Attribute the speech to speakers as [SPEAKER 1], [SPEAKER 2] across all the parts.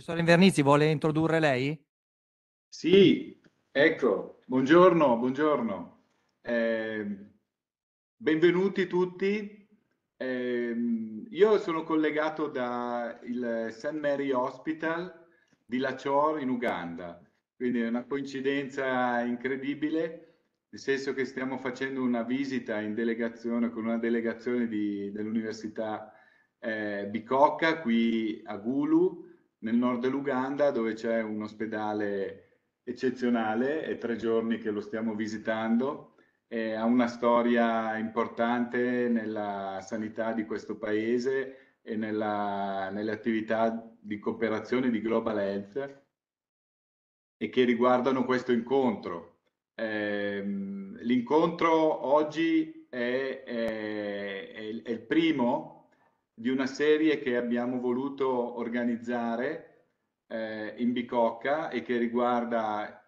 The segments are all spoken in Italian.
[SPEAKER 1] Professore Invernizzi, vuole introdurre
[SPEAKER 2] lei?
[SPEAKER 3] Sì, ecco, buongiorno, buongiorno. Eh, benvenuti tutti. Eh, io sono collegato dal St. Mary Hospital di Lachor in Uganda, quindi è una coincidenza incredibile, nel senso che stiamo facendo una visita in delegazione con una delegazione dell'Università eh, Bicocca qui a Gulu, nel nord dell'Uganda dove c'è un ospedale eccezionale, è tre giorni che lo stiamo visitando, ha una storia importante nella sanità di questo paese e nella, nelle attività di cooperazione di Global Health e che riguardano questo incontro. Eh, l'incontro oggi è, è, è, è il primo di una serie che abbiamo voluto organizzare eh, in Bicocca e che riguarda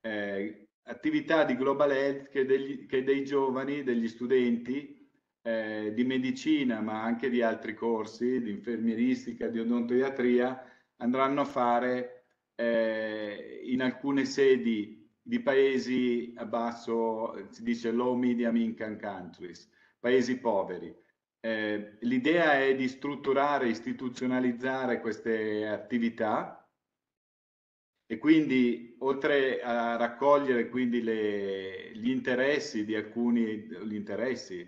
[SPEAKER 3] eh, attività di Global Health che, degli, che, dei giovani, degli studenti eh, di medicina ma anche di altri corsi, di infermieristica, di odontoiatria, andranno a fare eh, in alcune sedi di paesi a basso, si dice low medium income countries, paesi poveri eh, l'idea è di strutturare, istituzionalizzare queste attività e quindi oltre a raccogliere quindi le, gli interessi di alcuni, gli interessi,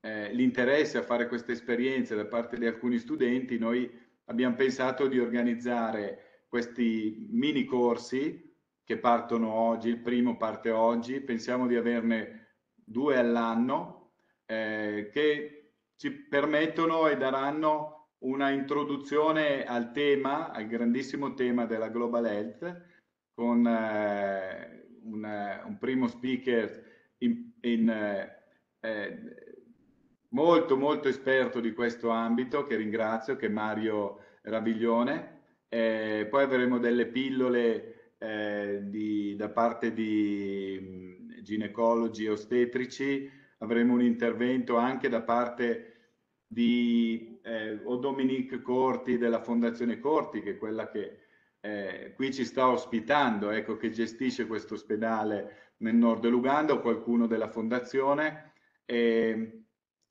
[SPEAKER 3] eh, l'interesse a fare queste esperienze da parte di alcuni studenti, noi abbiamo pensato di organizzare questi mini corsi che partono oggi, il primo parte oggi, pensiamo di averne due all'anno, eh, che ci permettono e daranno una introduzione al tema, al grandissimo tema della Global Health, con eh, un, un, primo speaker in, in, eh, eh molto molto esperto di questo ambito, che ringrazio, che è Mario Raviglione. Eh, poi avremo delle pillole eh, di, da parte di mm, ginecologi e ostetrici avremo un intervento anche da parte di eh, o Dominique Corti della Fondazione Corti, che è quella che eh, qui ci sta ospitando, ecco, che gestisce questo ospedale nel nord dell'Uganda, o qualcuno della Fondazione. E,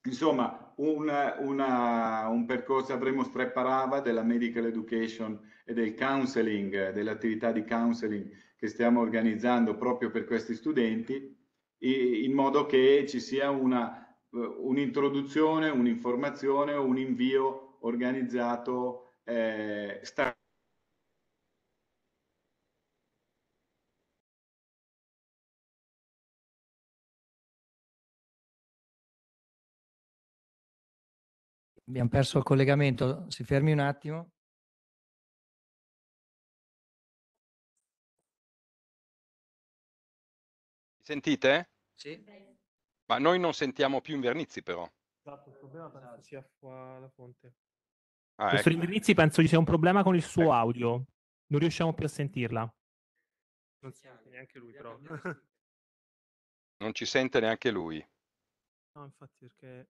[SPEAKER 3] insomma, un, una, un percorso avremo Strepparava della Medical Education e del counseling, dell'attività di counseling che stiamo organizzando proprio per questi studenti in modo che ci sia una, eh, un'introduzione, un'informazione un invio organizzato eh, sta-
[SPEAKER 1] Abbiamo perso il collegamento, si fermi un attimo. Sentite? Sì.
[SPEAKER 4] Ma noi non sentiamo più Invernizzi però.
[SPEAKER 5] Esatto, il problema penso esatto. sia qua la fonte. Ah, Questo ecco. Invernizzi penso ci sia un problema con il suo ecco. audio. Non riusciamo più a
[SPEAKER 4] sentirla.
[SPEAKER 1] Non si sente neanche lui però.
[SPEAKER 4] non ci sente neanche lui.
[SPEAKER 1] No, infatti perché...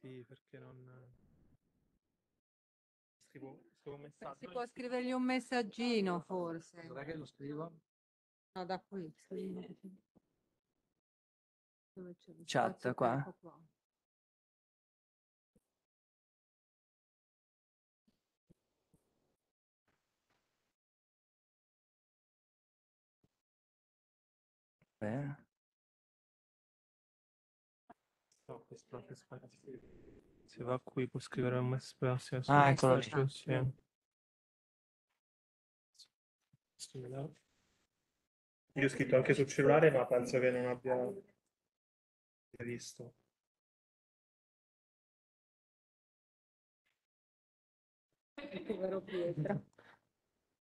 [SPEAKER 1] Sì, perché non
[SPEAKER 2] un messaggio. Si può scrivergli un messaggino forse. Dov'è che lo scrivo?
[SPEAKER 1] No, da qui. Sì. Chat qua. qua. Beh. No, questo, questo, questo. Se va qui può scrivere un messaggio. Ah, eccolo lì. Io ho scritto anche sul cellulare, ma penso che non abbia visto.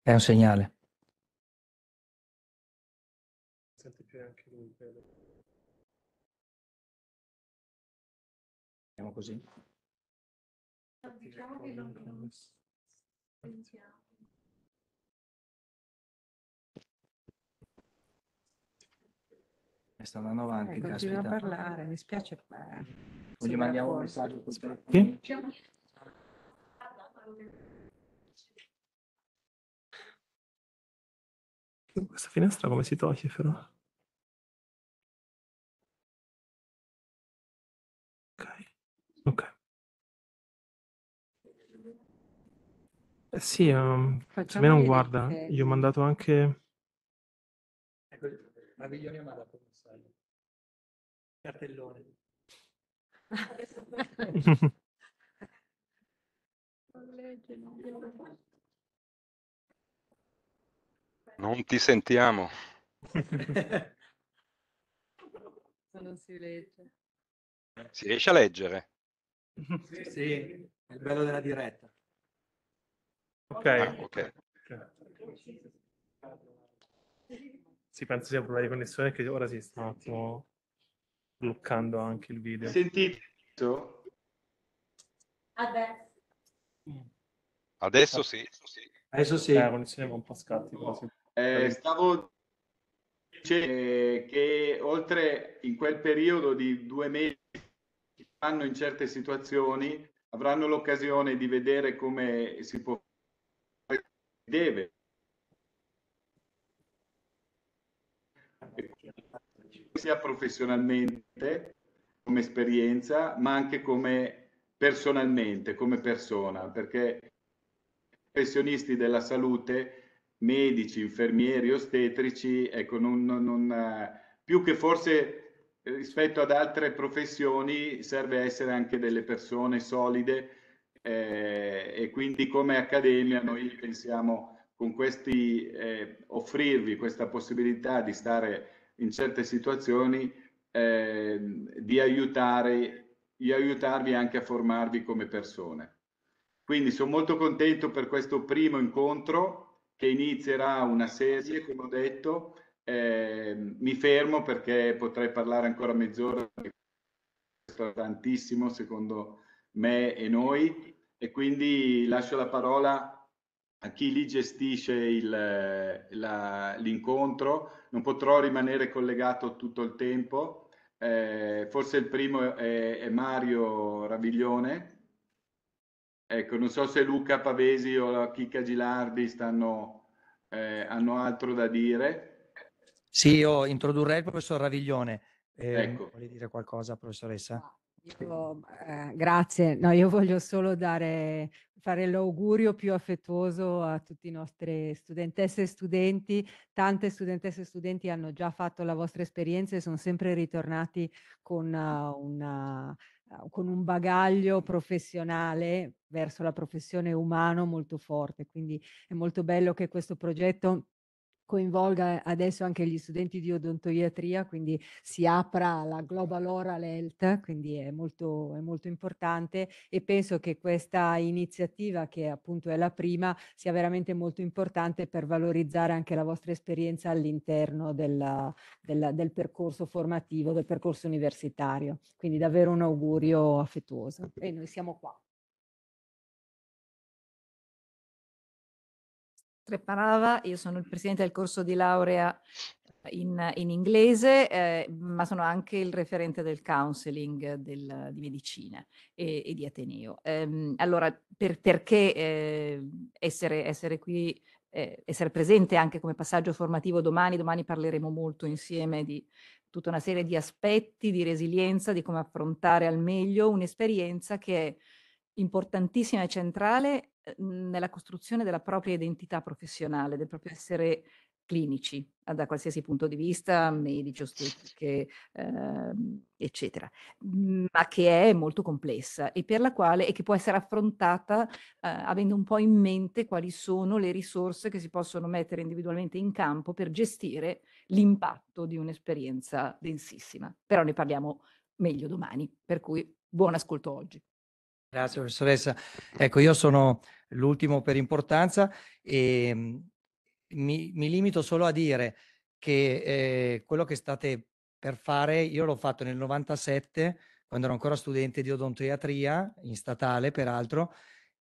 [SPEAKER 1] È un segnale. Sente più anche lui, credo. Andiamo così diciamo che non, non diciamo pensiamo. E stanno avanti, eh, continuo a parlare,
[SPEAKER 2] mi spiace. Ma... O gli mandiamo un messaggio
[SPEAKER 1] così. Sì? Questa finestra come si toglie però? Eh sì, ehm, se me non guarda, gli ho mandato anche...
[SPEAKER 2] Ecco, Padiglione ha mandato un messaggio. Cartellone.
[SPEAKER 4] Non ti sentiamo.
[SPEAKER 2] Non si legge.
[SPEAKER 4] Si riesce a leggere?
[SPEAKER 2] Sì, è il bello della diretta.
[SPEAKER 4] Ok. Ah, ok.
[SPEAKER 3] Sì, penso sia un problema di connessione che ora si sta un attimo bloccando anche il video. Sentite? Adesso.
[SPEAKER 4] Adesso sì. Adesso sì. Eh, la connessione va un po' scatti.
[SPEAKER 3] Eh, stavo dicendo che oltre in quel periodo di due mesi che fanno in certe situazioni avranno l'occasione di vedere come si può deve sia professionalmente come esperienza ma anche come personalmente come persona perché professionisti della salute medici infermieri ostetrici ecco non, non eh, più che forse rispetto ad altre professioni serve essere anche delle persone solide eh, e quindi come accademia noi pensiamo con questi eh, offrirvi questa possibilità di stare in certe situazioni eh, di, aiutare, di aiutarvi anche a formarvi come persone. Quindi sono molto contento per questo primo incontro che inizierà una serie, come ho detto. Eh, mi fermo perché potrei parlare ancora mezz'ora, tantissimo secondo me e noi e quindi lascio la parola a chi lì gestisce l'incontro, non potrò rimanere collegato tutto il tempo, eh, forse il primo è, è, Mario Raviglione, ecco non so se Luca Pavesi o la Chica Gilardi stanno, eh, hanno altro da dire.
[SPEAKER 2] Sì, io introdurrei il professor Raviglione. Eh, ecco. Vuole dire qualcosa, professoressa? Ah, io, eh, grazie, no, io voglio solo dare, fare l'augurio più affettuoso a tutti i nostri studentesse e studenti. Tante studentesse e studenti hanno già fatto la vostra esperienza e sono sempre ritornati con, uh, una, uh, con un bagaglio professionale verso la professione umano molto forte. Quindi è molto bello che questo progetto coinvolga eh, adesso anche gli studenti di odontoiatria, quindi si apra la Global Oral Health, quindi è molto, è molto importante e penso che questa iniziativa, che appunto è la prima, sia veramente molto importante per valorizzare anche la vostra esperienza all'interno del, del, del percorso formativo, del percorso universitario. Quindi davvero un augurio affettuoso e noi siamo qua.
[SPEAKER 1] Streparava,
[SPEAKER 2] io sono il presidente del corso di laurea eh, in, in inglese, eh, ma sono anche il referente del counseling del, di medicina e, e di Ateneo. Ehm, allora, per, perché eh, essere, essere qui eh, essere presente anche come passaggio formativo domani. Domani parleremo molto insieme di tutta una serie di aspetti, di resilienza, di come affrontare al meglio un'esperienza che è importantissima e centrale nella costruzione della propria identità professionale, del proprio essere clinici ah, da qualsiasi punto di vista, medici, ostetriche, eh, eccetera,
[SPEAKER 5] ma
[SPEAKER 2] che è molto complessa e per la quale e che può essere affrontata eh, avendo un po' in mente quali sono le risorse che si possono mettere individualmente in campo per gestire l'impatto di un'esperienza densissima. Però ne parliamo meglio domani, per cui buon ascolto oggi. Grazie professoressa. Ecco, io sono l'ultimo per importanza e ehm, mi, mi, limito solo a dire che eh, quello che state per fare, io l'ho fatto nel 97, quando ero ancora studente di odontoiatria, in statale peraltro,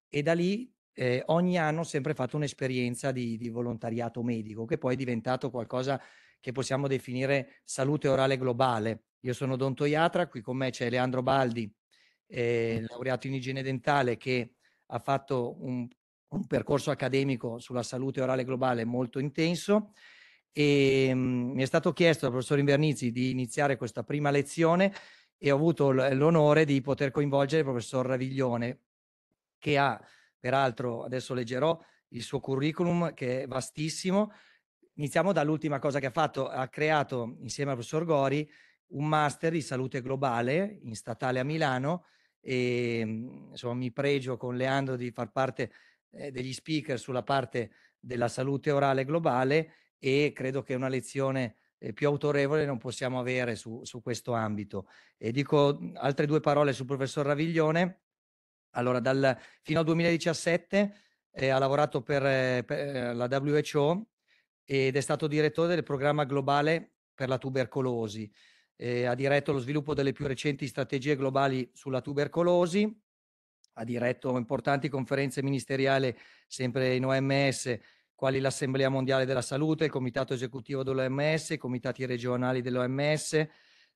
[SPEAKER 2] e da lì eh, ogni anno ho sempre fatto un'esperienza di, di volontariato medico, che poi è diventato qualcosa che possiamo definire salute orale globale. Io sono odontoiatra, qui con me c'è Leandro Baldi, eh, laureato in igiene dentale, che ha fatto un, un percorso accademico sulla salute orale globale molto intenso e mh, mhmm, mi è stato chiesto dal professor Invernizzi di iniziare questa prima lezione e ho avuto l'onore di poter coinvolgere il professor Raviglione che ha peraltro adesso leggerò il suo curriculum che è vastissimo. Iniziamo dall'ultima cosa che ha fatto, ha creato insieme al professor Gori un master di salute globale in statale a Milano e mhmm, insomma mi pregio con Leandro di far parte eh, degli speaker sulla parte della salute orale globale e credo che una lezione eh, più autorevole non possiamo avere su, su questo ambito. E dico mhmm, altre due parole sul professor Raviglione. Allora, dal, fino al 2017 eh, ha lavorato per, eh, per eh, la WHO ed è stato direttore del programma globale per la tubercolosi eh, ha diretto lo sviluppo delle più recenti strategie globali sulla tubercolosi, ha diretto importanti conferenze ministeriali sempre in OMS, quali l'Assemblea Mondiale della Salute, il Comitato Esecutivo dell'OMS, i Comitati Regionali dell'OMS.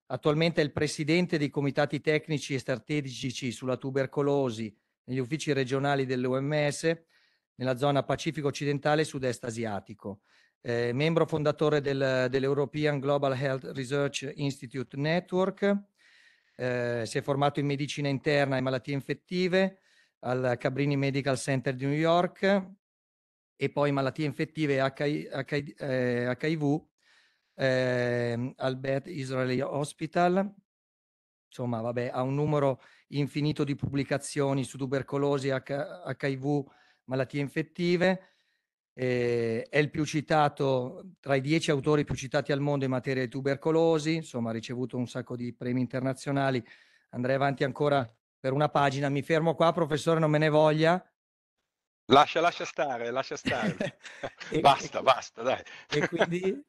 [SPEAKER 2] Attualmente è il presidente dei comitati tecnici e strategici sulla tubercolosi negli uffici regionali dell'OMS nella zona Pacifico occidentale e sud-est asiatico eh, membro fondatore del, dell'European Global Health Research Institute Network, eh, si è formato in medicina interna e malattie infettive al Cabrini Medical Center di New York e poi malattie infettive HI, HI, eh, HIV ehm, al Beth Israeli Hospital. Insomma, vabbè, ha un numero infinito di pubblicazioni su tubercolosi, H, HIV, malattie infettive eh, è il più citato tra i dieci autori più citati al mondo in materia di tubercolosi, insomma ha ricevuto un sacco di premi internazionali. Andrei avanti ancora per una pagina, mi fermo qua, professore, non me ne voglia.
[SPEAKER 4] Lascia, lascia stare, lascia stare. e, basta, e, basta, dai. e quindi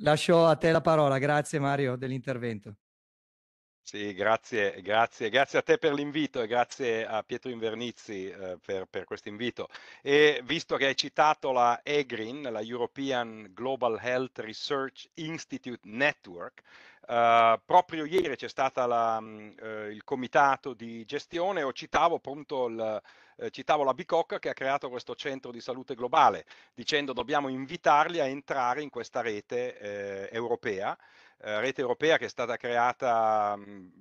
[SPEAKER 2] lascio a te la parola, grazie Mario dell'intervento.
[SPEAKER 4] Sì, grazie, grazie, grazie a te per l'invito e grazie a Pietro Invernizzi eh, per, per questo invito. E visto che hai citato la EGRIN, la European Global Health Research Institute Network, eh, proprio ieri c'è stato mm, eh, il comitato di gestione, o citavo appunto il, eh, citavo la Bicocca che ha creato questo centro di salute globale, dicendo dobbiamo invitarli a entrare in questa rete eh, europea eh, rete europea che è stata creata,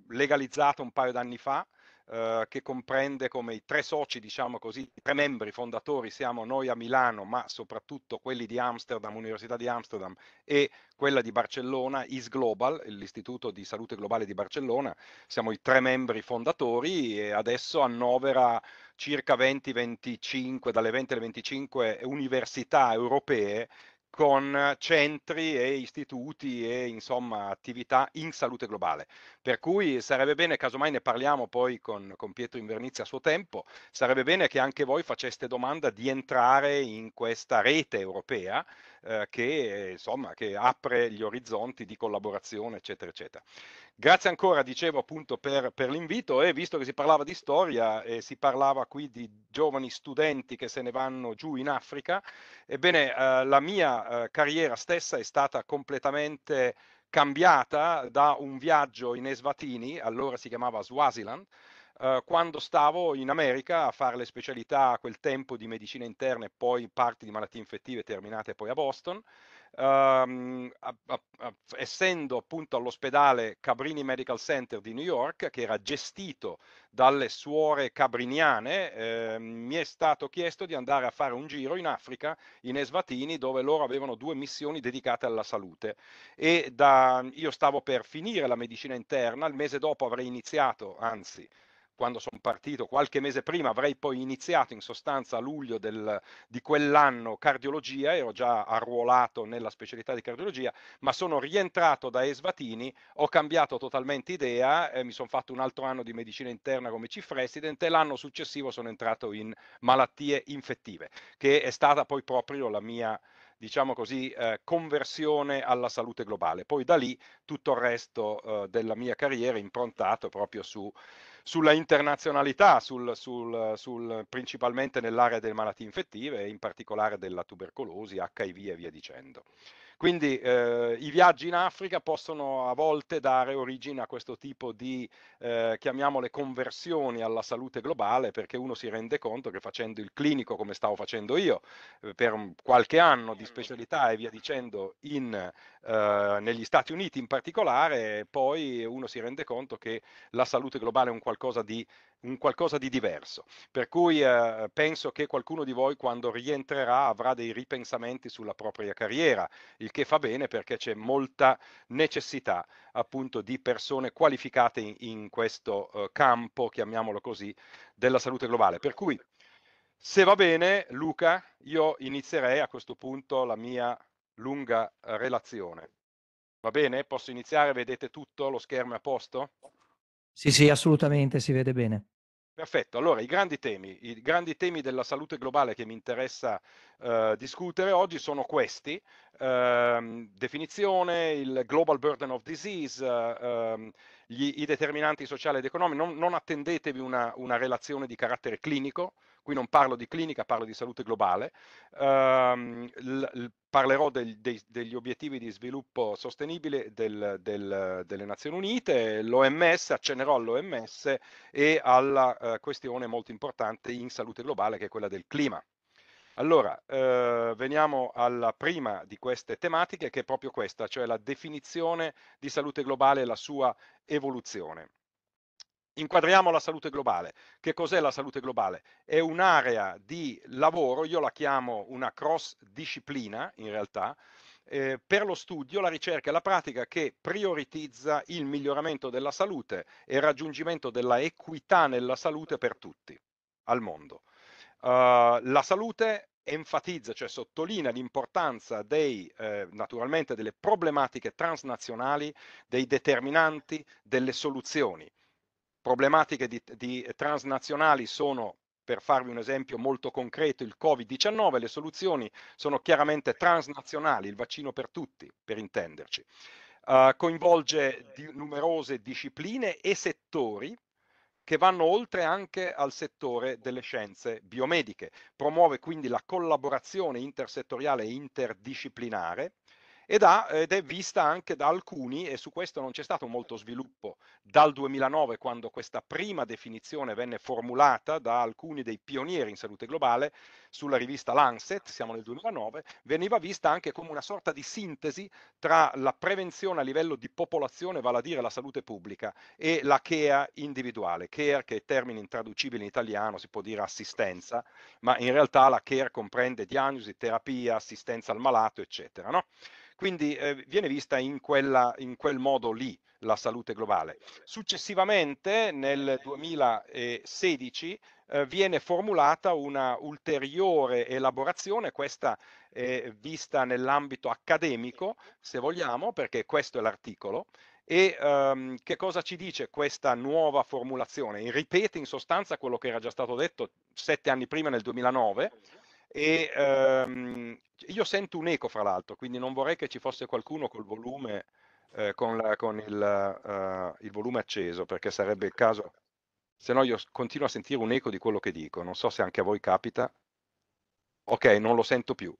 [SPEAKER 4] legalizzata un paio d'anni fa, eh, che comprende come i tre soci, diciamo così, i tre membri fondatori siamo noi a Milano, ma soprattutto quelli di Amsterdam, Università di Amsterdam e quella di Barcellona, IS Global, l'Istituto di Salute Globale di Barcellona. Siamo i tre membri fondatori e adesso annovera circa 20-25, dalle 20 alle 25 università europee con centri e istituti e insomma attività in salute globale. Per cui sarebbe bene, casomai ne parliamo poi con, con Pietro Invernizzi a suo tempo, sarebbe bene che anche voi faceste domanda di entrare in questa rete europea eh, che, insomma, che apre gli orizzonti di collaborazione, eccetera, eccetera. Grazie ancora, dicevo appunto, per, per l'invito e visto che si parlava di storia e si parlava qui di giovani studenti che se ne vanno giù in Africa, ebbene eh, la mia eh, carriera stessa è stata completamente cambiata da un viaggio in Eswatini, allora si chiamava Swaziland, Uhm, quando stavo in America a fare le specialità a quel tempo di medicina interna e poi parti di malattie infettive terminate poi a Boston. Um, a, a, a, essendo appunto all'ospedale Cabrini Medical Center di New York, che era gestito dalle suore cabriniane, eh, mi è stato chiesto di andare a fare un giro in Africa, in Esvatini, dove loro avevano due missioni dedicate alla salute. E da, io stavo per finire la medicina interna, il mese dopo avrei iniziato, anzi, quando sono partito, qualche mese prima avrei poi iniziato in sostanza a luglio del, di quell'anno cardiologia, ero già arruolato nella specialità di cardiologia, ma sono rientrato da Esvatini, ho cambiato totalmente idea, eh, mi sono fatto un altro anno di medicina interna come chief resident e l'anno successivo sono entrato in malattie infettive, che è stata poi proprio la mia diciamo così, eh, conversione alla salute globale. Poi da lì tutto il resto eh, della mia carriera è improntato proprio su sulla internazionalità, sul, sul, sul, principalmente nell'area delle malattie infettive e in particolare della tubercolosi, HIV e via dicendo. Quindi eh, i viaggi in Africa possono a volte dare origine a questo tipo di, eh, chiamiamole, conversioni alla salute globale, perché uno si rende conto che facendo il clinico come stavo facendo io, eh, per qualche anno di specialità e via dicendo in, eh, negli Stati Uniti in particolare, poi uno si rende conto che la salute globale è un qualcosa di un qualcosa di diverso. Per cui eh, penso che qualcuno di voi quando rientrerà avrà dei ripensamenti sulla propria carriera, il che fa bene perché c'è molta necessità appunto di persone qualificate in, in questo eh, campo, chiamiamolo così, della salute globale. Per cui se va bene, Luca, io inizierei a questo punto la mia lunga eh, relazione. Va bene? Posso iniziare? Vedete tutto? Lo schermo è a posto?
[SPEAKER 2] Sì, sì, assolutamente, si vede bene.
[SPEAKER 4] Perfetto, allora i grandi temi, i grandi temi della salute globale che mi interessa eh, discutere oggi sono questi, eh, definizione, il global burden of disease, eh, gli, i determinanti sociali ed economici, non, non attendetevi una, una, relazione di carattere clinico, qui non parlo di clinica, parlo di salute globale, ehm, parlerò del, dei, degli obiettivi di sviluppo sostenibile del, del, delle Nazioni Unite, l'OMS, accennerò all'OMS e alla eh, questione molto importante in salute globale che è quella del clima. Allora, eh, veniamo alla prima di queste tematiche che è proprio questa, cioè la definizione di salute globale e la sua evoluzione. Inquadriamo la salute globale. Che cos'è la salute globale? È un'area di lavoro, io la chiamo una cross disciplina in realtà, eh, per lo studio, la ricerca e la pratica che prioritizza il miglioramento della salute e il raggiungimento della equità nella salute per tutti al mondo. Uh, la salute enfatizza, cioè sottolinea l'importanza dei, eh, naturalmente delle problematiche transnazionali, dei determinanti, delle soluzioni problematiche di, di transnazionali sono per farvi un esempio molto concreto, il Covid-19, le soluzioni sono chiaramente transnazionali, il vaccino per tutti, per intenderci. Uh, coinvolge di numerose discipline e settori che vanno oltre anche al settore delle scienze biomediche. Promuove quindi la collaborazione intersettoriale e interdisciplinare ed, ha, ed, è vista anche da alcuni, e su questo non c'è stato molto sviluppo, dal 2009 quando questa prima definizione venne formulata da alcuni dei pionieri in salute globale sulla rivista Lancet, siamo nel 2009, veniva vista anche come una sorta di sintesi tra la prevenzione a livello di popolazione, vale a dire la salute pubblica, e la care individuale. Care, che è termine intraducibile in italiano, si può dire assistenza, ma in realtà la care comprende diagnosi, terapia, assistenza al malato, eccetera. No? Quindi eh, viene vista in, quella, in, quel modo lì la salute globale. Successivamente, nel 2016, eh, viene formulata una ulteriore elaborazione, questa è vista nell'ambito accademico, se vogliamo, perché questo è l'articolo, e um, che cosa ci dice questa nuova formulazione? Ripete in sostanza quello che era già stato detto sette anni prima nel 2009 e ehm, io sento un eco, fra l'altro, quindi non vorrei che ci fosse qualcuno col volume, eh, con, la, con il, uh, il volume acceso, perché sarebbe il caso, se no io continuo a sentire un eco di quello che dico. Non so se anche a voi capita. Ok, non lo sento più.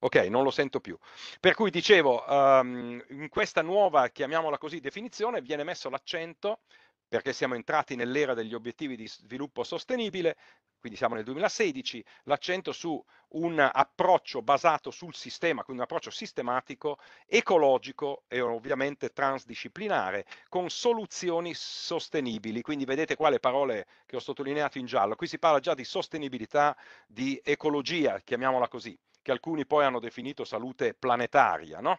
[SPEAKER 4] Ok, non lo sento più. Per cui dicevo, um, in questa nuova, chiamiamola così, definizione viene messo l'accento perché siamo entrati nell'era degli obiettivi di sviluppo sostenibile, quindi siamo nel 2016, l'accento su un approccio basato sul sistema, quindi un approccio sistematico, ecologico e ovviamente transdisciplinare, con soluzioni sostenibili. Quindi vedete qua le parole che ho sottolineato in giallo, qui si parla già di sostenibilità, di ecologia, chiamiamola così, che alcuni poi hanno definito salute planetaria, no?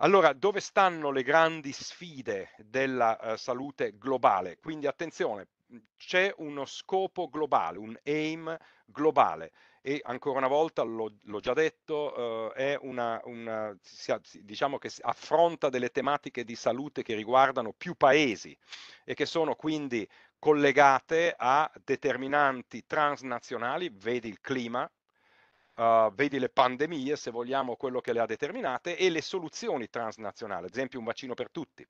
[SPEAKER 4] Allora, dove stanno le grandi sfide della uh, salute globale? Quindi attenzione, mhmm, c'è uno scopo globale, un aim globale e ancora una volta l'ho, l'ho già detto, eh, una, una, diciamo che affronta delle tematiche di salute che riguardano più paesi e che sono quindi collegate a determinanti transnazionali, vedi il clima, Uh, vedi le pandemie, se vogliamo, quello che le ha determinate e le soluzioni transnazionali, ad esempio un vaccino per tutti.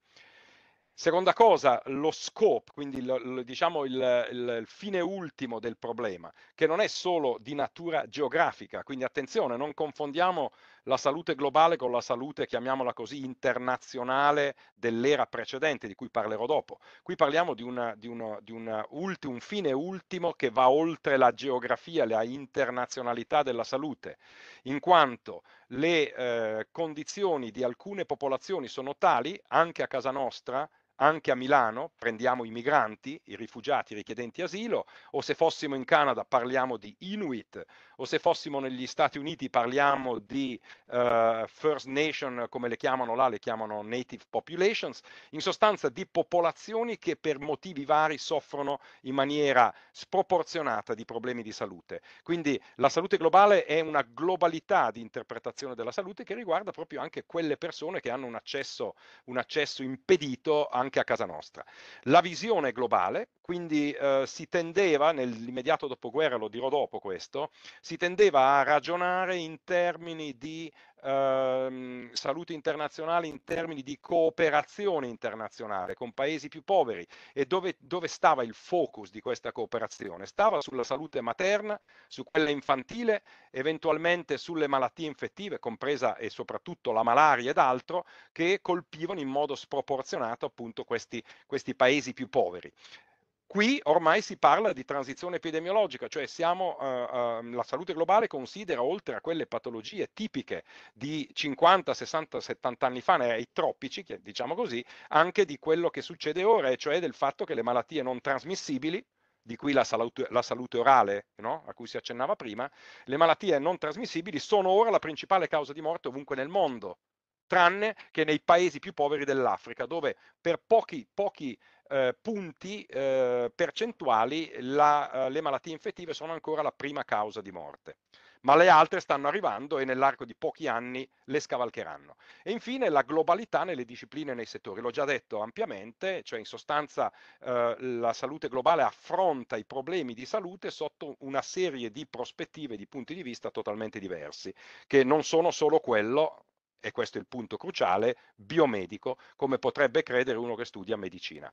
[SPEAKER 4] Seconda cosa, lo scope, quindi lo, lo, diciamo il, il, il, fine ultimo del problema, che non è solo di natura geografica, quindi attenzione, non confondiamo la salute globale con la salute, chiamiamola così, internazionale dell'era precedente, di cui parlerò dopo. Qui parliamo di, una, di, una, di una ulti, un fine ultimo che va oltre la geografia, la internazionalità della salute, in quanto le eh, condizioni di alcune popolazioni sono tali, anche a casa nostra, anche a Milano prendiamo i migranti, i rifugiati, i richiedenti asilo, o se fossimo in Canada parliamo di Inuit, o se fossimo negli Stati Uniti parliamo di uh, First Nation, come le chiamano là, le chiamano Native Populations, in sostanza di popolazioni che per motivi vari soffrono in maniera sproporzionata di problemi di salute. Quindi la salute globale è una globalità di interpretazione della salute che riguarda proprio anche quelle persone che hanno un accesso, un accesso impedito anche anche a casa nostra. La visione globale, quindi eh, si tendeva, nell'immediato dopoguerra, lo dirò dopo questo, si tendeva a ragionare in termini di Ehm, salute internazionale in termini di cooperazione internazionale con paesi più poveri. E dove, dove stava il focus di questa cooperazione? Stava sulla salute materna, su quella infantile, eventualmente sulle malattie infettive, compresa e soprattutto la malaria ed altro, che colpivano in modo sproporzionato appunto questi, questi paesi più poveri. Qui ormai si parla di transizione epidemiologica, cioè siamo, uh, uh, la salute globale considera oltre a quelle patologie tipiche di 50, 60, 70 anni fa, nei tropici, diciamo così, anche di quello che succede ora, e cioè del fatto che le malattie non trasmissibili, di cui la salute, la salute orale, no? a cui si accennava prima, le malattie non trasmissibili sono ora la principale causa di morte ovunque nel mondo, tranne che nei paesi più poveri dell'Africa, dove per pochi, pochi eh, punti eh, percentuali la, eh, le malattie infettive sono ancora la prima causa di morte, ma le altre stanno arrivando e nell'arco di pochi anni le scavalcheranno. E infine la globalità nelle discipline e nei settori, l'ho già detto ampiamente, cioè in sostanza eh, la salute globale affronta i problemi di salute sotto una serie di prospettive, di punti di vista totalmente diversi, che non sono solo quello e questo è il punto cruciale, biomedico, come potrebbe credere uno che studia medicina.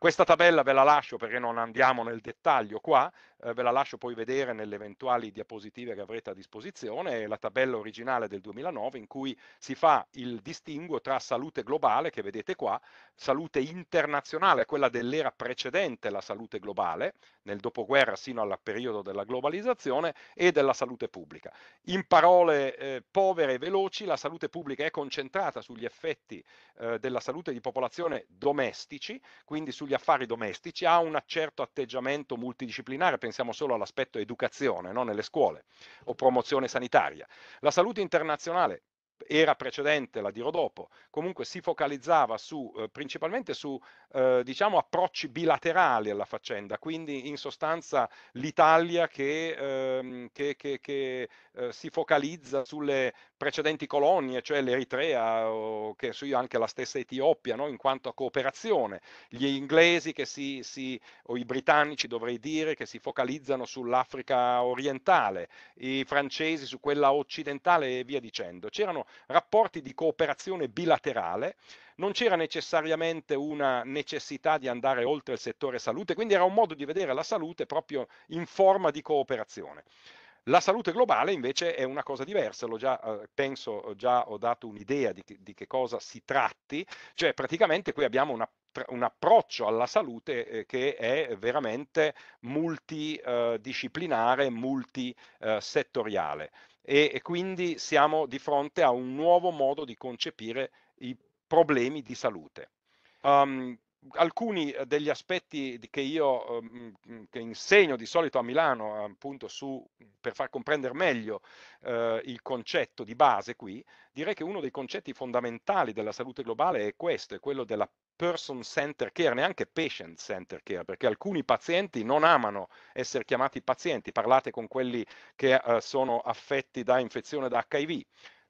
[SPEAKER 4] Questa tabella ve la lascio perché non andiamo nel dettaglio qua, eh, ve la lascio poi vedere nelle eventuali diapositive che avrete a disposizione, è la tabella originale del 2009 in cui si fa il distinguo tra salute globale, che vedete qua, salute internazionale, quella dell'era precedente la salute globale, nel dopoguerra sino al periodo della globalizzazione, e della salute pubblica. In parole eh, povere e veloci, la salute pubblica è concentrata sugli effetti eh, della salute di popolazione domestici, quindi sul sugli affari domestici ha un certo atteggiamento multidisciplinare, pensiamo solo all'aspetto educazione no? nelle scuole o promozione sanitaria. La salute internazionale era precedente, la dirò dopo, comunque si focalizzava su, eh, principalmente su eh, diciamo approcci bilaterali alla faccenda, quindi in sostanza l'Italia che, ehm, che, che, che eh, si focalizza sulle precedenti colonie, cioè l'Eritrea, o che so io, anche la stessa Etiopia, no? in quanto a cooperazione, gli inglesi che si, si, o i britannici dovrei dire, che si focalizzano sull'Africa orientale, i francesi su quella occidentale e via dicendo. C'erano rapporti di cooperazione bilaterale, non c'era necessariamente una necessità di andare oltre il settore salute, quindi era un modo di vedere la salute proprio in forma di cooperazione. La salute globale invece è una cosa diversa, Lo già, eh, penso già ho dato un'idea di, di, che cosa si tratti, cioè praticamente qui abbiamo una, un approccio alla salute eh, che è veramente multidisciplinare, eh, multisettoriale e, e quindi siamo di fronte a un nuovo modo di concepire i problemi di salute. Um, alcuni eh, degli aspetti che io ehm, mm, mm, che insegno di solito a Milano, appunto su, per far comprendere meglio eh, il concetto di base qui, direi che uno dei concetti fondamentali della salute globale è questo, è quello della person center care, neanche patient center care, perché alcuni pazienti non amano essere chiamati pazienti, parlate con quelli che eh, sono affetti da infezione da HIV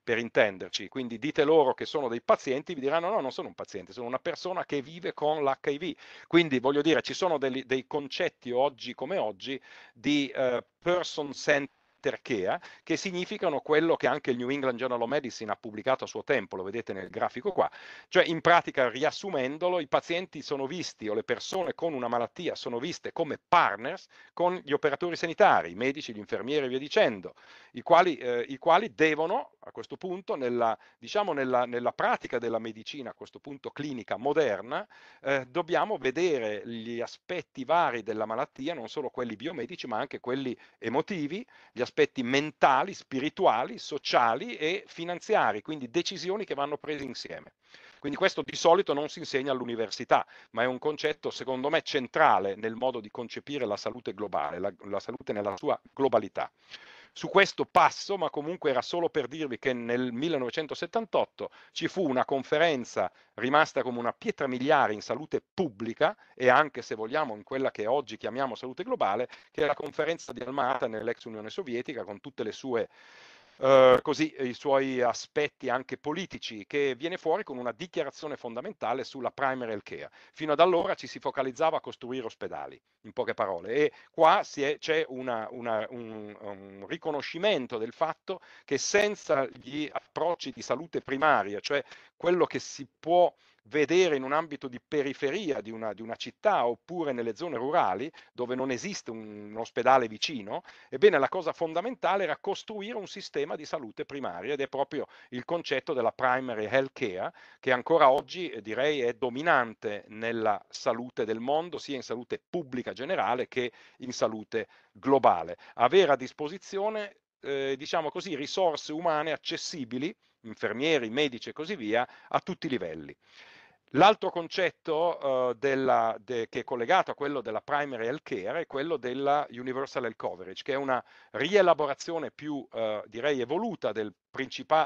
[SPEAKER 4] per intenderci. Quindi dite loro che sono dei pazienti, vi diranno no, non sono un paziente, sono una persona che vive con l'HIV. Quindi voglio dire, ci sono dei, dei concetti oggi come oggi di uh, person-centered terchea, eh, che significano quello che anche il New England Journal of Medicine ha pubblicato a suo tempo, lo vedete nel grafico qua, cioè in pratica riassumendolo i pazienti sono visti o le persone con una malattia sono viste come partners con gli operatori sanitari, i medici, gli infermieri e via dicendo, i quali, eh, i quali devono a questo punto nella, diciamo nella, nella, pratica della medicina, a questo punto clinica moderna, eh, dobbiamo vedere gli aspetti vari della malattia, non solo quelli biomedici ma anche quelli emotivi, gli aspetti aspetti mentali, spirituali, sociali e finanziari, quindi decisioni che vanno prese insieme. Quindi questo di solito non si insegna all'università, ma è un concetto secondo me centrale nel modo di concepire la salute globale, la, la salute nella sua globalità. Su questo passo, ma comunque era solo per dirvi che nel 1978 ci fu una conferenza rimasta come una pietra miliare in salute pubblica e anche se vogliamo in quella che oggi chiamiamo salute globale, che è la conferenza di Almata nell'ex Unione Sovietica con tutte le sue eh, così i suoi aspetti anche politici, che viene fuori con una dichiarazione fondamentale sulla primary health care. Fino ad allora ci si focalizzava a costruire ospedali, in poche parole, e qua è, c'è una, una, un, un riconoscimento del fatto che senza gli approcci di salute primaria, cioè quello che si può vedere in un ambito di periferia di una, di una città oppure nelle zone rurali dove non esiste un, un, ospedale vicino, ebbene la cosa fondamentale era costruire un sistema di salute primaria ed è proprio il concetto della primary health care che ancora oggi eh, direi è dominante nella salute del mondo, sia in salute pubblica generale che in salute globale. Avere a disposizione eh, diciamo così, risorse umane accessibili, infermieri, medici e così via, a tutti i livelli. L'altro concetto uh, della, de, che è collegato a quello della primary health care è quello della universal health coverage, che è una rielaborazione più, uh, direi, evoluta del,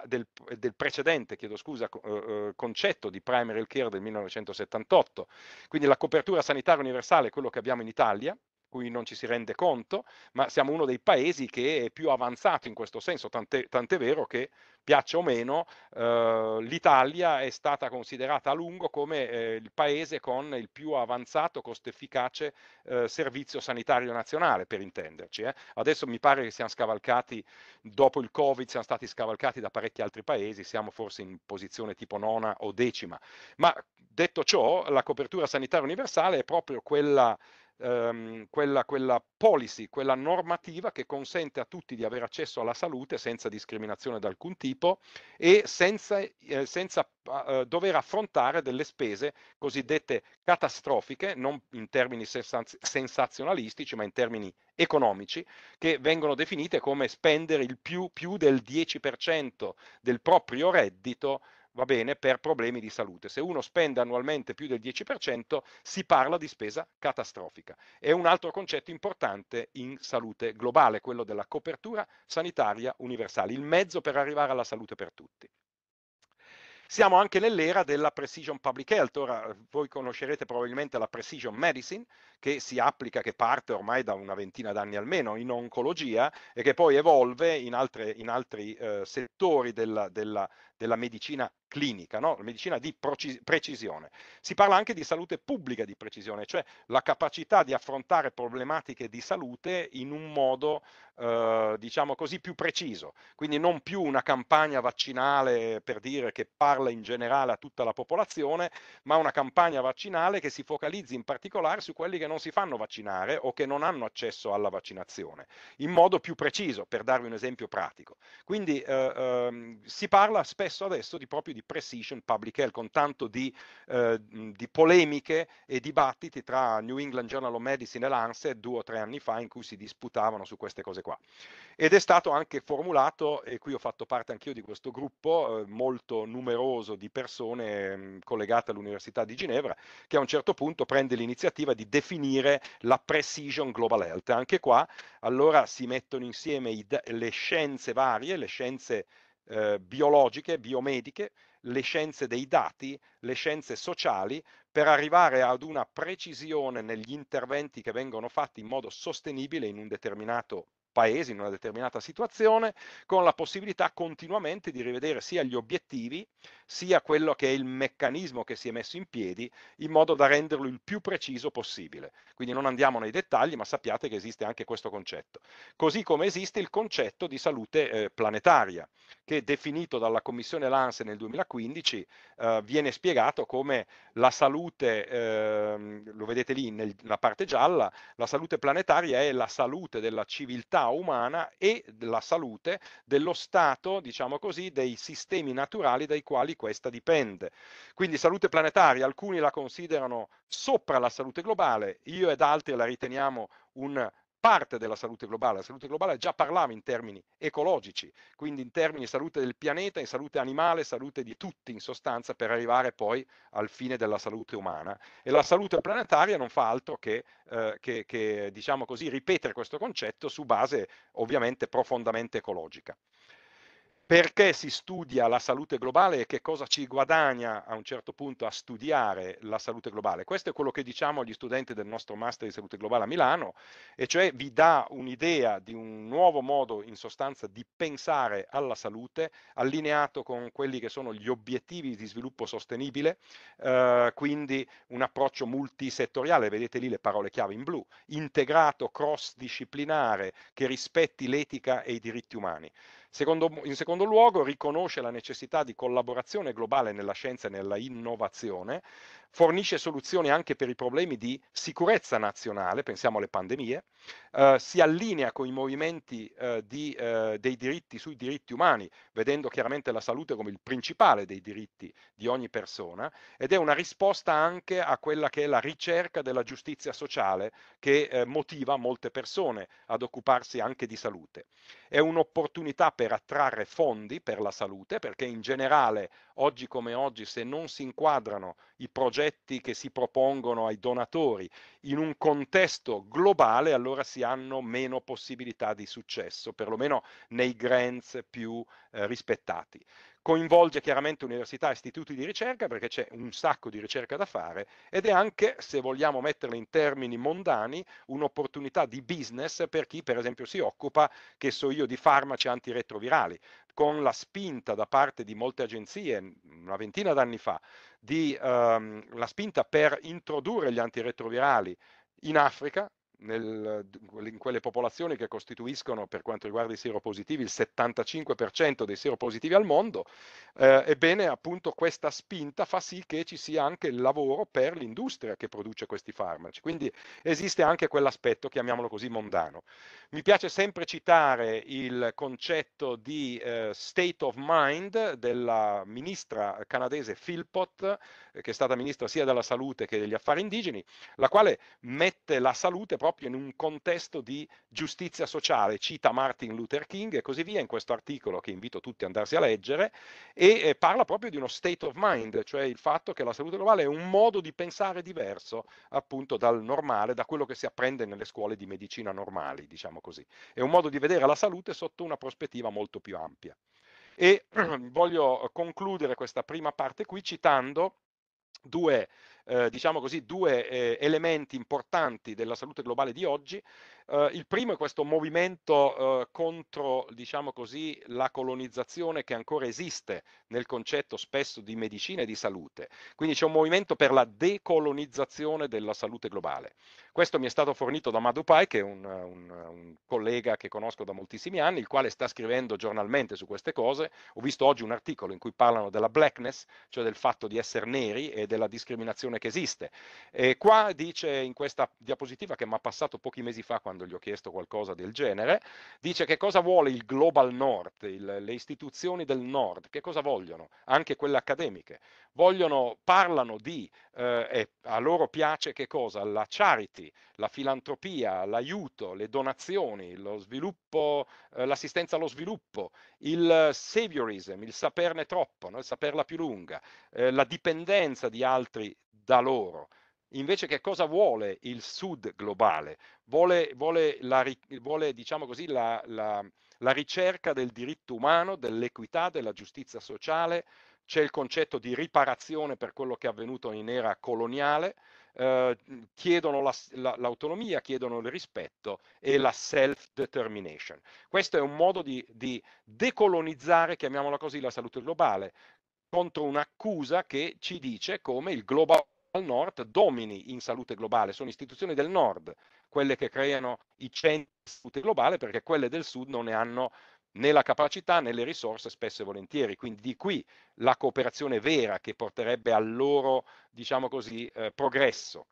[SPEAKER 4] del, del precedente scusa, uh, concetto di primary health care del 1978. Quindi la copertura sanitaria universale è quello che abbiamo in Italia, cui non ci si rende conto, ma siamo uno dei paesi che è più avanzato in questo senso, tant'è, tant'è vero che, piaccia o meno, eh, l'Italia è stata considerata a lungo come eh, il paese con il più avanzato, costo efficace eh, servizio sanitario nazionale, per intenderci. Eh. Adesso mi pare che siamo scavalcati, dopo il Covid, siamo stati scavalcati da parecchi altri paesi, siamo forse in posizione tipo nona o decima. Ma detto ciò, la copertura sanitaria universale è proprio quella ehm, quella, quella policy, quella normativa che consente a tutti di avere accesso alla salute senza discriminazione di alcun tipo e senza, eh, senza ah, eh, dover affrontare delle spese cosiddette catastrofiche, non in termini sensaz sensazionalistici, ma in termini economici, che vengono definite come spendere il più, più del 10% del proprio reddito va bene, per problemi di salute. Se uno spende annualmente più del 10% si parla di spesa catastrofica. È un altro concetto importante in salute globale, quello della copertura sanitaria universale, il mezzo per arrivare alla salute per tutti. Siamo anche nell'era della precision public health, ora eh, voi conoscerete probabilmente la precision medicine che si applica, che parte ormai da una ventina d'anni almeno in oncologia e che poi evolve in, altre, in altri eh, settori della, della, della medicina clinica, no? la medicina di precisione. Si parla anche di salute pubblica di precisione, cioè la capacità di affrontare problematiche di salute in un modo, eh, diciamo così, più preciso. Quindi non più una campagna vaccinale per dire che parla in generale a tutta la popolazione, ma una campagna vaccinale che si focalizzi in particolare su quelli che non si fanno vaccinare o che non hanno accesso alla vaccinazione, in modo più preciso, per darvi un esempio pratico. Quindi eh, eh, si parla spesso spesso adesso di proprio di precision public health, con tanto di, eh, di, polemiche e dibattiti tra New England Journal of Medicine e Lancet due o tre anni fa in cui si disputavano su queste cose qua. Ed è stato anche formulato, e qui ho fatto parte anch'io di questo gruppo eh, molto numeroso di persone mh, collegate all'Università di Ginevra, che a un certo punto prende l'iniziativa di definire la precision global health. Anche qua allora si mettono insieme i, le scienze varie, le scienze eh, biologiche, biomediche, le scienze dei dati, le scienze sociali, per arrivare ad una precisione negli interventi che vengono fatti in modo sostenibile in un determinato paese, in una determinata situazione, con la possibilità continuamente di rivedere sia gli obiettivi sia quello che è il meccanismo che si è messo in piedi in modo da renderlo il più preciso possibile. Quindi non andiamo nei dettagli, ma sappiate che esiste anche questo concetto. Così come esiste il concetto di salute eh, planetaria, che definito dalla Commissione Lance nel 2015 eh, viene spiegato come la salute, eh, lo vedete lì nella parte gialla, la salute planetaria è la salute della civiltà umana e la salute dello stato, diciamo così, dei sistemi naturali dai quali questa dipende. Quindi salute planetaria, alcuni la considerano sopra la salute globale, io ed altri la riteniamo un parte della salute globale. La salute globale già parlava in termini ecologici, quindi in termini di salute del pianeta, in salute animale, salute di tutti in sostanza, per arrivare poi al fine della salute umana. E la salute planetaria non fa altro che, eh, che, che diciamo così, ripetere questo concetto su base ovviamente profondamente ecologica perché si studia la salute globale e che cosa ci guadagna a un certo punto a studiare la salute globale. Questo è quello che diciamo agli studenti del nostro Master di Salute Globale a Milano, e cioè vi dà un'idea di un nuovo modo in sostanza di pensare alla salute, allineato con quelli che sono gli obiettivi di sviluppo sostenibile, eh, quindi un approccio multisettoriale, vedete lì le parole chiave in blu, integrato, cross-disciplinare, che rispetti l'etica e i diritti umani. Secondo, in secondo luogo riconosce la necessità di collaborazione globale nella scienza e nella innovazione fornisce soluzioni anche per i problemi di sicurezza nazionale, pensiamo alle pandemie, eh, si allinea con i movimenti eh, di, eh, dei diritti sui diritti umani, vedendo chiaramente la salute come il principale dei diritti di ogni persona ed è una risposta anche a quella che è la ricerca della giustizia sociale che eh, motiva molte persone ad occuparsi anche di salute. È un'opportunità per attrarre fondi per la salute perché in generale oggi come oggi, se non si inquadrano i progetti che si propongono ai donatori in un contesto globale, allora si hanno meno possibilità di successo, perlomeno nei grants più eh, rispettati coinvolge chiaramente università e istituti di ricerca perché c'è un sacco di ricerca da fare ed è anche, se vogliamo metterla in termini mondani, un'opportunità di business per chi per esempio si occupa, che so io, di farmaci antiretrovirali con la spinta da parte di molte agenzie mhmm, una ventina d'anni fa, di, ehm, la spinta per introdurre gli antiretrovirali in Africa, nel, in quelle popolazioni che costituiscono per quanto riguarda i seropositivi il 75% dei seropositivi al mondo, eh, ebbene appunto questa spinta fa sì che ci sia anche il lavoro per l'industria che produce questi farmaci, quindi esiste anche quell'aspetto, chiamiamolo così, mondano. Mi piace sempre citare il concetto di eh, state of mind della ministra canadese Philpott, eh, che è stata ministra sia della salute che degli affari indigeni, la quale mette la salute proprio proprio in un contesto di giustizia sociale, cita Martin Luther King e così via in questo articolo che invito tutti ad andarsi a leggere, e eh, parla proprio di uno state of mind, cioè il fatto che la salute globale è un modo di pensare diverso appunto dal normale, da quello che si apprende nelle scuole di medicina normali, diciamo così. È un modo di vedere la salute sotto una prospettiva molto più ampia. E voglio concludere questa prima parte qui citando due, eh, diciamo così, due eh, elementi importanti della salute globale di oggi Uh, il primo è questo movimento uh, contro, diciamo così, la colonizzazione che ancora esiste nel concetto spesso di medicina e di salute. Quindi c'è un movimento per la decolonizzazione della salute globale. Questo mi è stato fornito da Madupai, che è un, un, un collega che conosco da moltissimi anni, il quale sta scrivendo giornalmente su queste cose. Ho visto oggi un articolo in cui parlano della blackness, cioè del fatto di essere neri e della discriminazione che esiste. E qua dice in questa diapositiva che mi ha passato pochi mesi fa quando quando gli ho chiesto qualcosa del genere, dice che cosa vuole il Global North, il, le istituzioni del Nord, che cosa vogliono, anche quelle accademiche. Vogliono, parlano di, eh, e a loro piace che cosa? La charity, la filantropia, l'aiuto, le donazioni, lo sviluppo, eh, l'assistenza allo sviluppo, il saviorism, il saperne troppo, no? il saperla più lunga, eh, la dipendenza di altri da loro. Invece che cosa vuole il sud globale? Vuole, vuole, la, vuole diciamo così, la, la, la ricerca del diritto umano, dell'equità, della giustizia sociale, c'è il concetto di riparazione per quello che è avvenuto in era coloniale, eh, chiedono la, la, l'autonomia, chiedono il rispetto e la self-determination. Questo è un modo di, di decolonizzare, chiamiamola così, la salute globale contro un'accusa che ci dice come il global al nord domini in salute globale, sono istituzioni del nord quelle che creano i centri di salute globale perché quelle del sud non ne hanno né la capacità né le risorse spesso e volentieri. Quindi di qui la cooperazione vera che porterebbe al loro, diciamo così, eh, progresso.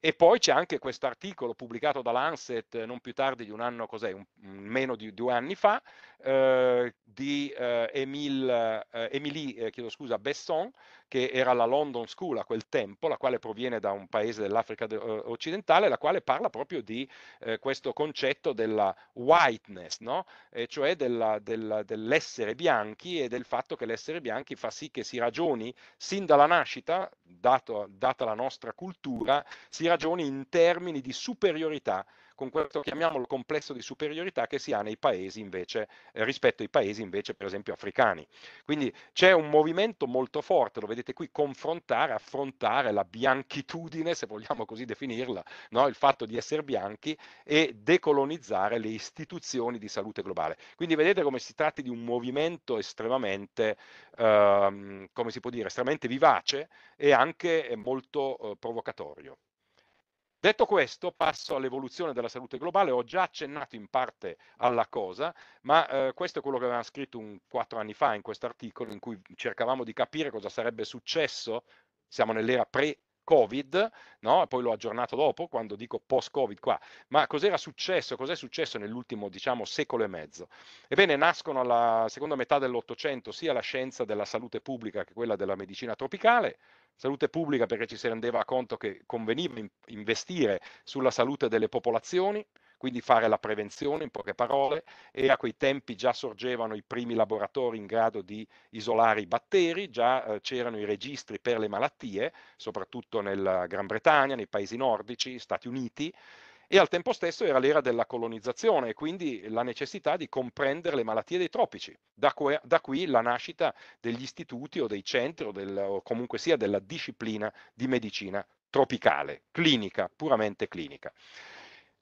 [SPEAKER 4] E poi c'è anche questo articolo pubblicato da Lancet eh, non più tardi di un anno, cos'è, meno di due anni fa, eh, di eh, Emil, eh, Emilie, eh, chiedo scusa, Besson, che era la London School a quel tempo, la quale proviene da un paese dell'Africa eh, occidentale, la quale parla proprio di eh, questo concetto della whiteness, no? eh, cioè della, della, dell'essere bianchi e del fatto che l'essere bianchi fa sì che si ragioni sin dalla nascita, dato, data la nostra cultura, si ragioni in termini di superiorità con questo chiamiamolo complesso di superiorità che si ha nei paesi invece, eh, rispetto ai paesi invece per esempio africani. Quindi c'è un movimento molto forte, lo vedete qui, confrontare, affrontare la bianchitudine, se vogliamo così definirla, no? il fatto di essere bianchi e decolonizzare le istituzioni di salute globale. Quindi vedete come si tratti di un movimento estremamente, ehm, come si può dire, estremamente vivace e anche eh, molto eh, provocatorio. Detto questo, passo all'evoluzione della salute globale, ho già accennato in parte alla cosa, ma eh, questo è quello che avevamo scritto un, quattro anni fa in questo articolo in cui cercavamo di capire cosa sarebbe successo, siamo nell'era pre Covid, no? poi l'ho aggiornato dopo quando dico post-Covid qua, ma cos'era successo, cos'è successo nell'ultimo diciamo secolo e mezzo? Ebbene, nascono alla seconda metà dell'Ottocento sia la scienza della salute pubblica che quella della medicina tropicale, salute pubblica perché ci si rendeva conto che conveniva investire sulla salute delle popolazioni, quindi fare la prevenzione in poche parole e a quei tempi già sorgevano i primi laboratori in grado di isolare i batteri, già eh, c'erano i registri per le malattie, soprattutto nella Gran Bretagna, nei paesi nordici, Stati Uniti, e al tempo stesso era l'era della colonizzazione e quindi la necessità di comprendere le malattie dei tropici. Da, que- da qui la nascita degli istituti o dei centri o, del, o comunque sia della disciplina di medicina tropicale, clinica, puramente clinica.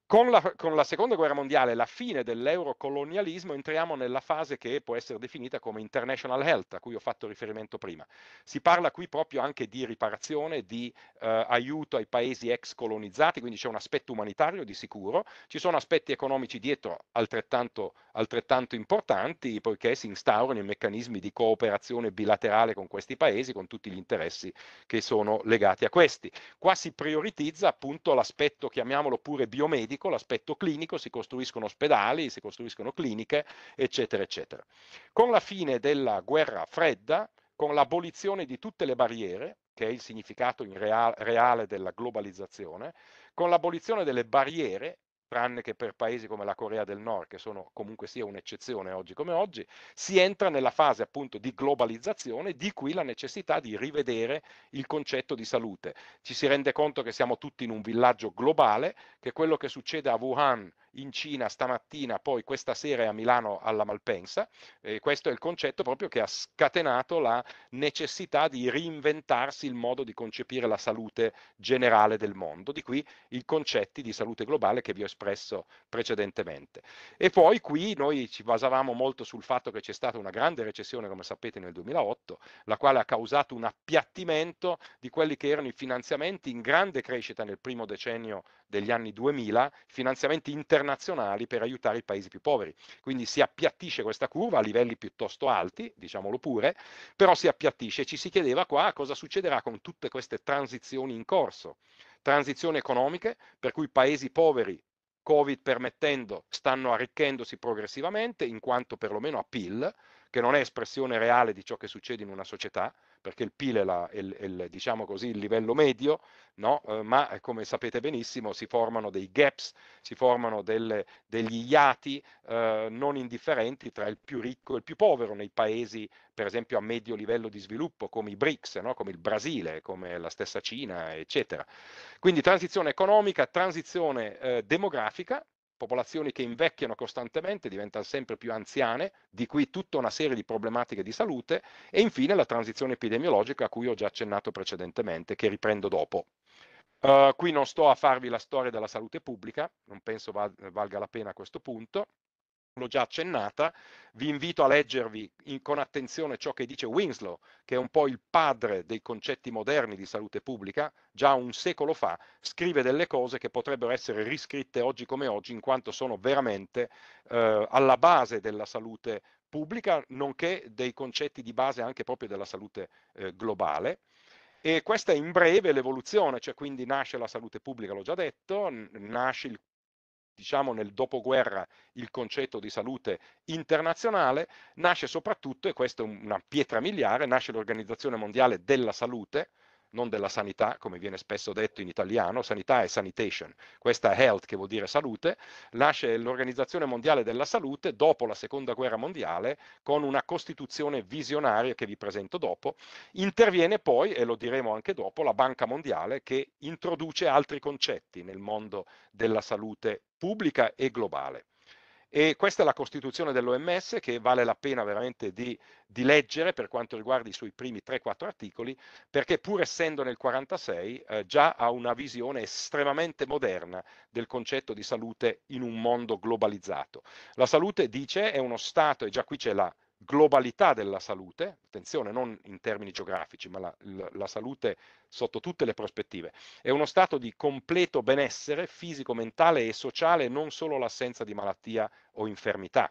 [SPEAKER 4] Con la, con la, seconda guerra mondiale e la fine dell'eurocolonialismo entriamo nella fase che può essere definita come international health, a cui ho fatto riferimento prima. Si parla qui proprio anche di riparazione, di eh, aiuto ai paesi ex colonizzati, quindi c'è un aspetto umanitario di sicuro, ci sono aspetti economici dietro altrettanto, altrettanto importanti, poiché si instaurano i meccanismi di cooperazione bilaterale con questi paesi, con tutti gli interessi che sono legati a questi. Qua si prioritizza appunto l'aspetto, chiamiamolo pure biomedico, medico, l'aspetto clinico, si costruiscono ospedali, si costruiscono cliniche, eccetera, eccetera. Con la fine della guerra fredda, con l'abolizione di tutte le barriere, che è il significato reale della globalizzazione, con l'abolizione delle barriere tranne che per paesi come la Corea del Nord, che sono comunque sia un'eccezione oggi come oggi, si entra nella fase appunto di globalizzazione, di cui la necessità di rivedere il concetto di salute. Ci si rende conto che siamo tutti in un villaggio globale, che quello che succede a Wuhan in Cina stamattina, poi questa sera è a Milano alla Malpensa. E questo è il concetto proprio che ha scatenato la necessità di reinventarsi il modo di concepire la salute generale del mondo, di qui i concetti di salute globale che vi ho espresso precedentemente. E poi qui noi ci basavamo molto sul fatto che c'è stata una grande recessione, come sapete, nel 2008, la quale ha causato un appiattimento di quelli che erano i finanziamenti in grande crescita nel primo decennio degli anni 2000, finanziamenti internazionali internazionali per aiutare i paesi più poveri. Quindi si appiattisce questa curva a livelli piuttosto alti, diciamolo pure, però si appiattisce. e Ci si chiedeva qua cosa succederà con tutte queste transizioni in corso. Transizioni economiche, per cui paesi poveri Covid permettendo, stanno arricchendosi progressivamente in quanto perlomeno a PIL, che non è espressione reale di ciò che succede in una società, perché il PIL è, la, è, è diciamo così, il livello medio, no? eh, ma eh, come sapete benissimo si formano dei gaps, si formano delle, degli iati eh, non indifferenti tra il più ricco e il più povero nei paesi, per esempio, a medio livello di sviluppo, come i BRICS, no? come il Brasile, come la stessa Cina, eccetera. Quindi transizione economica, transizione eh, demografica, popolazioni che invecchiano costantemente, diventano sempre più anziane, di qui tutta una serie di problematiche di salute e infine la transizione epidemiologica a cui ho già accennato precedentemente, che riprendo dopo. Uh, qui non sto a farvi la storia della salute pubblica, non penso val- valga la pena a questo punto l'ho già accennata, vi invito a leggervi in, con attenzione ciò che dice Winslow, che è un po' il padre dei concetti moderni di salute pubblica, già un secolo fa scrive delle cose che potrebbero essere riscritte oggi come oggi, in quanto sono veramente eh, alla base della salute pubblica, nonché dei concetti di base anche proprio della salute eh, globale. E questa è in breve l'evoluzione, cioè quindi nasce la salute pubblica, l'ho già detto, nasce il diciamo nel dopoguerra il concetto di salute internazionale, nasce soprattutto, e questa è una pietra miliare, nasce l'Organizzazione Mondiale della Salute, non della sanità, come viene spesso detto in italiano, sanità è sanitation, questa è health che vuol dire salute, nasce l'Organizzazione Mondiale della Salute dopo la Seconda Guerra Mondiale con una costituzione visionaria che vi presento dopo, interviene poi, e lo diremo anche dopo, la Banca Mondiale che introduce altri concetti nel mondo della salute pubblica e globale. E questa è la costituzione dell'OMS che vale la pena veramente di, di leggere per quanto riguarda i suoi primi 3-4 articoli, perché pur essendo nel 1946 eh, già ha una visione estremamente moderna del concetto di salute in un mondo globalizzato. La salute, dice, è uno stato, e già qui c'è la globalità della salute, attenzione non in termini geografici, ma la, la, la, salute sotto tutte le prospettive, è uno stato di completo benessere fisico, mentale e sociale, non solo l'assenza di malattia o infermità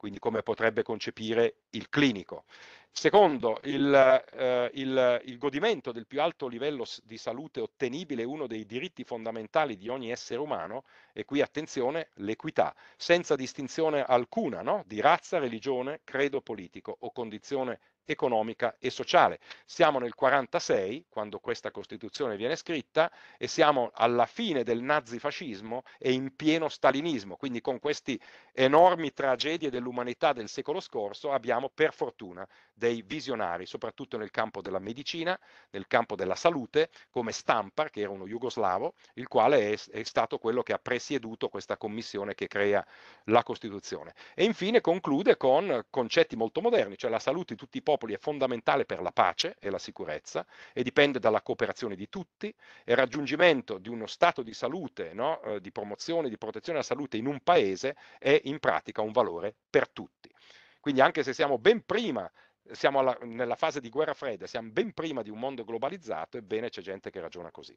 [SPEAKER 4] quindi come potrebbe concepire il clinico. Secondo, il, eh, il, il, godimento del più alto livello di salute ottenibile è uno dei diritti fondamentali di ogni essere umano e qui attenzione, l'equità, senza distinzione alcuna no? di razza, religione, credo politico o condizione economica e sociale. Siamo nel 46, quando questa Costituzione viene scritta, e siamo alla fine del nazifascismo e in pieno stalinismo, quindi con queste enormi tragedie dell'umanità del secolo scorso abbiamo per fortuna dei visionari, soprattutto nel campo della medicina, nel campo della salute, come Stampar, che era uno jugoslavo, il quale è, è stato quello che ha presieduto questa commissione che crea la Costituzione. E infine conclude con concetti molto moderni, cioè la salute di tutti i popoli popoli è fondamentale per la pace e la sicurezza e dipende dalla cooperazione di tutti e il raggiungimento di uno stato di salute, no? eh, di promozione, di protezione della salute in un paese è in pratica un valore per tutti. Quindi anche se siamo ben prima siamo alla, nella fase di guerra fredda, siamo ben prima di un mondo globalizzato, ebbene c'è gente che ragiona così.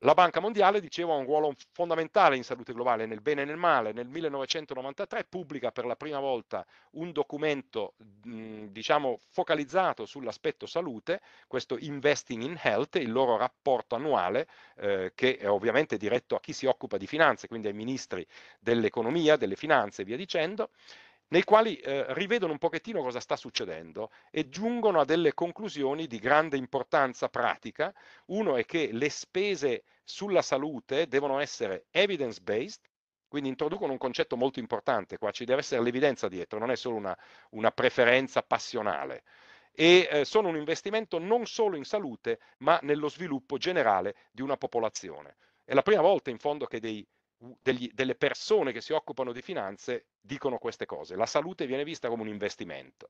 [SPEAKER 4] La Banca Mondiale, dicevo, ha un ruolo fondamentale in salute globale, nel bene e nel male. Nel 1993 pubblica per la prima volta un documento, diciamo, focalizzato sull'aspetto salute, questo Investing in Health, il loro rapporto annuale, eh, che è ovviamente diretto a chi si occupa di finanze, quindi ai ministri dell'economia, delle finanze e via dicendo nei quali eh, rivedono un pochettino cosa sta succedendo e giungono a delle conclusioni di grande importanza pratica. Uno è che le spese sulla salute devono essere evidence-based, quindi introducono un concetto molto importante qua, ci deve essere l'evidenza dietro, non è solo una, una preferenza passionale. E eh, sono un investimento non solo in salute, ma nello sviluppo generale di una popolazione. È la prima volta in fondo che dei degli, delle persone che si occupano di finanze dicono queste cose. La salute viene vista come un investimento.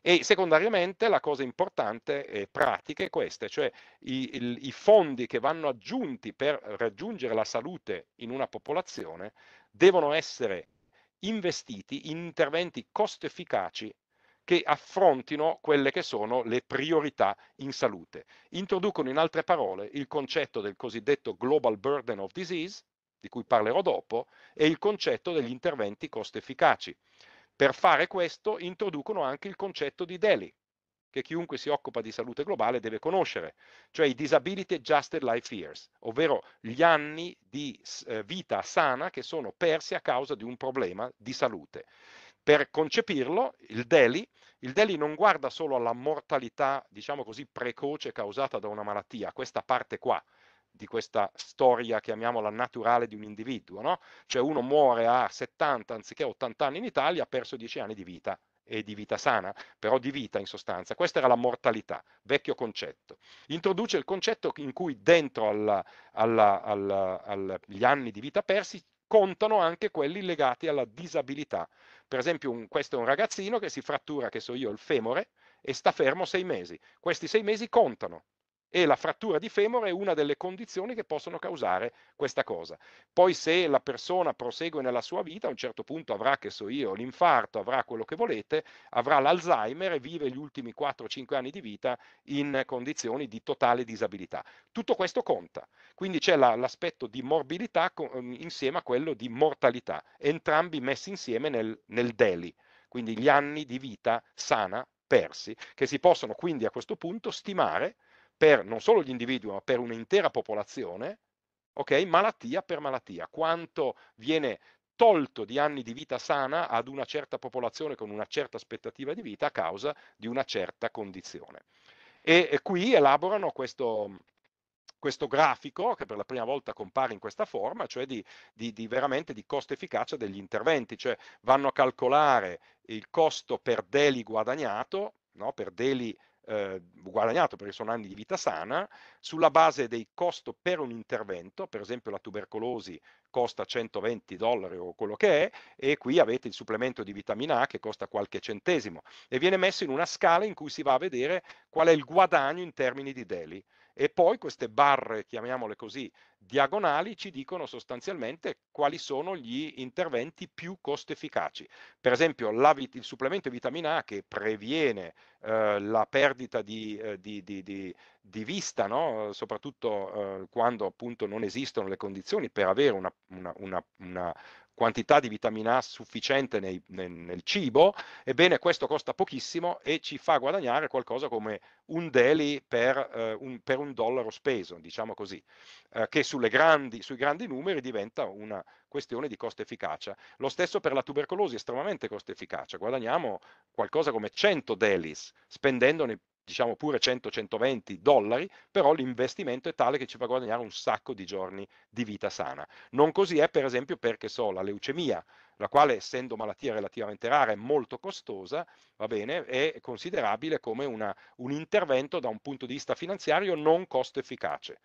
[SPEAKER 4] E secondariamente la cosa importante e pratica è questa, cioè i, i, i fondi che vanno aggiunti per raggiungere la salute in una popolazione devono essere investiti in interventi costo efficaci che affrontino quelle che sono le priorità in salute. Introducono in altre parole il concetto del cosiddetto global burden of disease, di cui parlerò dopo, e il concetto degli interventi costo efficaci. Per fare questo introducono anche il concetto di DELI, che chiunque si occupa di salute globale deve conoscere, cioè i Disability Adjusted Life Years, ovvero gli anni di eh, vita sana che sono persi a causa di un problema di salute. Per concepirlo, il DELI, il DELI non guarda solo alla mortalità, diciamo così, precoce causata da una malattia, questa parte qua, di questa storia, chiamiamola naturale, di un individuo. No? Cioè uno muore a 70 anziché 80 anni in Italia, ha perso 10 anni di vita e di vita sana, però di vita in sostanza. Questa era la mortalità, vecchio concetto. Introduce il concetto in cui dentro agli anni di vita persi contano anche quelli legati alla disabilità. Per esempio, un, questo è un ragazzino che si frattura, che so io, il femore e sta fermo sei mesi. Questi sei mesi contano e la frattura di femore è una delle condizioni che possono causare questa cosa. Poi se la persona prosegue nella sua vita, a un certo punto avrà, che so io, l'infarto, avrà quello che volete, avrà l'Alzheimer e vive gli ultimi 4-5 anni di vita in condizioni di totale disabilità. Tutto questo conta, quindi c'è la, l'aspetto di morbilità ehm, insieme a quello di mortalità, entrambi messi insieme nel, nel DELI, quindi gli anni di vita sana persi, che si possono quindi a questo punto stimare per non solo gli individui, ma per un'intera popolazione, ok? malattia per malattia, quanto viene tolto di anni di vita sana ad una certa popolazione con una certa aspettativa di vita a causa di una certa condizione. E, e qui elaborano questo, questo grafico che per la prima volta compare in questa forma, cioè di, di, di veramente di costo-efficacia degli interventi, cioè vanno a calcolare il costo per deli guadagnato, no? per deli eh, guadagnato perché sono anni di vita sana, sulla base dei costi per un intervento, per esempio la tubercolosi costa 120 dollari o quello che è, e qui avete il supplemento di vitamina A che costa qualche centesimo e viene messo in una scala in cui si va a vedere qual è il guadagno in termini di deli e poi queste barre, chiamiamole così, diagonali ci dicono sostanzialmente quali sono gli interventi più costo efficaci. Per esempio il supplemento di vitamina A che previene eh, la perdita di, eh, di, di, di vista, no? soprattutto eh, quando appunto non esistono le condizioni per avere una, una, una, quantità di vitamina A sufficiente nei, nel, nel cibo, ebbene questo costa pochissimo e ci fa guadagnare qualcosa come un daily per, eh, un, per un, dollaro speso, diciamo così, eh, che grandi, sui grandi numeri diventa una questione di costo efficacia. Lo stesso per la tubercolosi, estremamente costo efficacia, guadagniamo qualcosa come 100 dailies spendendone diciamo pure 100-120 dollari, però l'investimento è tale che ci fa guadagnare un sacco di giorni di vita sana. Non così è per esempio perché so la leucemia, la quale essendo malattia relativamente rara e molto costosa, va bene, è considerabile come una, un intervento da un punto di vista finanziario non costo efficace.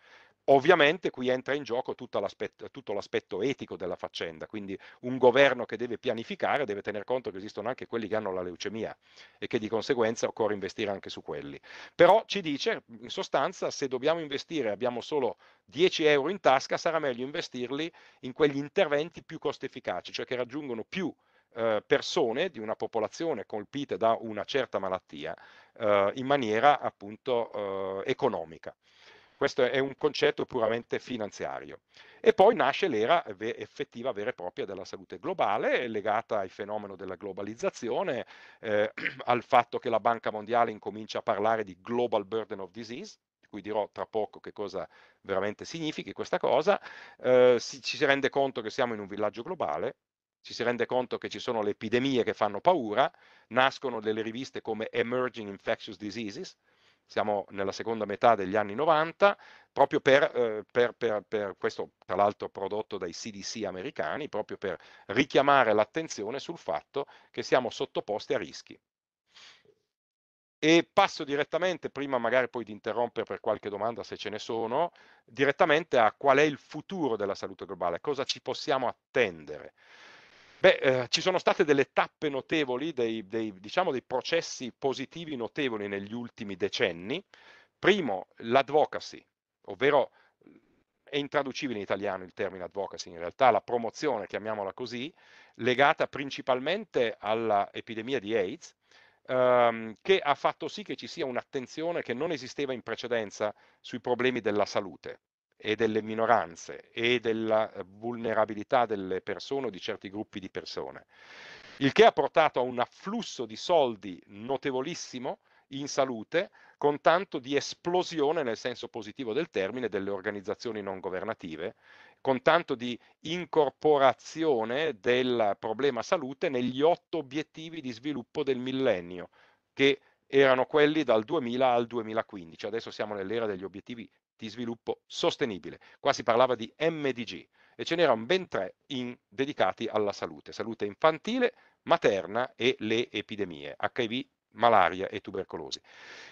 [SPEAKER 4] Ovviamente qui entra in gioco tutto l'aspetto, tutto l'aspetto, etico della faccenda, quindi un governo che deve pianificare deve tener conto che esistono anche quelli che hanno la leucemia e che di conseguenza occorre investire anche su quelli. Però ci dice, in sostanza, se dobbiamo investire e abbiamo solo 10 euro in tasca, sarà meglio investirli in quegli interventi più costo efficaci, cioè che raggiungono più eh, persone di una popolazione colpite da una certa malattia eh, in maniera appunto eh, economica. Questo è un concetto puramente finanziario. E poi nasce l'era effettiva, vera e propria della salute globale, legata al fenomeno della globalizzazione, eh, al fatto che la Banca Mondiale incomincia a parlare di global burden of disease, di cui dirò tra poco che cosa veramente significhi questa cosa, eh, si, ci si rende conto che siamo in un villaggio globale, ci si rende conto che ci sono le epidemie che fanno paura, nascono delle riviste come Emerging Infectious Diseases, siamo nella seconda metà degli anni 90, proprio per, eh, per, per, per, questo, tra l'altro prodotto dai CDC americani, proprio per richiamare l'attenzione sul fatto che siamo sottoposti a rischi. E passo direttamente, prima magari poi di interrompere per qualche domanda se ce ne sono, direttamente a qual è il futuro della salute globale, cosa ci possiamo attendere. Beh, eh, ci sono state delle tappe notevoli, dei, dei, diciamo dei processi positivi notevoli negli ultimi decenni. Primo, l'advocacy, ovvero è intraducibile in italiano il termine advocacy, in realtà la promozione, chiamiamola così, legata principalmente all'epidemia di AIDS, ehm, che ha fatto sì che ci sia un'attenzione che non esisteva in precedenza sui problemi della salute e delle minoranze e della eh, vulnerabilità delle persone o di certi gruppi di persone, il che ha portato a un afflusso di soldi notevolissimo in salute con tanto di esplosione nel senso positivo del termine delle organizzazioni non governative, con tanto di incorporazione del problema salute negli otto obiettivi di sviluppo del millennio, che erano quelli dal 2000 al 2015. Adesso siamo nell'era degli obiettivi di sviluppo sostenibile. Qua si parlava di MDG e ce n'erano ben tre in, dedicati alla salute, salute infantile, materna e le epidemie, HIV, malaria e tubercolosi.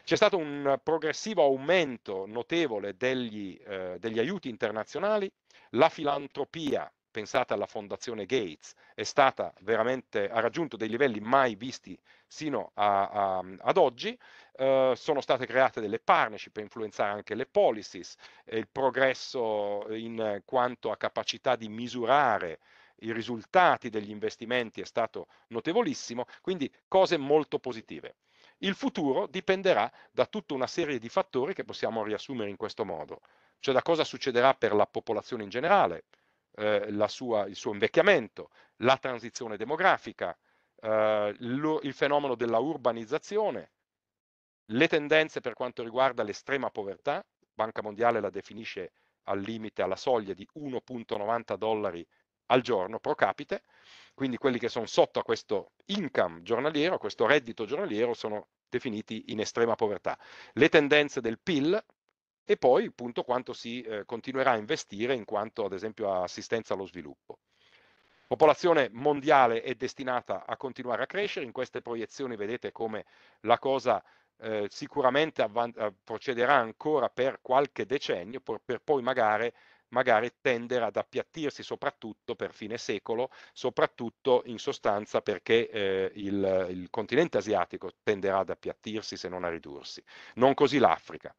[SPEAKER 4] C'è stato un progressivo aumento notevole degli, eh, degli aiuti internazionali, la filantropia pensate alla fondazione Gates, ha raggiunto dei livelli mai visti sino a, a, ad oggi Ehm, sono state create delle partnership per influenzare anche le policies, il progresso in quanto a capacità di misurare i risultati degli investimenti è stato notevolissimo, quindi cose molto positive. Il futuro dipenderà da tutta una serie di fattori che possiamo riassumere in questo modo, cioè da cosa succederà per la popolazione in generale, eh, sua, il suo invecchiamento, la transizione demografica, eh, lo, il fenomeno della urbanizzazione, le tendenze per quanto riguarda l'estrema povertà, Banca Mondiale la definisce al limite, alla soglia di 1.90 dollari al giorno pro capite, quindi quelli che sono sotto a questo income giornaliero, a questo reddito giornaliero, sono definiti in estrema povertà. Le tendenze del PIL e poi appunto quanto si eh, continuerà a investire in quanto ad esempio a assistenza allo sviluppo. Popolazione mondiale è destinata a continuare a crescere, in queste proiezioni vedete come la cosa eh, sicuramente eh, procederà ancora per qualche decennio, per, per poi magari, magari tendere ad appiattirsi soprattutto per fine secolo, soprattutto in sostanza perché eh, il, il continente asiatico tenderà ad appiattirsi se non a ridursi. Non così l'Africa.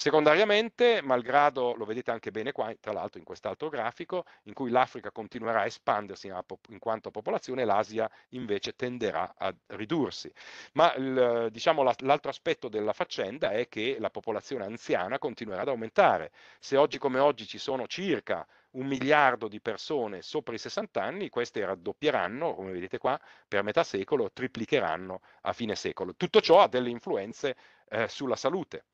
[SPEAKER 4] Secondariamente, malgrado, lo vedete anche bene qua, tra l'altro in quest'altro grafico, in cui l'Africa continuerà a espandersi in, in quanto a popolazione, l'Asia invece tenderà a ridursi. Ma diciamo, l'altro aspetto della faccenda è che la popolazione anziana continuerà ad aumentare. Se oggi come oggi ci sono circa un miliardo di persone sopra i 60 anni, queste raddoppieranno, come vedete qua, per metà secolo, triplicheranno a fine secolo. Tutto ciò ha delle influenze eh, sulla salute.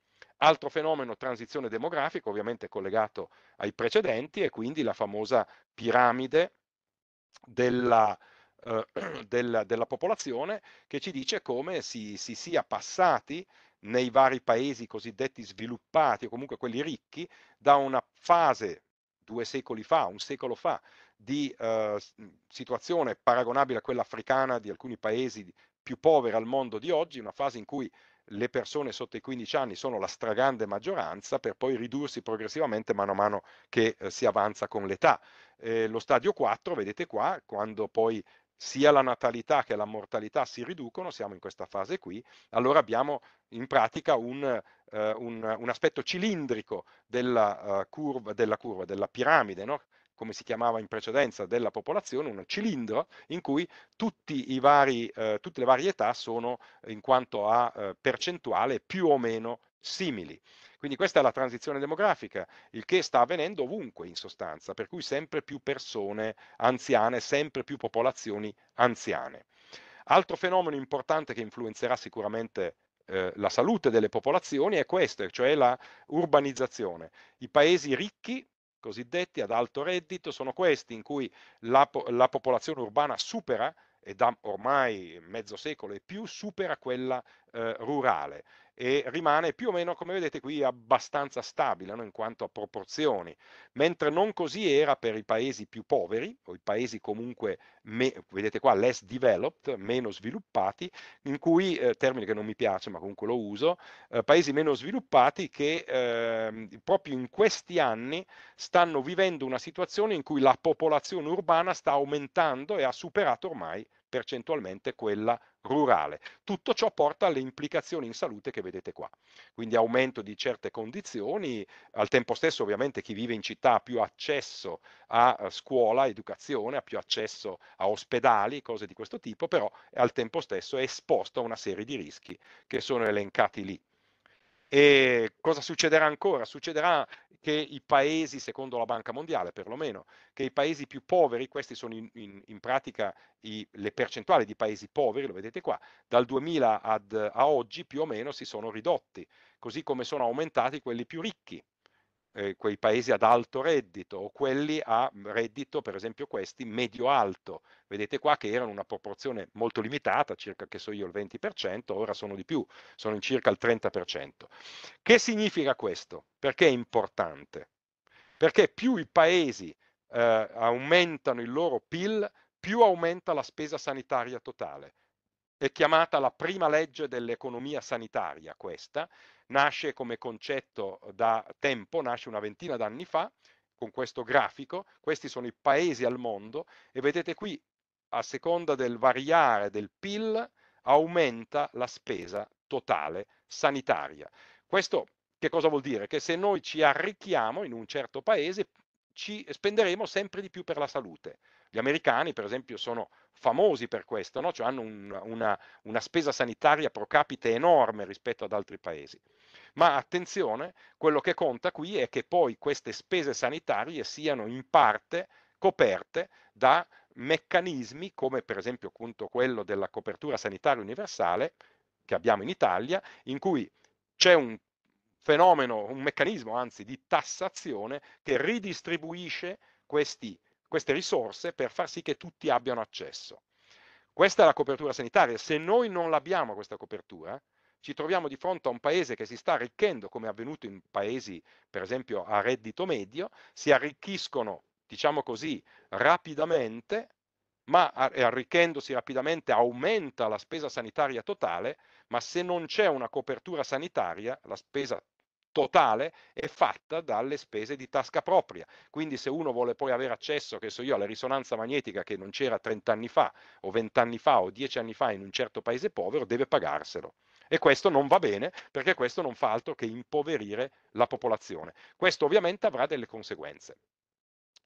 [SPEAKER 4] Altro fenomeno, transizione demografica, ovviamente collegato ai precedenti, e quindi la famosa piramide della, eh, della, della popolazione che ci dice come si, si sia passati nei vari paesi cosiddetti sviluppati o comunque quelli ricchi da una fase due secoli fa, un secolo fa, di eh, situazione paragonabile a quella africana di alcuni paesi più poveri al mondo di oggi, una fase in cui le persone sotto i 15 anni sono la stragrande maggioranza per poi ridursi progressivamente mano a mano che eh, si avanza con l'età. Eh, lo stadio 4, vedete qua, quando poi sia la natalità che la mortalità si riducono, siamo in questa fase qui, allora abbiamo in pratica un, eh, un, un aspetto cilindrico della, uh, curva, della, curva, della piramide, no? come si chiamava in precedenza, della popolazione, un cilindro in cui vari, eh, tutte le varie età sono in quanto a eh, percentuale più o meno simili. Quindi questa è la transizione demografica, il che sta avvenendo ovunque in sostanza, per cui sempre più persone anziane, sempre più popolazioni anziane. Altro fenomeno importante che influenzerà sicuramente eh, la salute delle popolazioni è questo, cioè la urbanizzazione. I paesi ricchi cosiddetti ad alto reddito sono questi in cui la, la popolazione urbana supera e da ormai mezzo secolo e più supera quella eh, rurale e rimane più o meno, come vedete qui, abbastanza stabile no? in quanto a proporzioni, mentre non così era per i paesi più poveri o i paesi comunque, me, vedete qua, less developed, meno sviluppati, in cui, eh, termine che non mi piace ma comunque lo uso, eh, paesi meno sviluppati che eh, proprio in questi anni stanno vivendo una situazione in cui la popolazione urbana sta aumentando e ha superato ormai percentualmente quella rurale. Tutto ciò porta alle implicazioni in salute che vedete qua, quindi aumento di certe condizioni, al tempo stesso ovviamente chi vive in città ha più accesso a eh, scuola, educazione, ha più accesso a ospedali, cose di questo tipo, però al tempo stesso è esposto a una serie di rischi che sono elencati lì. E cosa succederà ancora? Succederà che i paesi, secondo la Banca Mondiale perlomeno, che i paesi più poveri, questi sono in, in, in pratica i, le percentuali di paesi poveri, lo vedete qua, dal 2000 ad, a oggi più o meno si sono ridotti, così come sono aumentati quelli più ricchi eh, quei paesi ad alto reddito o quelli a mm, reddito, per esempio questi, medio-alto. Vedete qua che erano una proporzione molto limitata, circa che so io il 20%, ora sono di più, sono in circa il 30%. Che significa questo? Perché è importante? Perché più i paesi eh, aumentano il loro PIL, più aumenta la spesa sanitaria totale. È chiamata la prima legge dell'economia sanitaria questa, nasce come concetto da tempo, nasce una ventina d'anni fa, con questo grafico, questi sono i paesi al mondo e vedete qui a seconda del variare del PIL aumenta la spesa totale sanitaria. Questo che cosa vuol dire? Che se noi ci arricchiamo in un certo paese ci spenderemo sempre di più per la salute. Gli americani, per esempio, sono famosi per questo, no? cioè hanno un, una, una, spesa sanitaria pro capite enorme rispetto ad altri paesi. Ma attenzione, quello che conta qui è che poi queste spese sanitarie siano in parte coperte da meccanismi come per esempio quello della copertura sanitaria universale che abbiamo in Italia, in cui c'è un fenomeno, un meccanismo anzi di tassazione che ridistribuisce questi queste risorse per far sì che tutti abbiano accesso. Questa è la copertura sanitaria. Se noi non l'abbiamo questa copertura, ci troviamo di fronte a un paese che si sta arricchendo, come è avvenuto in paesi, per esempio, a reddito medio, si arricchiscono, diciamo così, rapidamente, ma arricchendosi rapidamente aumenta la spesa sanitaria totale, ma se non c'è una copertura sanitaria, la spesa totale è fatta dalle spese di tasca propria. Quindi se uno vuole poi avere accesso, che so io, alla risonanza magnetica che non c'era 30 anni fa o 20 anni fa o 10 anni fa in un certo paese povero, deve pagarselo. E questo non va bene perché questo non fa altro che impoverire la popolazione. Questo ovviamente avrà delle conseguenze.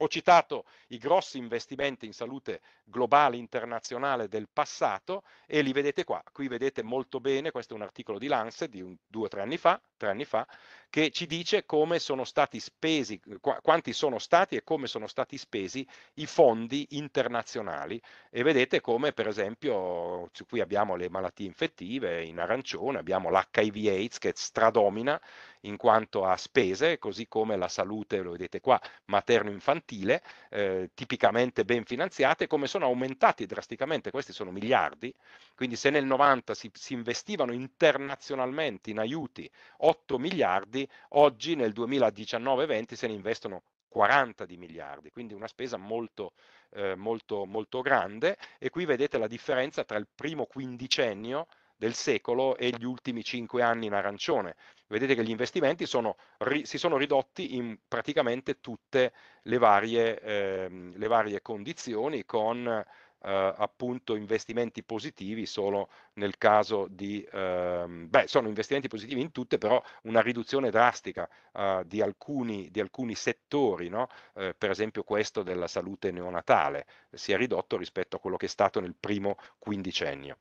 [SPEAKER 4] Ho citato i grossi investimenti in salute globale internazionale del passato e li vedete qua. Qui vedete molto bene, questo è un articolo di Lancet di un, due o tre anni fa, tre anni fa, che ci dice come sono stati spesi, qu- quanti sono stati e come sono stati spesi i fondi internazionali. E vedete come, per esempio, qui abbiamo le malattie infettive in arancione, abbiamo l'HIV AIDS che stradomina in quanto a spese, così come la salute, lo vedete qua, materno-infantile, eh, tipicamente ben finanziate, come sono aumentati drasticamente, questi sono miliardi, quindi se nel 90 si, si investivano internazionalmente in aiuti 8 miliardi, oggi nel 2019-20 se ne investono 40 di miliardi, quindi una spesa molto, eh, molto, molto grande e qui vedete la differenza tra il primo quindicennio del secolo e gli ultimi 5 anni in arancione. Vedete che gli investimenti sono, ri, si sono ridotti in praticamente tutte le varie, eh, le varie condizioni con eh, appunto investimenti positivi solo nel caso di, ehm, beh sono investimenti positivi in tutte, però una riduzione drastica eh, di, alcuni, di, alcuni, settori, no? eh, per esempio questo della salute neonatale, si è ridotto rispetto a quello che è stato nel primo quindicennio.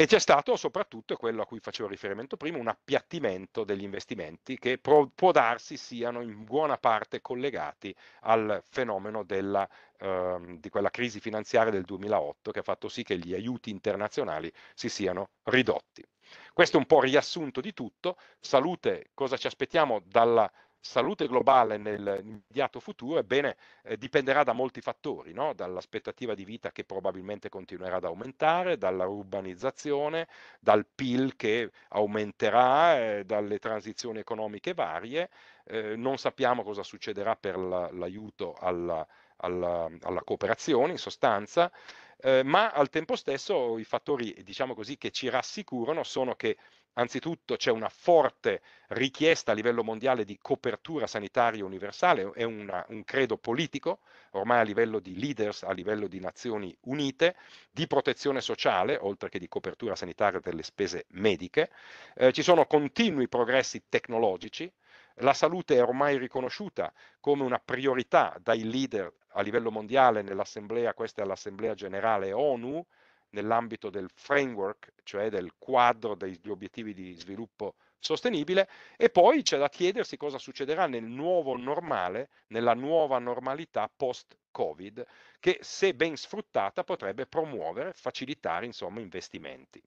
[SPEAKER 4] E c'è stato soprattutto quello a cui facevo riferimento prima, un appiattimento degli investimenti che pro, può darsi siano in buona parte collegati al fenomeno della, ehm, di quella crisi finanziaria del 2008 che ha fatto sì che gli aiuti internazionali si siano ridotti. Questo è un po' riassunto di tutto. Salute, cosa ci aspettiamo dalla salute globale nell'immediato futuro, ebbene, eh, dipenderà da molti fattori, no? dall'aspettativa di vita che probabilmente continuerà ad aumentare, dalla urbanizzazione, dal PIL che aumenterà, eh, dalle transizioni economiche varie. Eh, non sappiamo cosa succederà per la, l'aiuto alla, alla, alla, cooperazione, in sostanza, eh, ma al tempo stesso i fattori, diciamo così, che ci rassicurano sono che Anzitutto c'è una forte richiesta a livello mondiale di copertura sanitaria universale, è una, un credo politico, ormai a livello di leaders, a livello di Nazioni Unite, di protezione sociale, oltre che di copertura sanitaria delle spese mediche. Eh, ci sono continui progressi tecnologici, la salute è ormai riconosciuta come una priorità dai leader a livello mondiale nell'assemblea, questa è l'assemblea generale ONU, nell'ambito del framework, cioè del quadro degli obiettivi di sviluppo sostenibile e poi c'è da chiedersi cosa succederà nel nuovo normale, nella nuova normalità post-Covid, che se ben sfruttata potrebbe promuovere, facilitare insomma investimenti.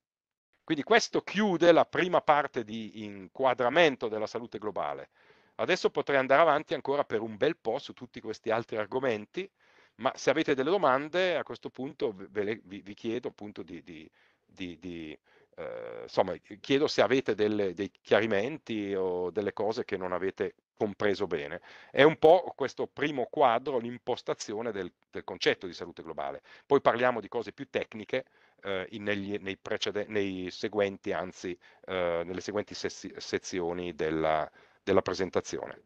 [SPEAKER 4] Quindi questo chiude la prima parte di inquadramento della salute globale. Adesso potrei andare avanti ancora per un bel po' su tutti questi altri argomenti, ma se avete delle domande, a questo punto le, vi, vi, chiedo appunto di, di, di, di eh, insomma, eh, chiedo se avete delle, dei chiarimenti o delle cose che non avete compreso bene. È un po' questo primo quadro, l'impostazione del, del concetto di salute globale. Poi parliamo di cose più tecniche eh, negli, nei, nei, seguenti, anzi, eh, nelle seguenti sezioni della, della presentazione.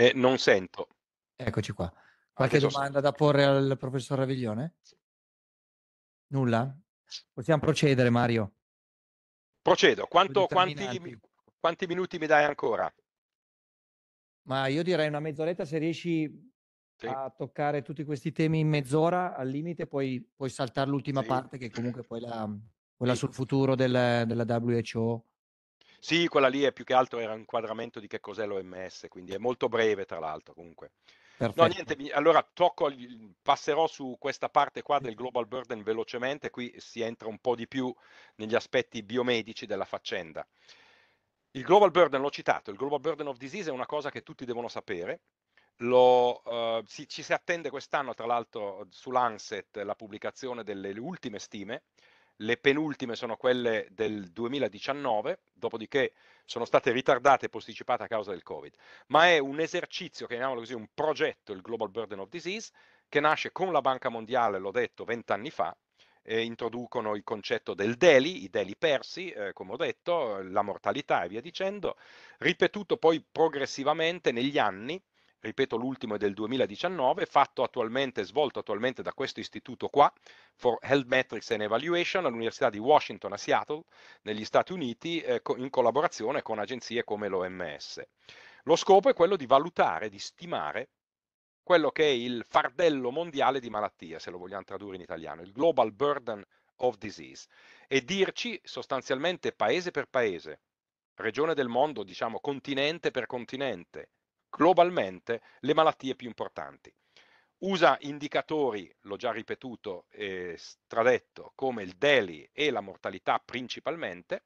[SPEAKER 1] Eh, non sento.
[SPEAKER 2] Eccoci qua. Qualche Adesso domanda sento. da porre al professor Raviglione? Nulla? Possiamo procedere, Mario?
[SPEAKER 4] Procedo. Quanto, quanti, quanti minuti mi dai ancora?
[SPEAKER 2] Ma io direi una mezz'oretta se riesci sì. a toccare tutti questi temi in mezz'ora al limite, poi puoi saltare l'ultima sì. parte che comunque poi la, quella sì. sul futuro del, della WHO
[SPEAKER 4] sì, quella lì è più che altro era un inquadramento di che cos'è l'OMS, quindi è molto breve tra l'altro comunque. Perfetto. No, niente, allora tocco, passerò su questa parte qua del global burden velocemente, qui si entra un po' di più negli aspetti biomedici della faccenda. Il global burden, l'ho citato, il global burden of disease è una cosa che tutti devono sapere, lo, uh, si, ci si attende quest'anno, tra l'altro, sull'Anset la pubblicazione delle ultime stime le penultime sono quelle del 2019, dopodiché sono state ritardate e posticipate a causa del Covid, ma è un esercizio, chiamiamolo così, un progetto, il Global Burden of Disease, che nasce con la Banca Mondiale, l'ho detto, vent'anni fa, e introducono il concetto del deli, i deli persi, eh, come ho detto, la mortalità e via dicendo, ripetuto poi progressivamente negli anni ripeto l'ultimo è del 2019, fatto attualmente, svolto attualmente da questo istituto qua, for Health Metrics and Evaluation all'Università di Washington a Seattle, negli Stati Uniti, eh, in collaborazione con agenzie come l'OMS. Lo scopo è quello di valutare, di stimare quello che è il fardello mondiale di malattia, se lo vogliamo tradurre in italiano, il Global Burden of Disease, e dirci sostanzialmente paese per paese, regione del mondo, diciamo continente per continente, globalmente le malattie più importanti. Usa indicatori, l'ho già ripetuto e stradetto, come il DELI e la mortalità principalmente.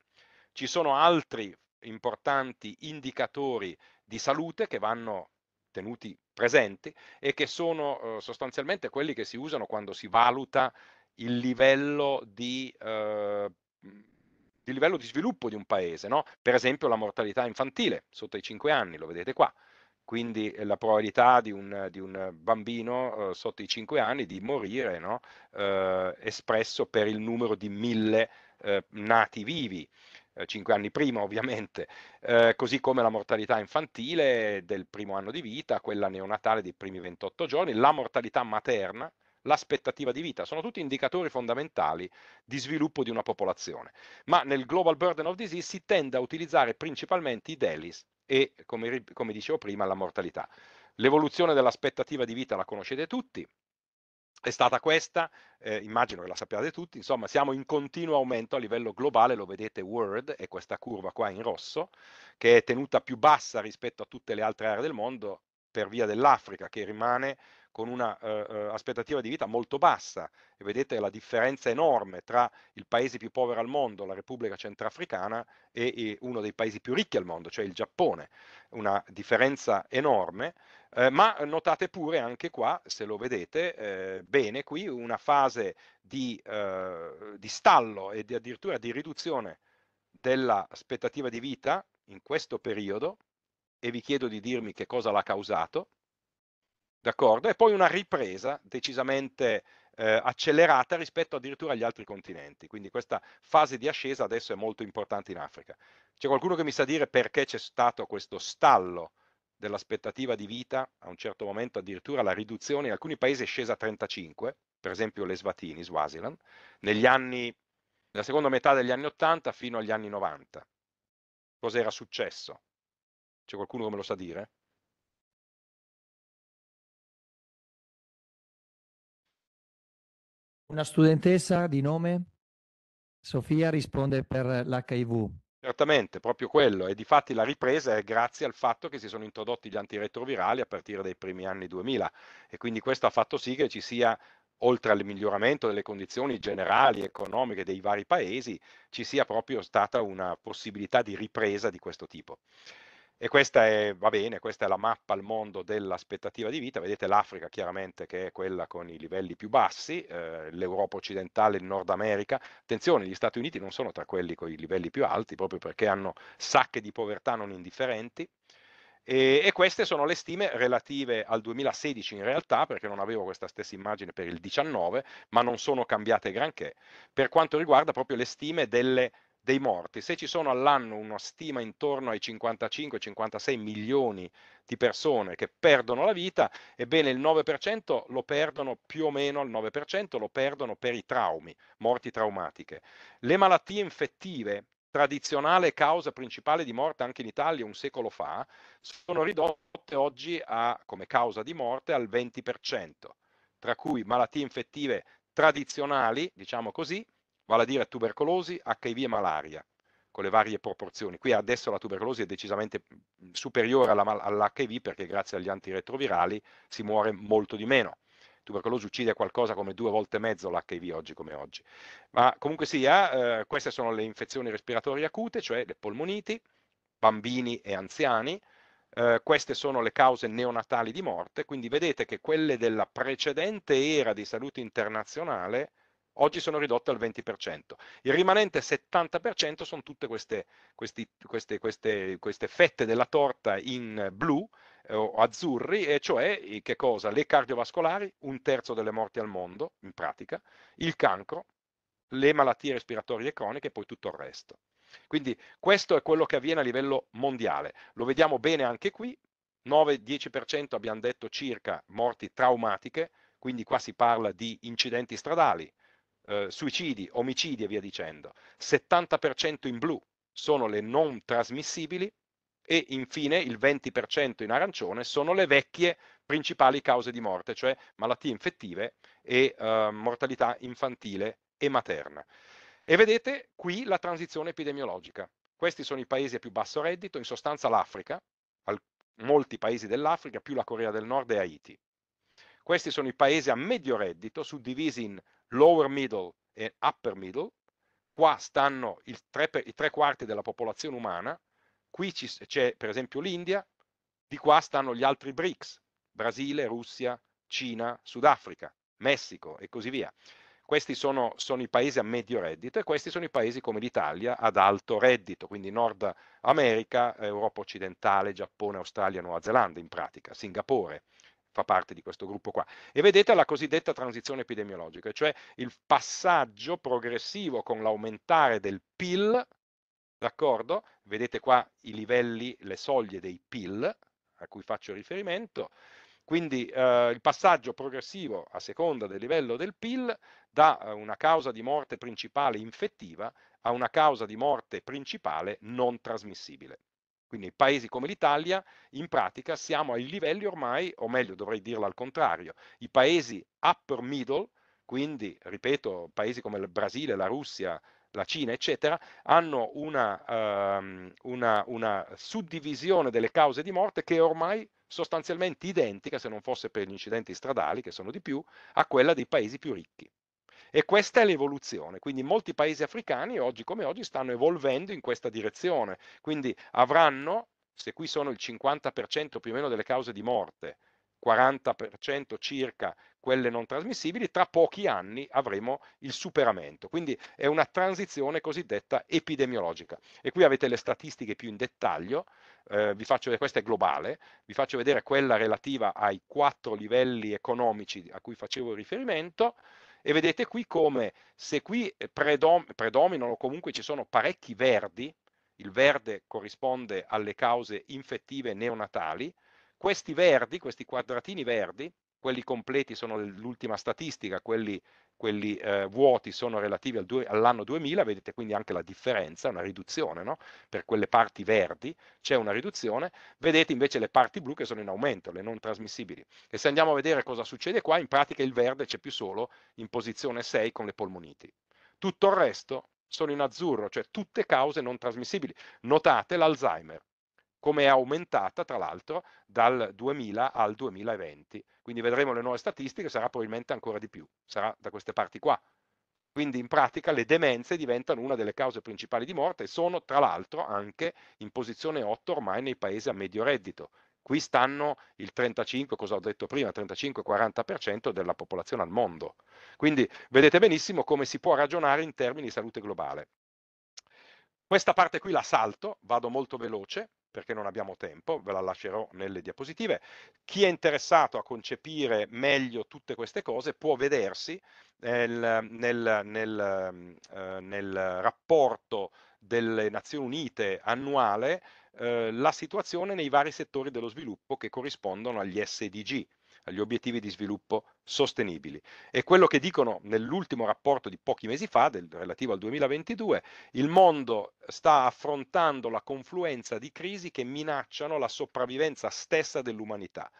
[SPEAKER 4] Ci sono altri importanti indicatori di salute che vanno tenuti presenti e che sono eh, sostanzialmente quelli che si usano quando si valuta il livello di, eh, il livello di sviluppo di un paese, no? per esempio la mortalità infantile sotto i 5 anni, lo vedete qua, quindi eh, la probabilità di un, di un bambino eh, sotto i 5 anni di morire no? eh, espresso per il numero di mille eh, nati vivi. 5 eh, anni prima ovviamente, così come la mortalità infantile del primo anno di vita, quella neonatale dei primi 28 giorni, la mortalità materna, l'aspettativa di vita. Sono tutti indicatori fondamentali di sviluppo di una popolazione. Ma nel Global Burden of Disease si tende a utilizzare principalmente i DELIS e, come, come dicevo prima, la mortalità. L'evoluzione dell'aspettativa di vita la conoscete tutti, è stata questa, eh, immagino che la sappiate tutti, insomma siamo in continuo aumento a livello globale, lo vedete World, è questa curva qua in rosso, che è tenuta più bassa rispetto a tutte le altre aree del mondo per via dell'Africa che rimane con una eh, eh, aspettativa di vita molto bassa e vedete la differenza enorme tra il paese più povero al mondo, la Repubblica Centrafricana, e, e uno dei paesi più ricchi al mondo, cioè il Giappone, una differenza enorme, eh, ma notate pure anche qua, se lo vedete eh, bene, qui una fase di, eh, di stallo e di addirittura di riduzione dell'aspettativa di vita in questo periodo e vi chiedo di dirmi che cosa l'ha causato, d'accordo? E poi una ripresa decisamente eh, accelerata rispetto addirittura agli altri continenti. Quindi questa fase di ascesa adesso è molto importante in Africa. C'è qualcuno che mi sa dire perché c'è stato questo stallo dell'aspettativa di vita, a un certo momento addirittura la riduzione in alcuni paesi è scesa a 35, per esempio l'Esvatini, Swaziland, negli anni, nella seconda metà degli anni 80 fino agli anni 90. Cos'era successo? C'è qualcuno che me lo sa dire?
[SPEAKER 1] Una studentessa
[SPEAKER 2] di nome? Sofia risponde per l'HIV.
[SPEAKER 4] Certamente, proprio quello. E di fatti la ripresa è grazie al fatto che si sono introdotti gli antiretrovirali a partire dai primi anni 2000 e quindi questo ha fatto sì che ci sia oltre al miglioramento delle condizioni generali, economiche dei vari paesi, ci sia proprio stata una possibilità di ripresa di questo tipo. E questa è, va bene, questa è la mappa al mondo dell'aspettativa di vita. Vedete l'Africa chiaramente che è quella con i livelli più bassi, eh, l'Europa occidentale, il Nord America. Attenzione, gli Stati Uniti non sono tra quelli con i livelli più alti, proprio perché hanno sacche di povertà non indifferenti. E, e, queste sono le stime relative al 2016 in realtà, perché non avevo questa stessa immagine per il 19, ma non sono cambiate granché, per quanto riguarda proprio le stime delle dei morti, se ci sono all'anno una stima intorno ai 55-56 milioni di persone che perdono la vita, ebbene il 9% lo perdono più o meno al 9% lo perdono per i traumi, morti traumatiche. Le malattie infettive, tradizionale causa principale di morte anche in Italia un secolo fa, sono ridotte oggi a, come causa di morte al 20%, tra cui malattie infettive tradizionali, diciamo così, vale a dire tubercolosi, HIV e malaria, con le varie proporzioni. Qui adesso la tubercolosi è decisamente superiore alla, all'HIV perché grazie agli antiretrovirali si muore molto di meno. Tubercolosi uccide qualcosa come due volte e mezzo l'HIV oggi come oggi. Ma comunque sia, eh, queste sono le infezioni respiratorie acute, cioè le polmoniti, bambini e anziani, Uh, queste sono le cause neonatali di morte, quindi vedete che quelle della precedente era di salute internazionale Oggi sono ridotte al 20%. Il rimanente 70% sono tutte queste, questi, queste, queste, queste fette della torta in blu eh, o azzurri, e cioè che cosa? Le cardiovascolari, un terzo delle morti al mondo, in pratica, il cancro, le malattie respiratorie croniche e poi tutto il resto. Quindi questo è quello che avviene a livello mondiale. Lo vediamo bene anche qui, 9-10% abbiamo detto circa morti traumatiche, quindi qua si parla di incidenti stradali, eh, suicidi, omicidi e via dicendo. 70% in blu sono le non trasmissibili e infine il 20% in arancione sono le vecchie principali cause di morte, cioè malattie infettive e eh, mortalità infantile e materna. E vedete qui la transizione epidemiologica. Questi sono i paesi a più basso reddito, in sostanza l'Africa, molti paesi dell'Africa, più la Corea del Nord e Haiti. Questi sono i paesi a medio reddito, suddivisi in lower middle e upper middle, qua stanno tre, i tre quarti della popolazione umana, qui c'è per esempio l'India, di qua stanno gli altri BRICS, Brasile, Russia, Cina, Sudafrica, Messico e così via. Questi sono, sono, i paesi a medio reddito e questi sono i paesi come l'Italia ad alto reddito, quindi Nord America, Europa occidentale, Giappone, Australia, Nuova Zelanda in pratica, Singapore, fa parte di questo gruppo qua. E vedete la cosiddetta transizione epidemiologica, cioè il passaggio progressivo con l'aumentare del PIL, d'accordo? Vedete qua i livelli, le soglie dei PIL a cui faccio riferimento, quindi eh, il passaggio progressivo a seconda del livello del PIL da eh, una causa di morte principale infettiva a una causa di morte principale non trasmissibile. Quindi paesi come l'Italia, in pratica, siamo ai livelli ormai, o meglio dovrei dirlo al contrario, i paesi upper middle, quindi, ripeto, paesi come il Brasile, la Russia, la Cina, eccetera, hanno una, um, una, una suddivisione delle cause di morte che è ormai sostanzialmente identica, se non fosse per gli incidenti stradali, che sono di più, a quella dei paesi più ricchi. E questa è l'evoluzione, quindi molti paesi africani oggi come oggi stanno evolvendo in questa direzione, quindi avranno, se qui sono il 50% più o meno delle cause di morte, 40% circa quelle non trasmissibili, tra pochi anni avremo il superamento. Quindi è una transizione cosiddetta epidemiologica. E qui avete le statistiche più in dettaglio, eh, vi faccio vedere, questa è globale, vi faccio vedere quella relativa ai quattro livelli economici a cui facevo riferimento, e vedete qui come se qui eh, predom- predominano o comunque ci sono parecchi verdi, il verde corrisponde alle cause infettive neonatali, questi verdi, questi quadratini verdi, quelli completi sono l'ultima statistica, quelli, quelli eh, vuoti sono relativi al due, all'anno 2000, vedete quindi anche la differenza, una riduzione, no? per quelle parti verdi c'è una riduzione, vedete invece le parti blu che sono in aumento, le non trasmissibili. E se andiamo a vedere cosa succede qua, in pratica il verde c'è più solo in posizione 6 con le polmoniti. Tutto il resto sono in azzurro, cioè tutte cause non trasmissibili. Notate l'Alzheimer, come è aumentata tra l'altro dal 2000 al 2020. Quindi vedremo le nuove statistiche, sarà probabilmente ancora di più, sarà da queste parti qua. Quindi in pratica le demenze diventano una delle cause principali di morte e sono tra l'altro anche in posizione 8 ormai nei paesi a medio reddito. Qui stanno il 35, cosa ho detto prima, 35-40% della popolazione al mondo. Quindi vedete benissimo come si può ragionare in termini di salute globale. Questa parte qui la salto, vado molto veloce, perché non abbiamo tempo, ve la lascerò nelle diapositive. Chi è interessato a concepire meglio tutte queste cose può vedersi nel, nel, nel, eh, nel rapporto delle Nazioni Unite annuale eh, la situazione nei vari settori dello sviluppo che corrispondono agli SDG agli obiettivi di sviluppo sostenibili. E quello che dicono nell'ultimo rapporto di pochi mesi fa, del, relativo al 2022, il mondo sta affrontando la confluenza di crisi che minacciano la sopravvivenza stessa dell'umanità.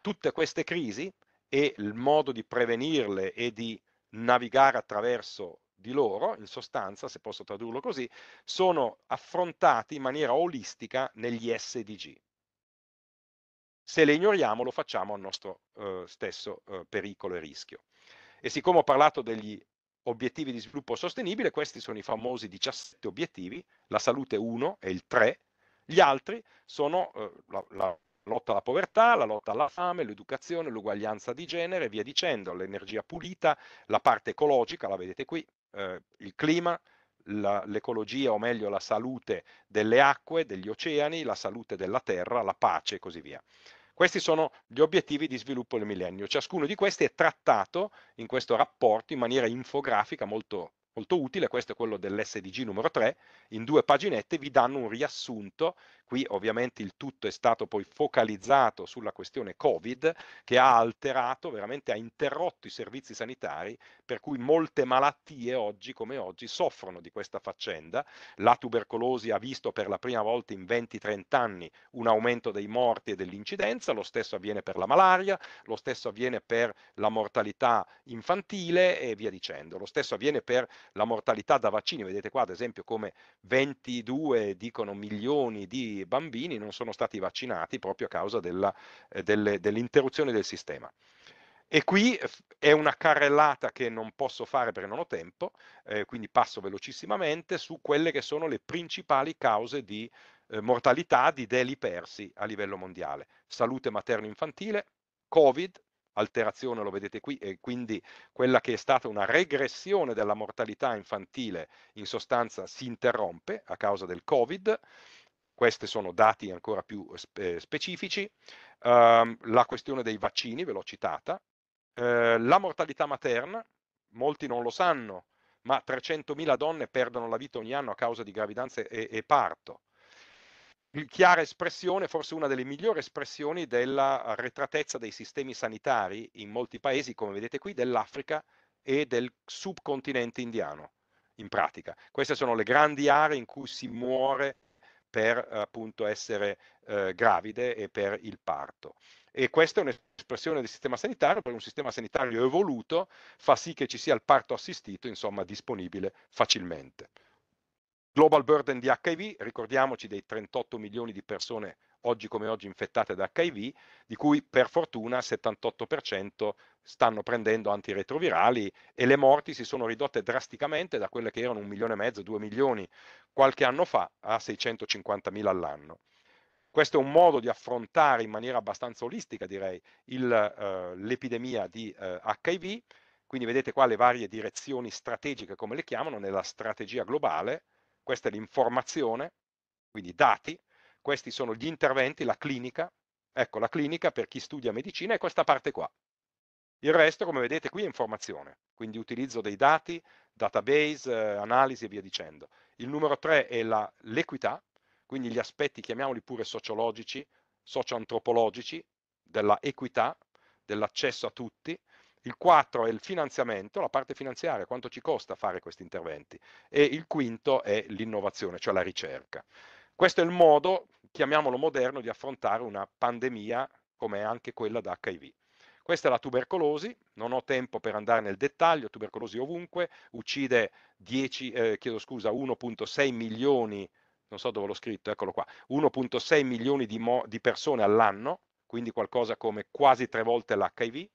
[SPEAKER 4] Tutte queste crisi e il modo di prevenirle e di navigare attraverso di loro, in sostanza, se posso tradurlo così, sono affrontati in maniera olistica negli SDG. Se le ignoriamo lo facciamo al nostro eh, stesso eh, pericolo e rischio. E siccome ho parlato degli obiettivi di sviluppo sostenibile, questi sono i famosi 17 obiettivi, la salute 1 e il 3, gli altri sono eh, la, la, lotta alla povertà, la lotta alla fame, l'educazione, l'uguaglianza di genere e via dicendo, l'energia pulita, la parte ecologica, la vedete qui, eh, il clima, l'ecologia o meglio la salute delle acque, degli oceani, la salute della terra, la pace e così via. Questi sono gli obiettivi di sviluppo del millennio. Ciascuno di questi è trattato in questo rapporto in maniera infografica molto, molto utile, questo è quello dell'SDG numero 3, in due paginette vi danno un riassunto Qui ovviamente il tutto è stato poi focalizzato sulla questione Covid che ha alterato, veramente ha interrotto i servizi sanitari, per cui molte malattie oggi come oggi soffrono di questa faccenda. La tubercolosi ha visto per la prima volta in 20-30 anni un aumento dei morti e dell'incidenza, lo stesso avviene per la malaria, lo stesso avviene per la mortalità infantile e via dicendo. Lo stesso avviene per la mortalità da vaccini, vedete qua ad esempio come 22 dicono milioni di bambini non sono stati vaccinati proprio a causa della, eh, delle, dell'interruzione del sistema. E qui eh, è una carrellata che non posso fare perché non ho tempo, eh, quindi passo velocissimamente su quelle che sono le principali cause di eh, mortalità di deli persi a livello mondiale. Salute materno-infantile, Covid, alterazione lo vedete qui, e quindi quella che è stata una regressione della mortalità infantile in sostanza si interrompe a causa del Covid, questi sono dati ancora più specifici. Uh, la questione dei vaccini, ve l'ho citata. Uh, la mortalità materna, molti non lo sanno, ma 300.000 donne perdono la vita ogni anno a causa di gravidanze e, e parto. Chiara espressione, forse una delle migliori espressioni della retratezza dei sistemi sanitari in molti paesi, come vedete qui, dell'Africa e del subcontinente indiano, in pratica. Queste sono le grandi aree in cui si muore per appunto essere eh, gravide e per il parto. E questa è un'espressione del sistema sanitario, perché un sistema sanitario evoluto fa sì che ci sia il parto assistito, insomma, disponibile facilmente. Global burden di HIV, ricordiamoci dei 38 milioni di persone oggi come oggi infettate da HIV, di cui per fortuna il 78% stanno prendendo antiretrovirali e le morti si sono ridotte drasticamente da quelle che erano un milione e mezzo, due milioni qualche anno fa a 650 mila all'anno. Questo è un modo di affrontare in maniera abbastanza olistica, direi, il, eh, l'epidemia di eh, HIV. Quindi vedete qua le varie direzioni strategiche, come le chiamano, nella strategia globale. Questa è l'informazione, quindi dati, questi sono gli interventi, la clinica, ecco la clinica per chi studia medicina è questa parte qua. Il resto, come vedete, qui è informazione, quindi utilizzo dei dati, database, eh, analisi e via dicendo. Il numero tre è l'equità, quindi gli aspetti, chiamiamoli pure sociologici, socioantropologici, della equità, dell'accesso a tutti. Il quattro è il finanziamento, la parte finanziaria, quanto ci costa fare questi interventi. E il quinto è l'innovazione, cioè la ricerca. Questo è il modo chiamiamolo moderno, di affrontare una pandemia come anche quella da HIV. Questa è la tubercolosi, non ho tempo per andare nel dettaglio, tubercolosi ovunque, uccide 10, eh, chiedo scusa, 1.6 milioni, non so dove l'ho scritto, eccolo qua, 1.6 milioni di, mo- di persone all'anno, quindi qualcosa come quasi tre volte l'HIV,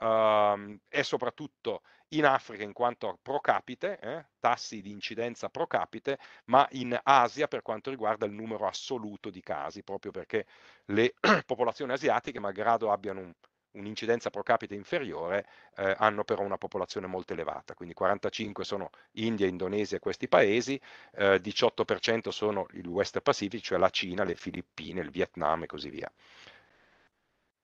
[SPEAKER 4] Uh, ehm, è soprattutto in Africa in quanto pro capite, eh, tassi di incidenza pro capite, ma in Asia per quanto riguarda il numero assoluto di casi, proprio perché le popolazioni asiatiche, malgrado abbiano un, un'incidenza pro capite inferiore, eh, hanno però una popolazione molto elevata, quindi 45 sono India, Indonesia e questi paesi, eh, 18% sono il West Pacific, cioè la Cina, le Filippine, il Vietnam e così via.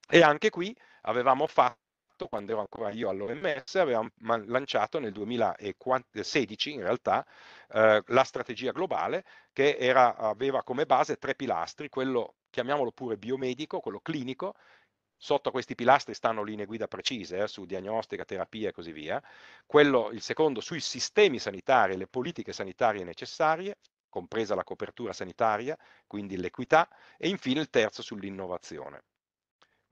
[SPEAKER 4] E anche qui avevamo fatto fatto quando ero ancora io all'OMS, avevamo lanciato nel 2016 in realtà eh, la strategia globale che era, aveva come base tre pilastri, quello chiamiamolo pure biomedico, quello clinico, sotto questi pilastri stanno linee guida precise eh, su diagnostica, terapia e così via, quello, il secondo sui sistemi sanitari e le politiche sanitarie necessarie, compresa la copertura sanitaria, quindi l'equità, e infine il terzo sull'innovazione.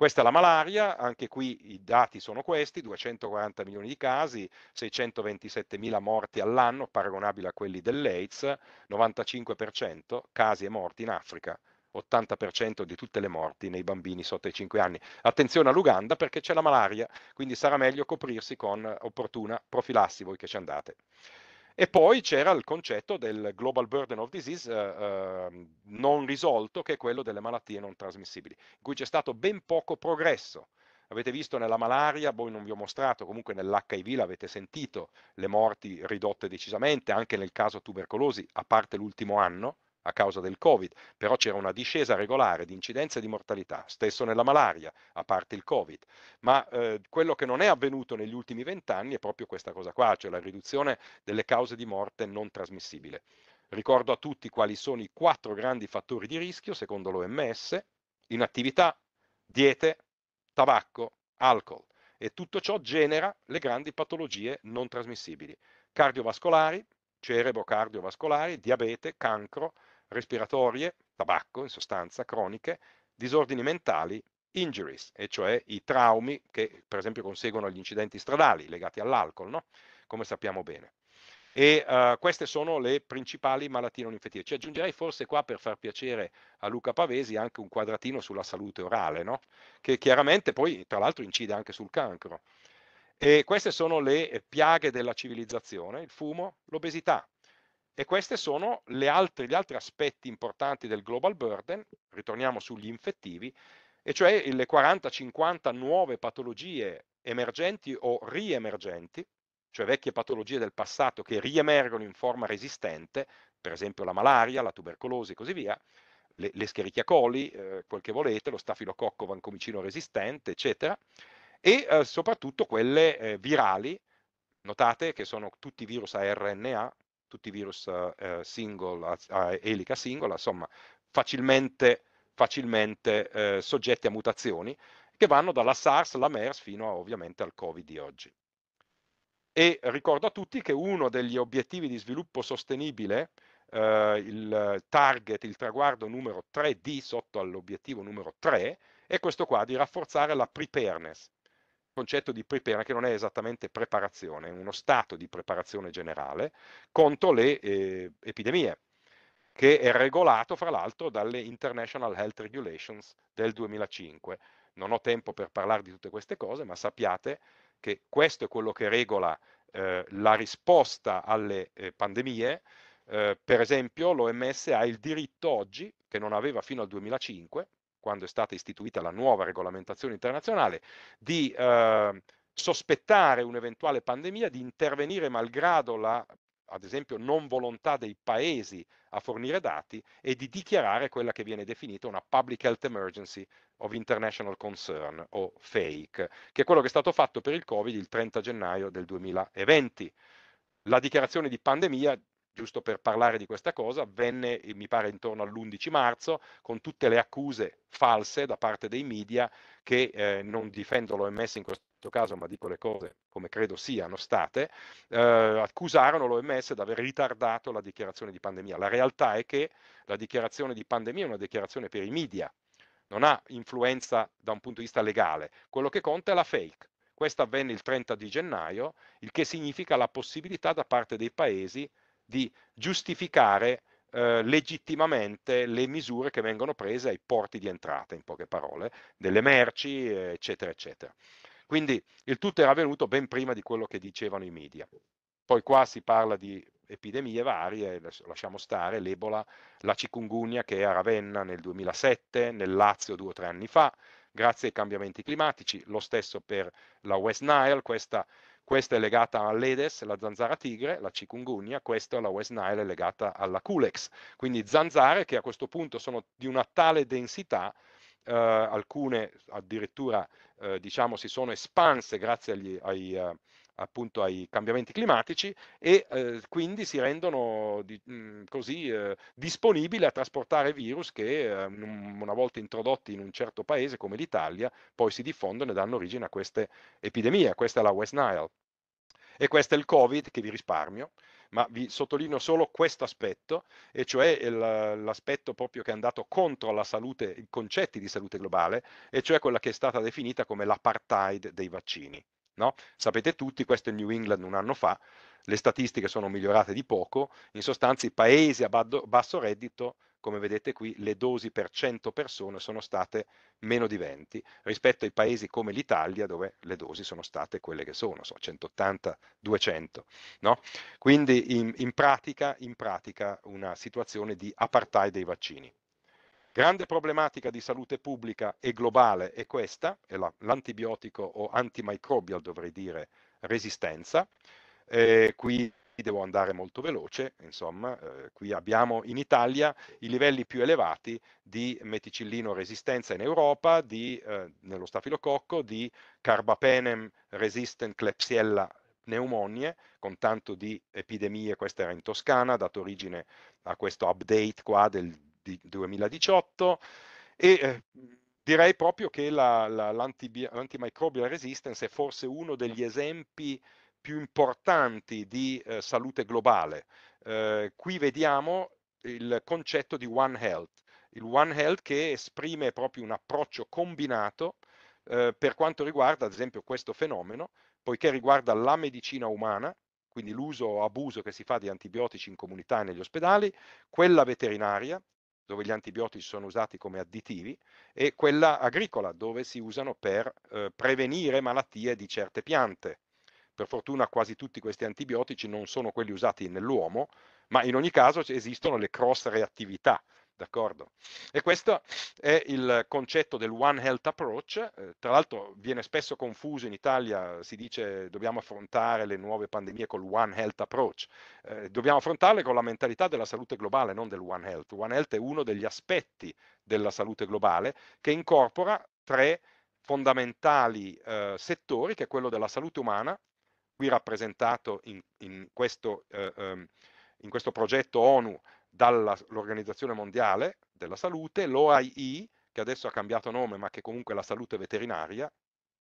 [SPEAKER 4] Questa è la malaria, anche qui i dati sono questi, 240 milioni di casi, 627 mila morti all'anno, paragonabili a quelli dell'AIDS, 95% casi e morti in Africa, 80% di tutte le morti nei bambini sotto i 5 anni. Attenzione all'Uganda perché c'è la malaria, quindi sarà meglio coprirsi con opportuna profilassi voi che ci andate. E poi c'era il concetto del global burden of disease eh, ehm, non risolto, che è quello delle malattie non trasmissibili, in cui c'è stato ben poco progresso. Avete visto nella malaria, voi non vi ho mostrato, comunque nell'HIV l'avete sentito, le morti ridotte decisamente, anche nel caso tubercolosi, a parte l'ultimo anno, a causa del Covid, però c'era una discesa regolare di incidenza e di mortalità, stesso nella malaria, a parte il Covid. Ma eh, quello che non è avvenuto negli ultimi vent'anni è proprio questa cosa qua, cioè la riduzione delle cause di morte non trasmissibile. Ricordo a tutti quali sono i quattro grandi fattori di rischio, secondo l'OMS, inattività, diete, tabacco, alcol. E tutto ciò genera le grandi patologie non trasmissibili, cardiovascolari, cerebro cardiovascolari, diabete, cancro, respiratorie, tabacco in sostanza, croniche, disordini mentali, injuries, e cioè i traumi che per esempio conseguono agli incidenti stradali legati all'alcol, no? come sappiamo bene. E uh, queste sono le principali malattie non infettive. Ci aggiungerei forse qua per far piacere a Luca Pavesi anche un quadratino sulla salute orale, no? che chiaramente poi tra l'altro incide anche sul cancro. E queste sono le piaghe della civilizzazione, il fumo, l'obesità, e questi sono altre, gli altri aspetti importanti del global burden, ritorniamo sugli infettivi, e cioè le 40-50 nuove patologie emergenti o riemergenti, cioè vecchie patologie del passato che riemergono in forma resistente, per esempio la malaria, la tubercolosi e così via, le, l'escherichia coli, eh, quel che volete, lo stafilococco vancomicino resistente, eccetera, e eh, soprattutto quelle eh, virali, notate che sono tutti virus a RNA, tutti i virus eh, single, a, a, elica singola, insomma facilmente, facilmente eh, soggetti a mutazioni che vanno dalla SARS, la MERS fino a, ovviamente al Covid di oggi. E ricordo a tutti che uno degli obiettivi di sviluppo sostenibile, eh, il target, il traguardo numero 3D sotto all'obiettivo numero 3, è questo qua di rafforzare la preparedness, concetto di prepara che non è esattamente preparazione, è uno stato di preparazione generale contro le eh, epidemie, che è regolato fra l'altro dalle International Health Regulations del 2005. Non ho tempo per parlare di tutte queste cose, ma sappiate che questo è quello che regola eh, la risposta alle eh, pandemie. Eh, per esempio l'OMS ha il diritto oggi, che non aveva fino al 2005, quando è stata istituita la nuova regolamentazione internazionale, di eh, sospettare un'eventuale pandemia, di intervenire malgrado la ad esempio non volontà dei paesi a fornire dati e di dichiarare quella che viene definita una Public Health Emergency of International Concern o FAKE, che è quello che è stato fatto per il Covid il 30 gennaio del 2020. La dichiarazione di pandemia giusto per parlare di questa cosa, venne, eh, mi pare, intorno all'11 marzo, con tutte le accuse false da parte dei media che eh, non difendo l'OMS in questo caso, ma dico le cose come credo siano state, eh, accusarono l'OMS di aver ritardato la dichiarazione di pandemia. La realtà è che la dichiarazione di pandemia è una dichiarazione per i media, non ha influenza da un punto di vista legale. Quello che conta è la fake. Questa avvenne il 30 di gennaio, il che significa la possibilità da parte dei paesi di giustificare eh, legittimamente le misure che vengono prese ai porti di entrata, in poche parole, delle merci, eccetera, eccetera. Quindi il tutto era avvenuto ben prima di quello che dicevano i media. Poi qua si parla di epidemie varie, lasciamo stare l'Ebola, la cicungunia che è a Ravenna nel 2007, nel Lazio due o tre anni fa, grazie ai cambiamenti climatici, lo stesso per la West Nile, questa questa è legata all'Edes, la zanzara tigre, la cicungunya, questa la West Nile è legata alla Culex. Quindi zanzare che a questo punto sono di una tale densità Uh, alcune addirittura uh, diciamo, si sono espanse grazie agli, ai, uh, appunto ai cambiamenti climatici e eh, quindi si rendono di, mh, mm, così eh, disponibili a trasportare virus che eh, una volta introdotti in un certo paese come l'Italia poi si diffondono e danno origine a queste epidemie. Questa è la West Nile. E questo è il Covid che vi risparmio, ma vi sottolineo solo questo aspetto, e cioè l'aspetto proprio che è andato contro la salute, i concetti di salute globale, e cioè quella che è stata definita come l'apartheid dei vaccini. No? Sapete tutti, questo è il New England un anno fa, le statistiche sono migliorate di poco, in sostanza i paesi a basso reddito, come vedete qui, le dosi per 100 persone sono state meno di 20 rispetto ai paesi come l'Italia dove le dosi sono state quelle che sono, so, 180-200. No? Quindi in, in, pratica, in pratica una situazione di apartheid dei vaccini. Grande problematica di salute pubblica e globale è questa, è la, l'antibiotico o antimicrobial dovrei dire resistenza. Eh, qui devo andare molto veloce, insomma, eh, qui abbiamo in Italia i livelli più elevati di meticillino resistenza in Europa, di, eh, nello stafilococco, di carbapenem resistant clepsiella pneumonie, con tanto di epidemie, questa era in Toscana, dato origine a questo update qua del 2018 e eh, direi proprio che la, la, l'antimicrobial resistance è forse uno degli esempi più importanti di eh, salute globale. Eh, qui vediamo il concetto di One Health, il One Health che esprime proprio un approccio combinato eh, per quanto riguarda ad esempio questo fenomeno, poiché riguarda la medicina umana, quindi l'uso o abuso che si fa di antibiotici in comunità e negli ospedali, quella veterinaria, dove gli antibiotici sono usati come additivi, e quella agricola, dove si usano per eh, prevenire malattie di certe piante. Per fortuna quasi tutti questi antibiotici non sono quelli usati nell'uomo, ma in ogni caso esistono le cross reattività, D'accordo? E questo è il concetto del One Health Approach, eh, tra l'altro viene spesso confuso in Italia, si dice dobbiamo affrontare le nuove pandemie col One Health Approach, eh, dobbiamo affrontarle con la mentalità della salute globale, non del One Health. One Health è uno degli aspetti della salute globale che incorpora tre fondamentali eh, settori, che è quello della salute umana, qui rappresentato in, in questo... Um, in questo progetto ONU dall'Organizzazione Mondiale della Salute, l'OII, che adesso ha cambiato nome ma che comunque è la salute veterinaria,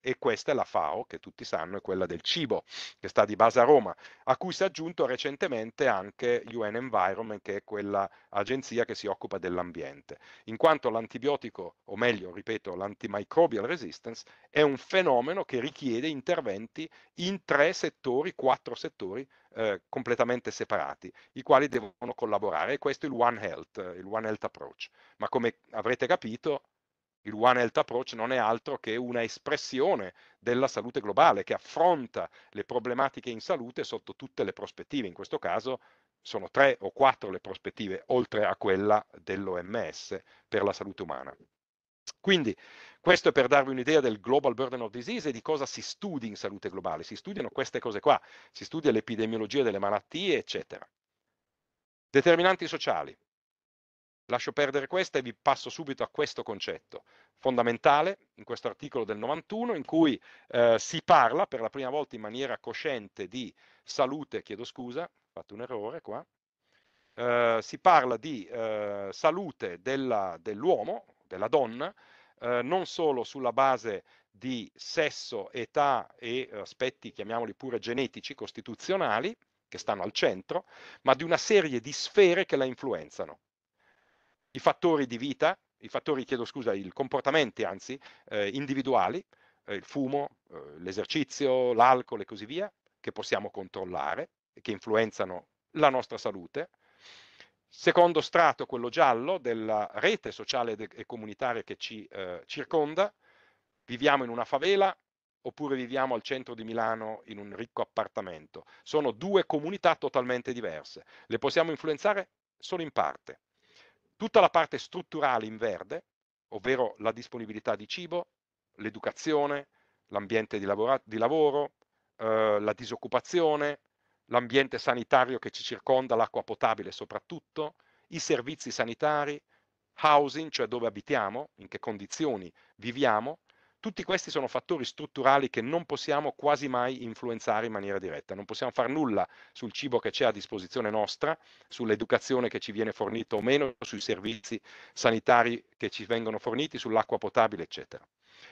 [SPEAKER 4] e questa è la FAO, che tutti sanno è quella del cibo, che sta di base a Roma, a cui si è aggiunto recentemente anche UN Environment, che è quella agenzia che si occupa dell'ambiente, in quanto l'antibiotico, o meglio, ripeto, l'antimicrobial resistance, è un fenomeno che richiede interventi in tre settori, quattro settori eh, completamente separati, i quali devono collaborare e questo è il One Health, il One Health Approach. Ma come avrete capito, il One Health Approach non è altro che una espressione della salute globale che affronta le problematiche in salute sotto tutte le prospettive. In questo caso sono tre o quattro le prospettive, oltre a quella dell'OMS per la salute umana. Quindi questo è per darvi un'idea del global burden of disease e di cosa si studia in salute globale. Si studiano queste cose qua, si studia l'epidemiologia delle malattie, eccetera. Determinanti sociali. Lascio perdere questa e vi passo subito a questo concetto fondamentale in questo articolo del 91 in cui eh, si parla per la prima volta in maniera cosciente di salute, chiedo scusa, ho fatto un errore qua, eh, si parla di eh, salute dell'uomo, della donna, eh, non solo sulla base di sesso, età e aspetti, chiamiamoli pure genetici, costituzionali, che stanno al centro, ma di una serie di sfere che la influenzano i fattori di vita, i fattori, chiedo scusa, i comportamenti anzi, eh, individuali, eh, il fumo, eh, l'esercizio, l'alcol e così via, che possiamo controllare e che influenzano la nostra salute. Secondo strato, quello giallo, della rete sociale e comunitaria che ci eh, circonda. Viviamo in una favela, oppure viviamo al centro di Milano in un ricco appartamento. Sono due comunità totalmente diverse. Le possiamo influenzare solo in parte. Tutta la parte strutturale in verde, ovvero la disponibilità di cibo, l'educazione, l'ambiente di, di, lavoro, eh, la disoccupazione, l'ambiente sanitario che ci circonda, l'acqua potabile soprattutto, i servizi sanitari, housing, cioè dove abitiamo, in che condizioni viviamo, tutti questi sono fattori strutturali che non possiamo quasi mai influenzare in maniera diretta, non possiamo fare nulla sul cibo che c'è a disposizione nostra, sull'educazione che ci viene fornita o meno, sui servizi sanitari che ci vengono forniti, sull'acqua potabile, eccetera.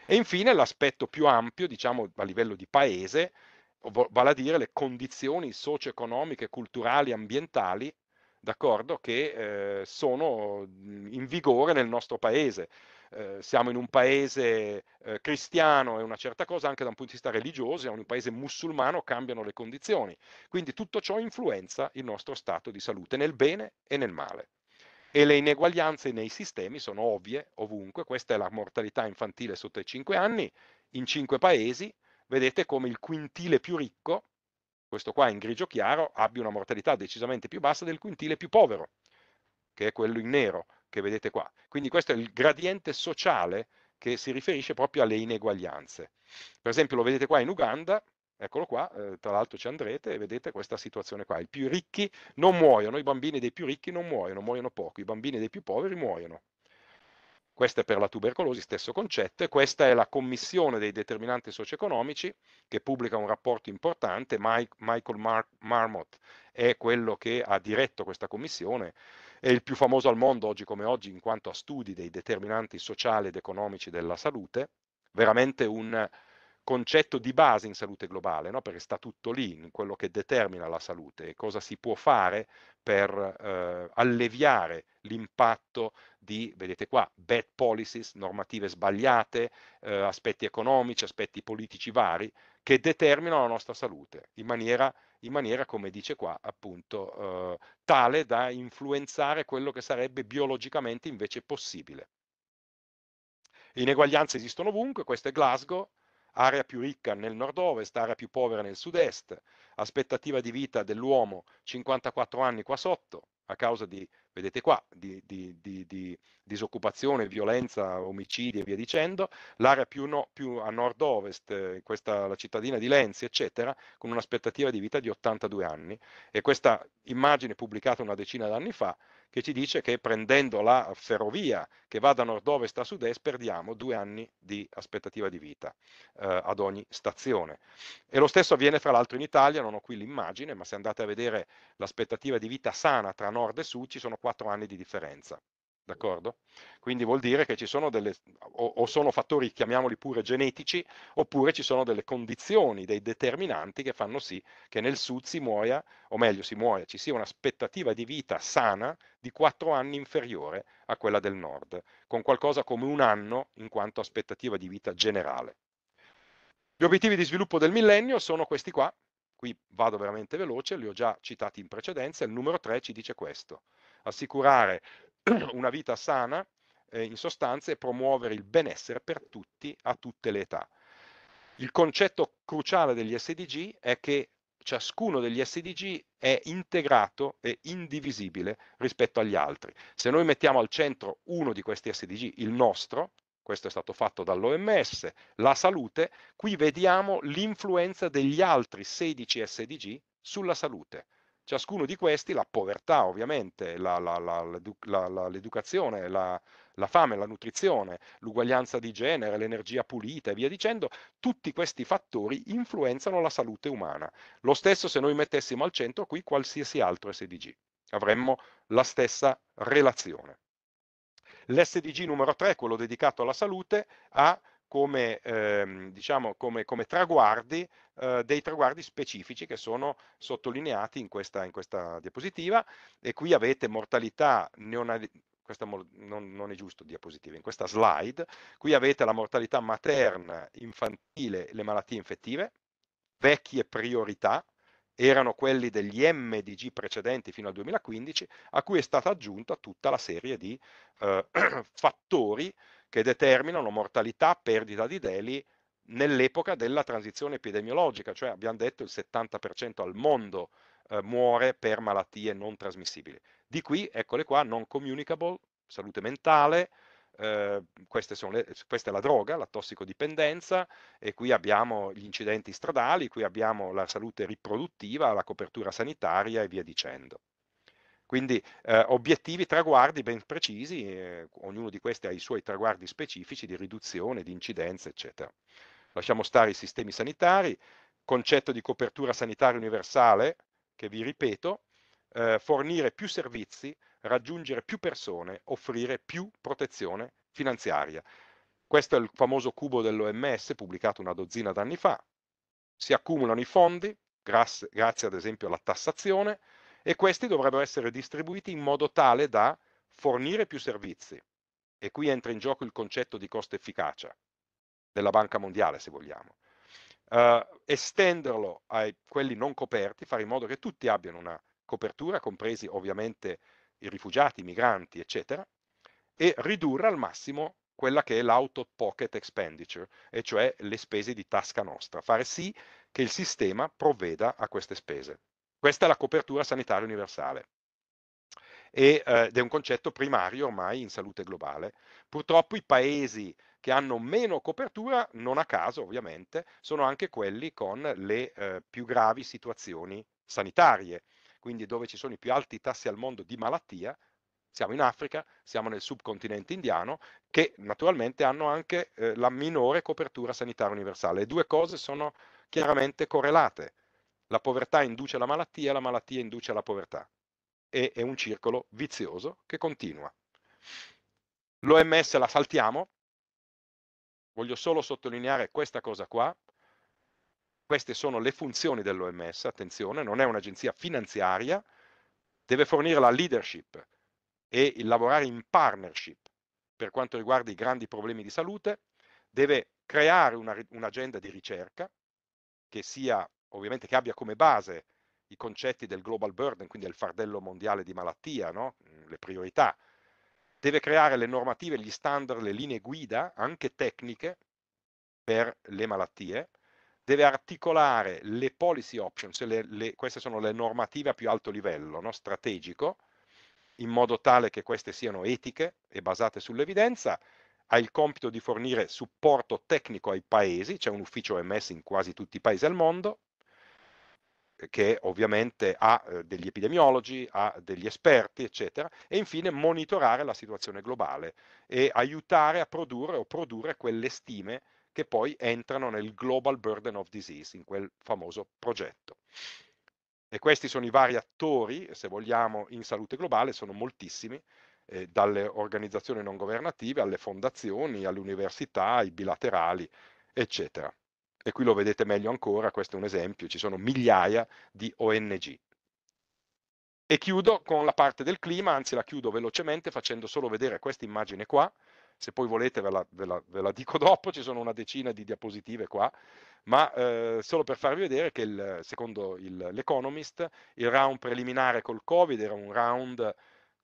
[SPEAKER 4] E infine l'aspetto più ampio, diciamo a livello di paese, vale a dire le condizioni socio-economiche, culturali, ambientali, d'accordo, che eh, sono in vigore nel nostro paese. Eh, siamo in un paese eh, cristiano è una certa cosa anche da un punto di vista religioso, in un paese musulmano cambiano le condizioni. Quindi tutto ciò influenza il nostro stato di salute nel bene e nel male. E le ineguaglianze nei sistemi sono ovvie ovunque, questa è la mortalità infantile sotto i 5 anni, in 5 paesi vedete come il quintile più ricco, questo qua in grigio chiaro, abbia una mortalità decisamente più bassa del quintile più povero, che è quello in nero che vedete qua. Quindi questo è il gradiente sociale che si riferisce proprio alle ineguaglianze. Per esempio lo vedete qua in Uganda, eccolo qua, eh, tra l'altro ci andrete e vedete questa situazione qua. I più ricchi non muoiono, i bambini dei più ricchi non muoiono, muoiono poco, i bambini dei più poveri muoiono. Questa è per la tubercolosi, stesso concetto, e questa è la Commissione dei determinanti socio-economici che pubblica un rapporto importante. Mike, Michael Mar Marmot è quello che ha diretto questa commissione è il più famoso al mondo oggi come oggi in quanto a studi dei determinanti sociali ed economici della salute, veramente un concetto di base in salute globale, no? perché sta tutto lì, in quello che determina la salute e cosa si può fare per eh, alleviare l'impatto di, vedete qua, bad policies, normative sbagliate, eh, aspetti economici, aspetti politici vari, che determinano la nostra salute in maniera in maniera, come dice qua, appunto, eh, tale da influenzare quello che sarebbe biologicamente invece possibile. Le ineguaglianze esistono ovunque, questo è Glasgow, area più ricca nel nord-ovest, area più povera nel sud-est, aspettativa di vita dell'uomo 54 anni qua sotto, a causa di, vedete qua, di, di, di disoccupazione, violenza, omicidi e via dicendo, l'area più, no, più a nord-ovest, eh, questa, la cittadina di Lenzi, eccetera, con un'aspettativa di vita di 82 anni. E questa immagine pubblicata una decina d'anni fa che ci dice che prendendo la ferrovia che va da nord-ovest a sud-est perdiamo due anni di aspettativa di vita eh, ad ogni stazione. E lo stesso avviene fra l'altro in Italia, non ho qui l'immagine, ma se andate a vedere l'aspettativa di vita sana tra nord e sud ci sono quattro anni di differenza. D'accordo? Quindi vuol dire che ci sono delle, o, o, sono fattori, chiamiamoli pure genetici, oppure ci sono delle condizioni, dei determinanti che fanno sì che nel sud si muoia, o meglio si muoia, ci sia un'aspettativa di vita sana di 4 anni inferiore a quella del nord, con qualcosa come un anno in quanto aspettativa di vita generale. Gli obiettivi di sviluppo del millennio sono questi qua, qui vado veramente veloce, li ho già citati in precedenza, il numero 3 ci dice questo, assicurare una vita sana, eh, in sostanza, e promuovere il benessere per tutti a tutte le età. Il concetto cruciale degli SDG è che ciascuno degli SDG è integrato e indivisibile rispetto agli altri. Se noi mettiamo al centro uno di questi SDG, il nostro, questo è stato fatto dall'OMS, la salute, qui vediamo l'influenza degli altri 16 SDG sulla salute. Ciascuno di questi, la povertà ovviamente, la, la, la, l'educazione, la, fame, la nutrizione, l'uguaglianza di genere, l'energia pulita e via dicendo, tutti questi fattori influenzano la salute umana. Lo stesso se noi mettessimo al centro qui qualsiasi altro SDG, avremmo la stessa relazione. L'SDG numero 3, quello dedicato alla salute, ha come, ehm, diciamo, come, come traguardi, eh, dei traguardi specifici che sono sottolineati in questa, in questa diapositiva e qui avete mortalità neonatale questa non, non, è giusto diapositiva, in questa slide, qui avete la mortalità materna, infantile, le malattie infettive, vecchie priorità, erano quelli degli MDG precedenti fino al 2015, a cui è stata aggiunta tutta la serie di eh, fattori che determinano mortalità, perdita di deli nell'epoca della transizione epidemiologica, cioè abbiamo detto il 70% al mondo eh, muore per malattie non trasmissibili. Di qui, eccole qua, non communicable, salute mentale, eh, le, questa è la droga, la tossicodipendenza e qui abbiamo gli incidenti stradali, qui abbiamo la salute riproduttiva, la copertura sanitaria e via dicendo. Quindi eh, obiettivi, traguardi ben precisi, eh, ognuno di questi ha i suoi traguardi specifici di riduzione, di incidenze, eccetera. Lasciamo stare i sistemi sanitari, concetto di copertura sanitaria universale, che vi ripeto, eh, fornire più servizi, raggiungere più persone, offrire più protezione finanziaria. Questo è il famoso cubo dell'OMS pubblicato una dozzina d'anni fa. Si accumulano i fondi, grazie, grazie ad esempio alla tassazione, e questi dovrebbero essere distribuiti in modo tale da fornire più servizi. E qui entra in gioco il concetto di costo-efficacia della Banca Mondiale, se vogliamo. Uh, estenderlo a quelli non coperti, fare in modo che tutti abbiano una copertura, compresi ovviamente i rifugiati, i migranti, eccetera, e ridurre al massimo quella che è l'out of pocket expenditure, e cioè le spese di tasca nostra, fare sì che il sistema provveda a queste spese. Questa è la copertura sanitaria universale. E, eh, ed è un concetto primario ormai in salute globale. Purtroppo i paesi che hanno meno copertura, non a caso ovviamente, sono anche quelli con le eh, più gravi situazioni sanitarie, quindi dove ci sono i più alti tassi al mondo di malattia, siamo in Africa, siamo nel subcontinente indiano, che naturalmente hanno anche eh, la minore copertura sanitaria universale. Le due cose sono chiaramente correlate. La povertà induce la malattia, la malattia induce la povertà. E è un circolo vizioso che continua. L'OMS la saltiamo, voglio solo sottolineare questa cosa qua. Queste sono le funzioni dell'OMS, attenzione, non è un'agenzia finanziaria, deve fornire la leadership e il lavorare in partnership per quanto riguarda i grandi problemi di salute, deve creare una, un'agenda di ricerca che sia ovviamente che abbia come base i concetti del global burden, quindi del fardello mondiale di malattia, no? Mm, le priorità, deve creare le normative, gli standard, le linee guida, anche tecniche, per le malattie, deve articolare le policy options, le, le, queste sono le normative a più alto livello, no? strategico, in modo tale che queste siano etiche e basate sull'evidenza, ha il compito di fornire supporto tecnico ai paesi, c'è un ufficio OMS in quasi tutti i paesi al mondo, che ovviamente ha eh, degli epidemiologi, ha degli esperti, eccetera, e infine monitorare la situazione globale e aiutare a produrre o produrre quelle stime che poi entrano nel Global Burden of Disease, in quel famoso progetto. E questi sono i vari attori, se vogliamo, in salute globale, sono moltissimi, eh, dalle organizzazioni non governative alle fondazioni, alle università, ai bilaterali, eccetera. E qui lo vedete meglio ancora, questo è un esempio, ci sono migliaia di ONG. E chiudo con la parte del clima, anzi la chiudo velocemente facendo solo vedere questa immagine qua, se poi volete ve la, ve la, ve la dico dopo, ci sono una decina di diapositive qua, ma eh, solo per farvi vedere che il, secondo l'Economist il round preliminare col Covid era un round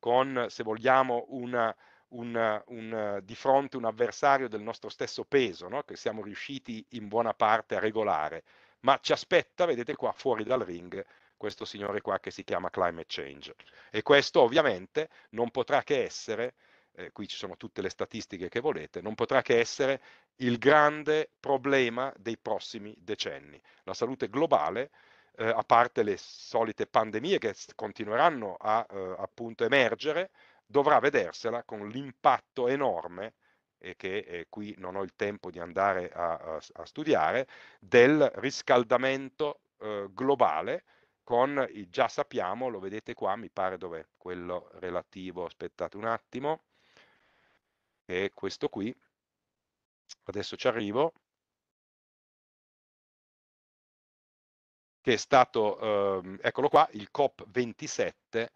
[SPEAKER 4] con, se vogliamo, una un, un, di fronte un avversario del nostro stesso peso, no? che siamo riusciti in buona parte a regolare, ma ci aspetta, vedete qua, fuori dal ring, questo signore qua che si chiama Climate Change. E questo ovviamente non potrà che essere, eh, qui ci sono tutte le statistiche che volete, non potrà che essere il grande problema dei prossimi decenni. La salute globale, eh, a parte le solite pandemie che continueranno a eh, appunto emergere, dovrà vedersela con l'impatto enorme e che eh, qui non ho il tempo di andare a, a, a studiare, del riscaldamento eh, globale con, il, già sappiamo, lo vedete qua, mi pare dov'è quello relativo, aspettate un attimo, che è questo qui, adesso ci arrivo, che è stato, eh, eccolo qua, il COP27,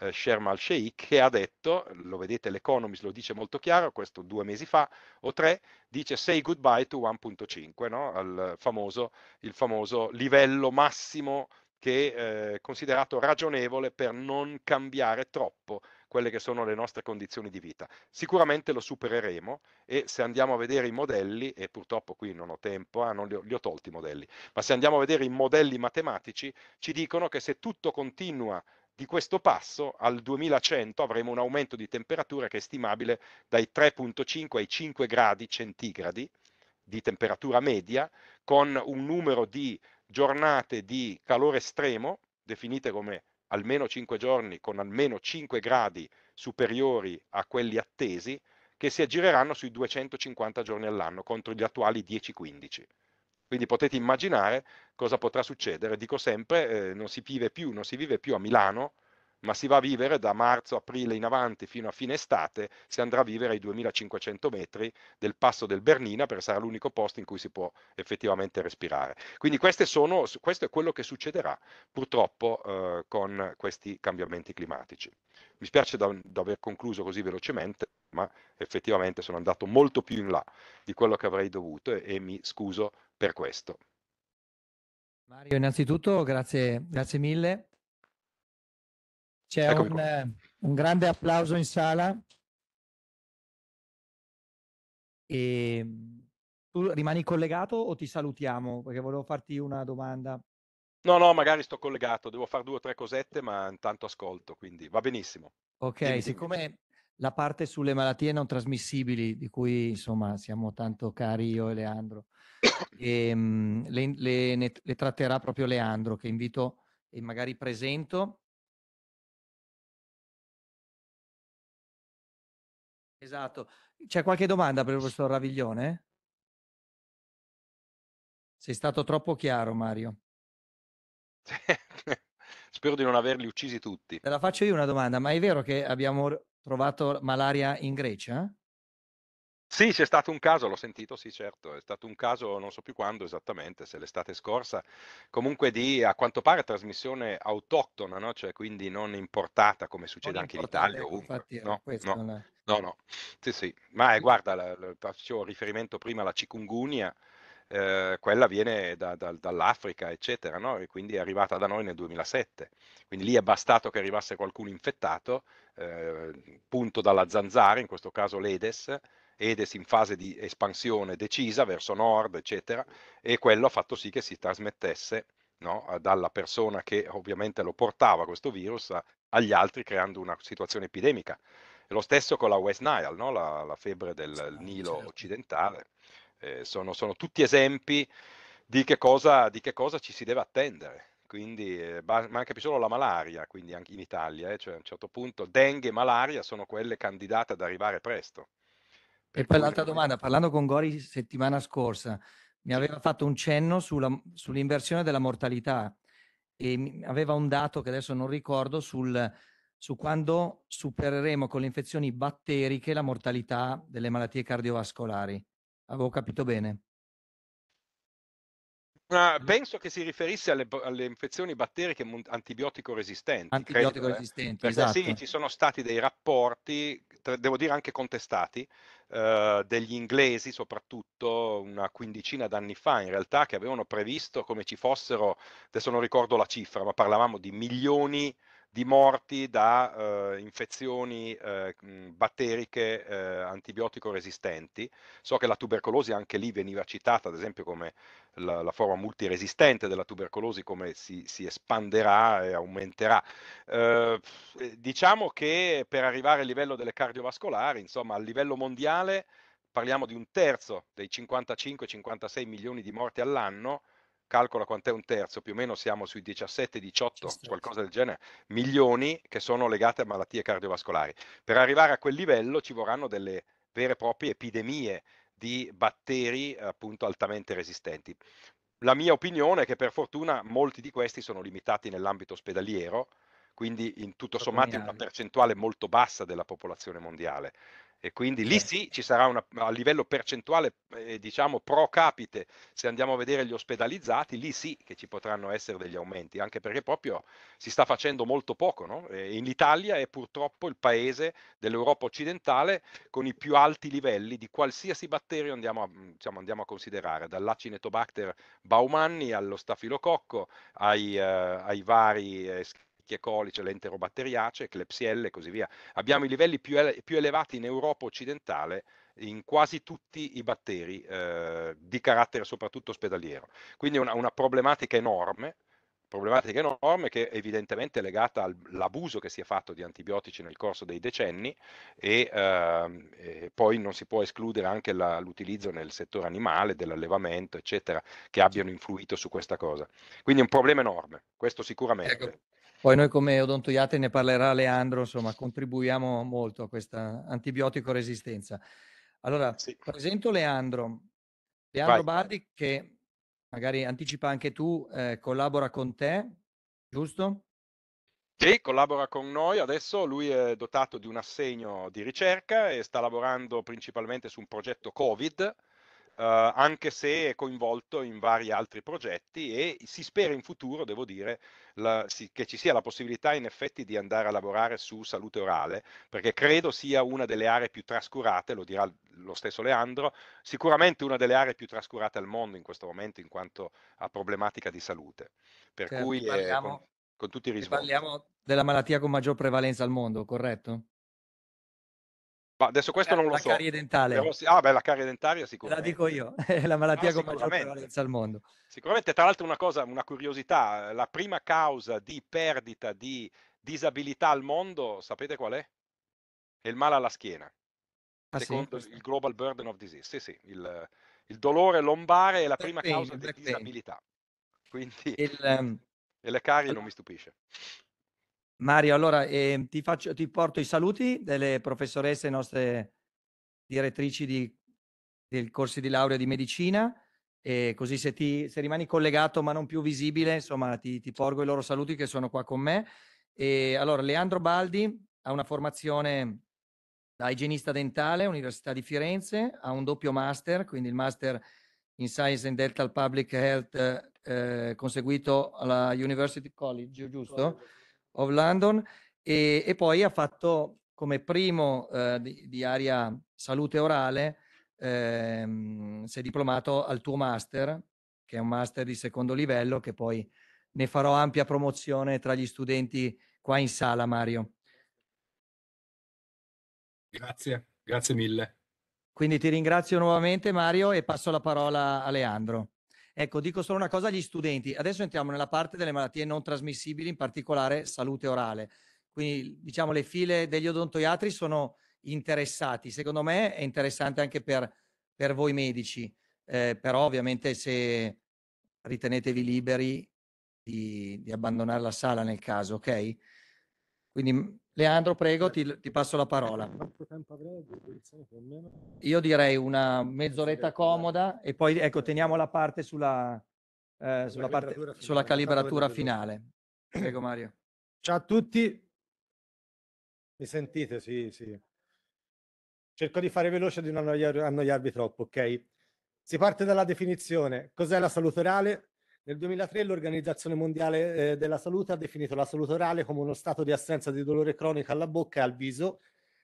[SPEAKER 4] eh, Sherm al-Sheikh, che ha detto, lo vedete l'Economist lo dice molto chiaro, questo due mesi fa o tre, dice say goodbye to 1.5, no? Al famoso, il famoso livello massimo che è eh, considerato ragionevole per non cambiare troppo quelle che sono le nostre condizioni di vita. Sicuramente lo supereremo e se andiamo a vedere i modelli, e purtroppo qui non ho tempo, ah, non li ho, li ho tolti i modelli, ma se andiamo a vedere i modelli matematici, ci dicono che se tutto continua di questo passo al 2100 avremo un aumento di temperatura che è stimabile dai 3.5 ai 5 gradi centigradi di temperatura media, con un numero di giornate di calore estremo, definite come almeno 5 giorni con almeno 5 gradi superiori a quelli attesi, che si aggireranno sui 250 giorni all'anno contro gli attuali 10-15. Quindi potete immaginare cosa potrà succedere. Dico sempre, eh, non si vive più, non si vive più a Milano, ma si va a vivere da marzo-aprile in avanti fino a fine estate, si andrà a vivere ai 2500 metri del passo del Bernina, perché sarà l'unico posto in cui si può effettivamente respirare. Quindi mm. sono, questo è quello che succederà purtroppo eh, con questi cambiamenti climatici. Mi spiace di aver concluso così velocemente, ma effettivamente sono andato molto più in là di quello che avrei dovuto e, e mi scuso per questo.
[SPEAKER 2] Mario, innanzitutto grazie, grazie mille c'è ecco un, un,
[SPEAKER 1] grande applauso in sala.
[SPEAKER 2] E ehm, tu rimani collegato o ti salutiamo? Perché volevo farti una domanda.
[SPEAKER 4] No, no, magari sto collegato, devo fare due o tre cosette, ma intanto ascolto, quindi va benissimo.
[SPEAKER 2] Ok, dimmi, siccome la parte sulle malattie non trasmissibili, di cui insomma siamo tanto cari io e Leandro, e, ehm, le, le, ne, le tratterà proprio Leandro, che invito e magari presento Esatto. C'è qualche domanda per il professor Raviglione? Sei stato troppo chiaro, Mario.
[SPEAKER 4] Spero di non averli uccisi tutti. Te
[SPEAKER 2] la faccio io una domanda, ma è vero che abbiamo trovato malaria in Grecia?
[SPEAKER 4] Sì, c'è stato un caso, l'ho sentito, sì certo, è stato un caso, non so più quando esattamente, se l'estate scorsa, comunque di a quanto pare trasmissione autoctona, no? cioè quindi non importata come succede non anche in Italia. Ecco, Infatti, eh, No, no, no, è... no, no, sì sì, ma eh, guarda, la, la, facevo riferimento prima alla cicungunia, eh, quella viene da, da, dall'Africa, eccetera, no? e quindi è arrivata da noi nel 2007. Quindi lì è bastato che arrivasse qualcuno infettato, eh, punto dalla zanzara, in questo caso l'Edes, Edes in fase di espansione decisa verso nord, eccetera, e quello ha fatto sì che si trasmettesse no, dalla persona che ovviamente lo portava questo virus agli altri creando una situazione epidemica. lo stesso con la West Nile, no, la, la, febbre del certo, Nilo certo. occidentale. Eh, sono, sono, tutti esempi di che, cosa, di che cosa ci si deve attendere quindi eh, manca più solo la malaria, quindi anche in Italia, eh, cioè a un certo punto dengue e malaria sono quelle candidate ad arrivare presto.
[SPEAKER 2] E per l'altra domanda, parlando con Gori settimana scorsa, mi aveva fatto un cenno sulla, sull'inversione della mortalità e aveva un dato che adesso non ricordo sul, su quando supereremo con le infezioni batteriche la mortalità delle malattie cardiovascolari. Avevo capito bene?
[SPEAKER 4] Ah, penso che si riferisse alle, alle infezioni batteriche antibiotico resistenti. Antibiotico resistenti, credo, eh. esatto. Sì, ci sono stati dei rapporti, devo dire anche contestati, eh, degli inglesi, soprattutto una quindicina d'anni fa in realtà, che avevano previsto come ci fossero, adesso non ricordo la cifra, ma parlavamo di milioni di di morti da eh, infezioni eh, batteriche eh, antibiotico resistenti. So che la tubercolosi anche lì veniva citata, ad esempio, come la, la forma multiresistente della tubercolosi, come si, si espanderà e aumenterà. Eh, eh, diciamo che per arrivare al livello delle cardiovascolari, insomma, a livello mondiale parliamo di un terzo dei 55-56 milioni di morti all'anno calcola quant'è un terzo, più o meno siamo sui 17-18, qualcosa del genere, milioni che sono legate a malattie cardiovascolari. Per arrivare a quel livello ci vorranno delle vere e proprie epidemie di batteri appunto altamente resistenti. La mia opinione è che per fortuna molti di questi sono limitati nell'ambito ospedaliero, quindi in tutto sommato è una percentuale molto bassa della popolazione mondiale. E quindi lì sì ci sarà una, a livello percentuale, eh, diciamo pro capite, se andiamo a vedere gli ospedalizzati, lì sì che ci potranno essere degli aumenti, anche perché proprio si sta facendo molto poco. No? E in Italia è purtroppo il paese dell'Europa occidentale con i più alti livelli di qualsiasi batterio andiamo a, diciamo, andiamo a considerare, dall'acinetobacter baumanni allo stafilococco ai, eh, ai vari... Eh, e. coli, cioè le enterobatteriace, Klebsiella e così via. Abbiamo i livelli più, ele più elevati in Europa occidentale in quasi tutti i batteri eh, di carattere soprattutto ospedaliero. Quindi è una, una, problematica enorme, problematica enorme che è evidentemente è legata all'abuso che si è fatto di antibiotici nel corso dei decenni e, eh, e poi non si può escludere anche l'utilizzo nel settore animale, dell'allevamento, eccetera, che abbiano influito su questa cosa. Quindi è un problema enorme, questo sicuramente. Ecco,
[SPEAKER 2] poi noi come odontoiate ne parlerà Leandro, insomma, contribuiamo molto a questa antibiotico resistenza. Allora, sì. presento Leandro. Leandro Vai. Bardi che magari anticipa anche tu, eh, collabora con te, giusto?
[SPEAKER 4] Sì, collabora con noi adesso, lui è dotato di un assegno di ricerca e sta lavorando principalmente su un progetto Covid, Uh, anche se è coinvolto in vari altri progetti e si spera in futuro, devo dire, la, si, che ci sia la possibilità in effetti di andare a lavorare su salute orale, perché credo sia una delle aree più trascurate, lo dirà lo stesso Leandro, sicuramente una delle aree più trascurate al mondo in questo momento in quanto a problematica di salute. Per certo, cui parliamo, eh, con, con, tutti i risvolti. Parliamo
[SPEAKER 2] della malattia con maggior prevalenza al mondo, corretto?
[SPEAKER 4] Ma adesso questo eh, non lo la so. La carie dentale. Però, ah, beh, la carie dentaria sicuramente. La dico io, è la malattia no, con maggior prevalenza al mondo. Sicuramente, tra l'altro una cosa, una curiosità, la prima causa di perdita di disabilità al mondo, sapete qual è? È il male alla schiena. Ah, secondo sì? il Global Burden of Disease. Sì, sì, il, il dolore lombare è la prima pain, causa di disabilità. Quindi il, um, e le carie non mi stupisce.
[SPEAKER 2] Mario, allora eh, ti, faccio, ti, porto i saluti delle professoresse, nostre direttrici di, del corsi di laurea di medicina, e così se, ti, se rimani collegato ma non più visibile, insomma, ti, ti, porgo i loro saluti che sono qua con me. E, allora, Leandro Baldi ha una formazione da igienista dentale, Università di Firenze, ha un doppio master, quindi il master in Science and Dental Public Health eh, conseguito alla University College, giusto? College of London e, e poi ha fatto come primo eh, di, di, area salute orale, ehm, si è diplomato al tuo master, che è un master di secondo livello, che poi ne farò ampia promozione tra gli studenti qua in sala, Mario.
[SPEAKER 4] Grazie, grazie mille.
[SPEAKER 2] Quindi ti ringrazio nuovamente Mario e passo la parola a Leandro. Ecco, dico solo una cosa agli studenti. Adesso entriamo nella parte delle malattie non trasmissibili, in particolare salute orale. Quindi, diciamo, le file degli odontoiatri sono interessati. Secondo me è interessante anche per, per voi medici, eh, però ovviamente se ritenetevi liberi di, di abbandonare la sala nel caso, ok? Quindi Leandro, prego, eh, ti, ti, passo la parola.
[SPEAKER 5] Ecco,
[SPEAKER 2] Io direi una mezz'oretta comoda e poi ecco, teniamo la parte sulla, eh, sulla, parte, sulla calibratura finale. Prego Mario. Ciao a tutti.
[SPEAKER 5] Mi sentite? Sì, sì.
[SPEAKER 2] Cerco di fare veloce e di
[SPEAKER 5] non annoiarvi troppo, ok? Si parte dalla definizione. Cos'è la salute orale? Nel 2003 l'Organizzazione Mondiale eh, della Salute ha definito la salute orale come uno stato di assenza di dolore cronico alla bocca e al viso,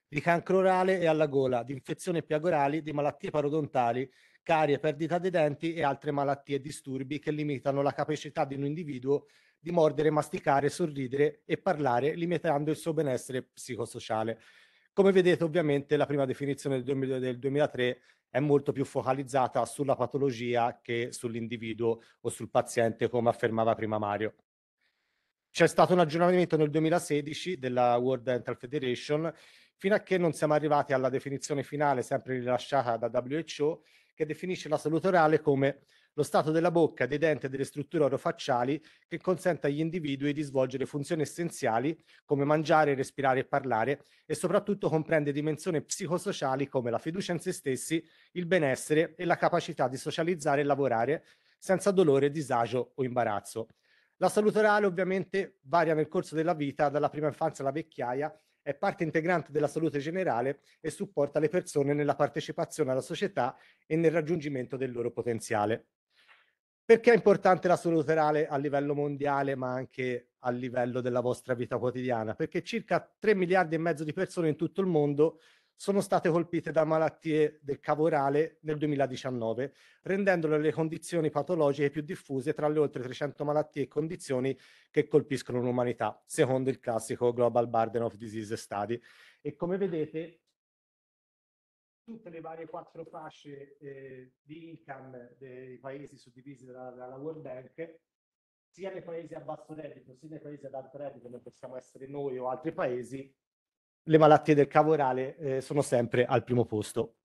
[SPEAKER 5] di cancro orale e alla gola, di infezioni piagorali, di malattie parodontali, carie, perdita dei denti e altre malattie e disturbi che limitano la capacità di un individuo di mordere, masticare, sorridere e parlare, limitando il suo benessere psicosociale. Come vedete ovviamente la prima definizione del, 2000, del 2003 è molto più focalizzata sulla patologia che sull'individuo o sul paziente come affermava prima Mario. C'è stato un aggiornamento nel 2016 della World Dental Federation fino a che non siamo arrivati alla definizione finale sempre rilasciata da WHO che definisce la salute orale come lo stato della bocca, dei denti e delle strutture orofacciali che consente agli individui di svolgere funzioni essenziali come mangiare, respirare e parlare e soprattutto comprende dimensioni psicosociali come la fiducia in se stessi, il benessere e la capacità di socializzare e lavorare senza dolore, disagio o imbarazzo. La salute orale ovviamente varia nel corso della vita, dalla prima infanzia alla vecchiaia, è parte integrante della salute generale e supporta le persone nella partecipazione alla società e nel raggiungimento del loro potenziale perché è importante la salute orale a livello mondiale, ma anche a livello della vostra vita quotidiana? Perché circa 3 miliardi e mezzo di persone in tutto il mondo sono state colpite da malattie del cavo orale nel 2019, rendendole le condizioni patologiche più diffuse tra le oltre 300 malattie e condizioni che colpiscono l'umanità, secondo il classico Global Burden of Disease Study. E come vedete, tutte le varie quattro fasce eh, di income dei paesi suddivisi dalla, dalla World Bank, sia nei paesi a basso reddito, sia nei paesi ad alto reddito, come possiamo essere noi o altri paesi, le malattie del cavorale eh, sono sempre al primo posto.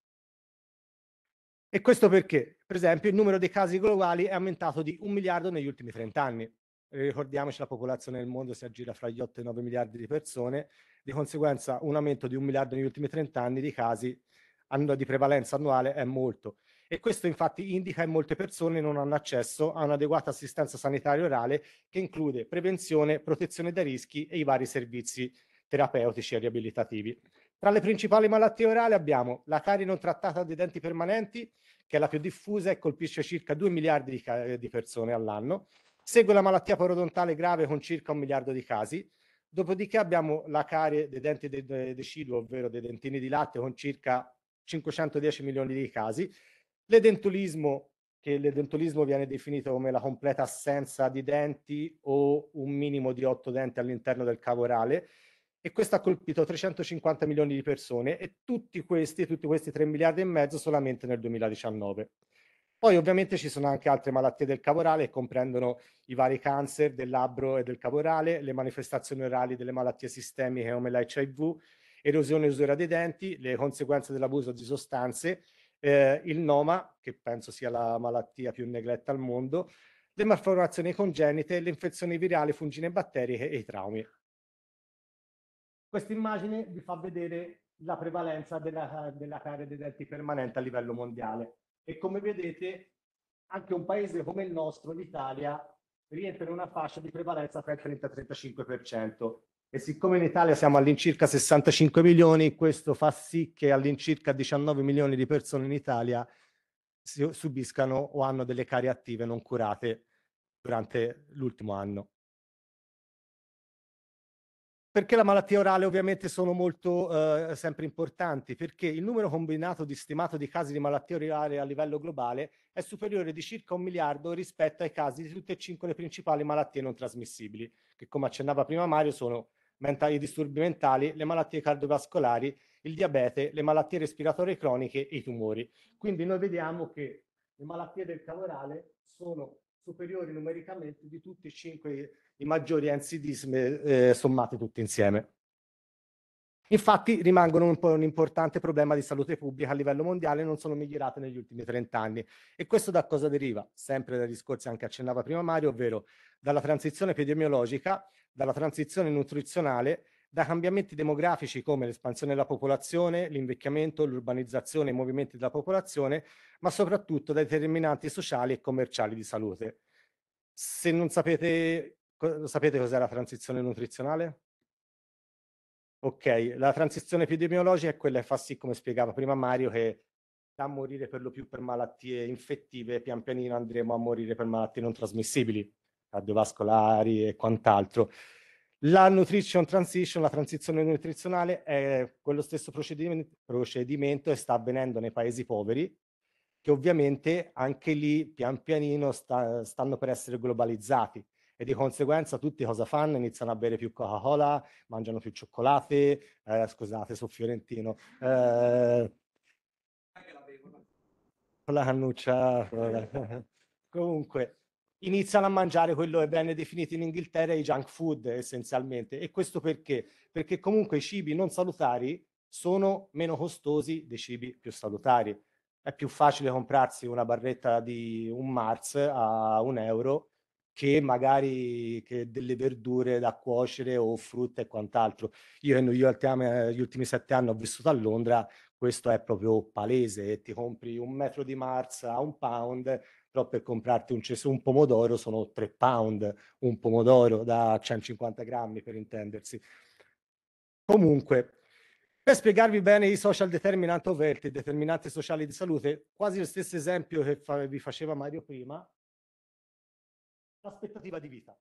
[SPEAKER 5] E questo perché, per esempio, il numero dei casi globali è aumentato di un miliardo negli ultimi 30 anni. Ricordiamoci, la popolazione del mondo si aggira fra gli 8 e i 9 miliardi di persone, di conseguenza un aumento di un miliardo negli ultimi 30 anni di casi di prevalenza annuale è molto e questo infatti indica che molte persone non hanno accesso a un'adeguata assistenza sanitaria orale che include prevenzione, protezione dai rischi e i vari servizi terapeutici e riabilitativi. Tra le principali malattie orali abbiamo la carie non trattata dei denti permanenti, che è la più diffusa e colpisce circa 2 miliardi di, persone all'anno. Segue la malattia parodontale grave con circa un miliardo di casi. Dopodiché abbiamo la carie dei denti de- de- deciduo, ovvero dei dentini di latte, con circa 510 milioni di casi. L'edentulismo, che l'edentulismo viene definito come la completa assenza di denti o un minimo di otto denti all'interno del cavo orale, e questo ha colpito 350 milioni di persone e tutti questi, tutti questi 3 miliardi e mezzo solamente nel 2019. Poi ovviamente ci sono anche altre malattie del cavorale che comprendono i vari cancer del labbro e del cavorale, le manifestazioni orali delle malattie sistemiche come l'HIV, erosione e usura dei denti, le conseguenze dell'abuso di sostanze, eh, il noma, che penso sia la malattia più negletta al mondo, le malformazioni congenite, le infezioni virali, fungine batteriche e i traumi. Questa immagine vi fa vedere la prevalenza della, della carie dei denti permanente a livello mondiale e come vedete anche un paese come il nostro, l'Italia, rientra in una fascia di prevalenza tra il 30 e il 35%. E siccome in Italia siamo all'incirca 65 milioni, questo fa sì che all'incirca 19 milioni di persone in Italia subiscano o hanno delle carie attive non curate durante l'ultimo anno. Perché la malattia orale ovviamente sono molto eh, sempre importanti? Perché il numero combinato di stimato di casi di malattia orale a livello globale è superiore di circa un miliardo rispetto ai casi di tutte e cinque le principali malattie non trasmissibili, che come accennava prima Mario sono i disturbi mentali, le malattie cardiovascolari, il diabete, le malattie respiratorie croniche e i tumori. Quindi noi vediamo che le malattie del cavorale sono superiori numericamente di tutti e cinque i maggiori ansidismi eh, sommati tutti insieme. Infatti rimangono un, po un, importante problema di salute pubblica a livello mondiale e non sono migliorate negli ultimi 30 anni. E questo da cosa deriva? Sempre dai discorsi anche accennava prima Mario, ovvero dalla transizione epidemiologica, dalla transizione nutrizionale, da cambiamenti demografici come l'espansione della popolazione, l'invecchiamento, l'urbanizzazione, i movimenti della popolazione, ma soprattutto dai determinanti sociali e commerciali di salute. Se non sapete Sapete cos'è la transizione nutrizionale? Ok, la transizione epidemiologica è quella che fa sì, come spiegava prima Mario, che da morire per lo più per malattie infettive, pian pianino andremo a morire per malattie non trasmissibili, cardiovascolari e quant'altro. La nutrition transition, la transizione nutrizionale, è quello stesso procedimento, procedimento che sta avvenendo nei paesi poveri, che ovviamente anche lì pian pianino sta, stanno per essere globalizzati e di conseguenza tutti cosa fanno? Iniziano a bere più Coca-Cola, mangiano più cioccolate, eh, scusate, sono fiorentino. Eh, la cannuccia. Comunque, iniziano a mangiare quello che viene definito in Inghilterra i junk food essenzialmente. E questo perché? Perché comunque i cibi non salutari sono meno costosi dei cibi più salutari. È più facile comprarsi una barretta di un Mars a un euro che magari che delle verdure da cuocere o frutta e quant'altro. Io negli ultimi, gli ultimi sette anni ho vissuto a Londra, questo è proprio palese, eh. ti compri un metro di marza a un pound, però per comprarti un, un pomodoro sono tre pound, un pomodoro da 150 grammi per intendersi. Comunque, per spiegarvi bene i social determinant of health, i determinanti sociali di salute, quasi lo stesso esempio che fa- vi faceva Mario prima, l'aspettativa di vita.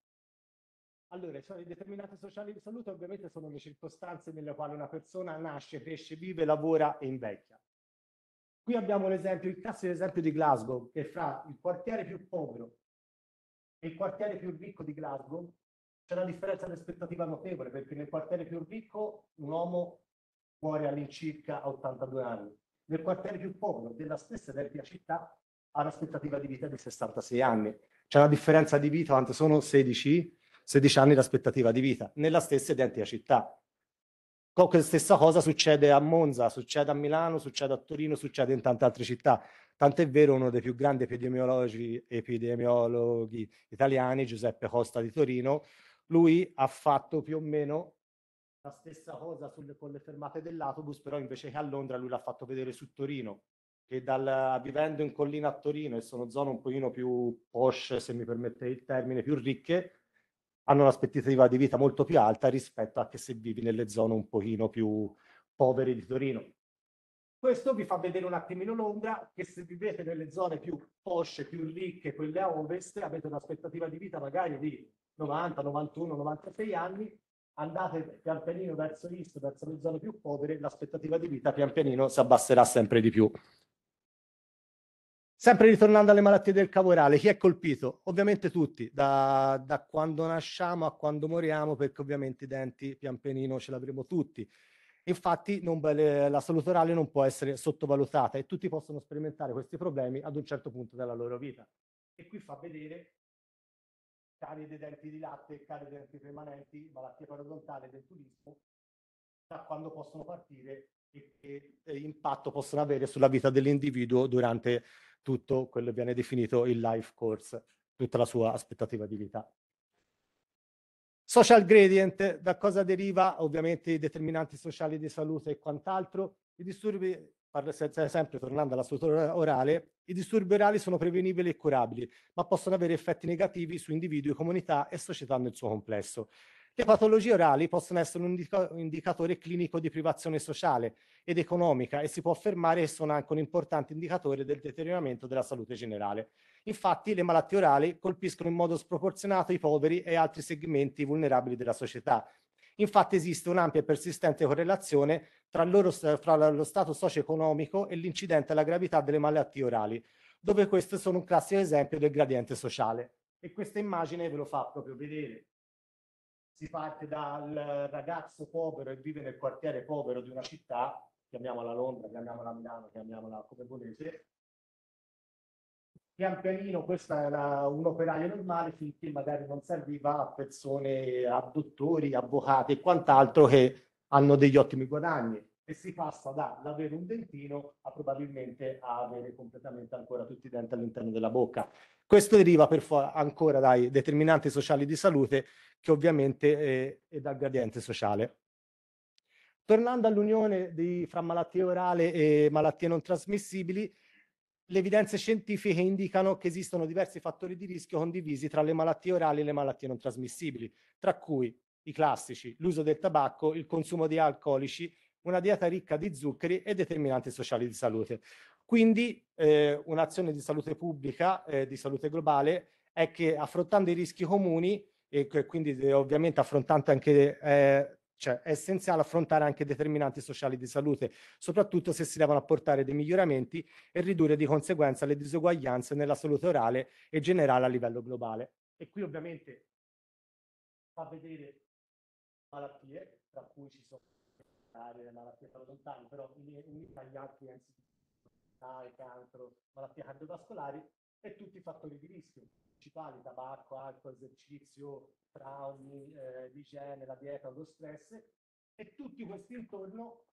[SPEAKER 5] Allora, cioè, i determinanti sociali di salute ovviamente sono le circostanze nelle quali una persona nasce, cresce, vive, lavora e invecchia. Qui abbiamo l'esempio, il classico esempio di Glasgow, che fra il quartiere più povero e il quartiere più ricco di Glasgow c'è una differenza di aspettativa notevole, perché nel quartiere più ricco un uomo muore all'incirca 82 anni, nel quartiere più povero della stessa identica città ha un'aspettativa di vita di 66 anni. C'è una differenza di vita, quanto sono 16, 16 anni di aspettativa di vita, nella stessa identica città. Co- stessa cosa succede a Monza, succede a Milano, succede a Torino, succede in tante altre città. Tant'è vero uno dei più grandi epidemiologi, epidemiologhi italiani, Giuseppe Costa di Torino, lui ha fatto più o meno la stessa cosa sulle, con le fermate dell'autobus, però invece che a Londra lui l'ha fatto vedere su Torino che dal, vivendo in collina a Torino e sono zone un pochino più posh, se mi permette il termine, più ricche, hanno un'aspettativa di vita molto più alta rispetto a che se vivi nelle zone un pochino più povere di Torino. Questo vi fa vedere un attimino l'ombra che se vivete nelle zone più posh, più ricche, quelle a ovest, avete un'aspettativa di vita magari di 90, 91, 96 anni, andate pian pianino verso l'est, verso le zone più povere, l'aspettativa di vita pian pianino si abbasserà sempre di più. Sempre ritornando alle malattie del caporale, chi è colpito? Ovviamente tutti, da, da, quando nasciamo a quando moriamo, perché ovviamente i denti pian pianino ce l'avremo tutti. Infatti non, la salute orale non può essere sottovalutata e tutti possono sperimentare questi problemi ad un certo punto della loro vita. E qui fa vedere carie dei denti di latte, carie dei denti permanenti, malattie parodontali, del turismo, da quando possono partire che eh, impatto possono avere sulla vita dell'individuo durante tutto quello che viene definito il life course, tutta la sua aspettativa di vita. Social gradient, da cosa deriva? Ovviamente i determinanti sociali di salute e quant'altro. I disturbi, parlo sempre tornando alla struttura orale, i disturbi orali sono prevenibili e curabili, ma possono avere effetti negativi su individui, comunità e società nel suo complesso. Le patologie orali possono essere un, indicatore clinico di privazione sociale ed economica e si può affermare che sono anche un importante indicatore del deterioramento della salute generale. Infatti le malattie orali colpiscono in modo sproporzionato i poveri e altri segmenti vulnerabili della società. Infatti esiste un'ampia e persistente correlazione tra, loro, tra lo stato socio-economico e l'incidente alla gravità delle malattie orali, dove queste sono un classico esempio del gradiente sociale. E questa immagine ve lo fa proprio vedere si parte dal ragazzo povero e vive nel quartiere povero di una città, chiamiamola Londra, chiamiamola Milano, chiamiamola come volete, pian pianino questo era un operaio normale finché magari non serviva a persone, a dottori, avvocati e quant'altro che hanno degli ottimi guadagni e si passa dall'avere un dentino a probabilmente a avere completamente ancora tutti i denti all'interno della bocca. Questo deriva ancora dai determinanti sociali di salute che ovviamente è, è dal gradiente sociale. Tornando all'unione di, fra malattie orale e malattie non trasmissibili, le evidenze scientifiche indicano che esistono diversi fattori di rischio condivisi tra le malattie orali e le malattie non trasmissibili, tra cui i classici, l'uso del tabacco, il consumo di alcolici, una dieta ricca di zuccheri e determinanti sociali di salute. Quindi eh, un'azione di salute pubblica, eh, di salute globale, è che affrontando i rischi comuni e quindi ovviamente affrontando anche eh, cioè è essenziale affrontare anche determinanti sociali di salute, soprattutto se si devono apportare dei miglioramenti e ridurre di conseguenza le disuguaglianze nella salute orale e generale a livello globale. E qui ovviamente fa vedere malattie, tra cui ci sono le malattie parodontali, però in Italia anche cancro, malattie cardiovascolari e tutti i fattori di rischio principali, tabacco, alcol, esercizio, traumi, eh, l'igiene, la dieta, lo stress, e tutti questi intorno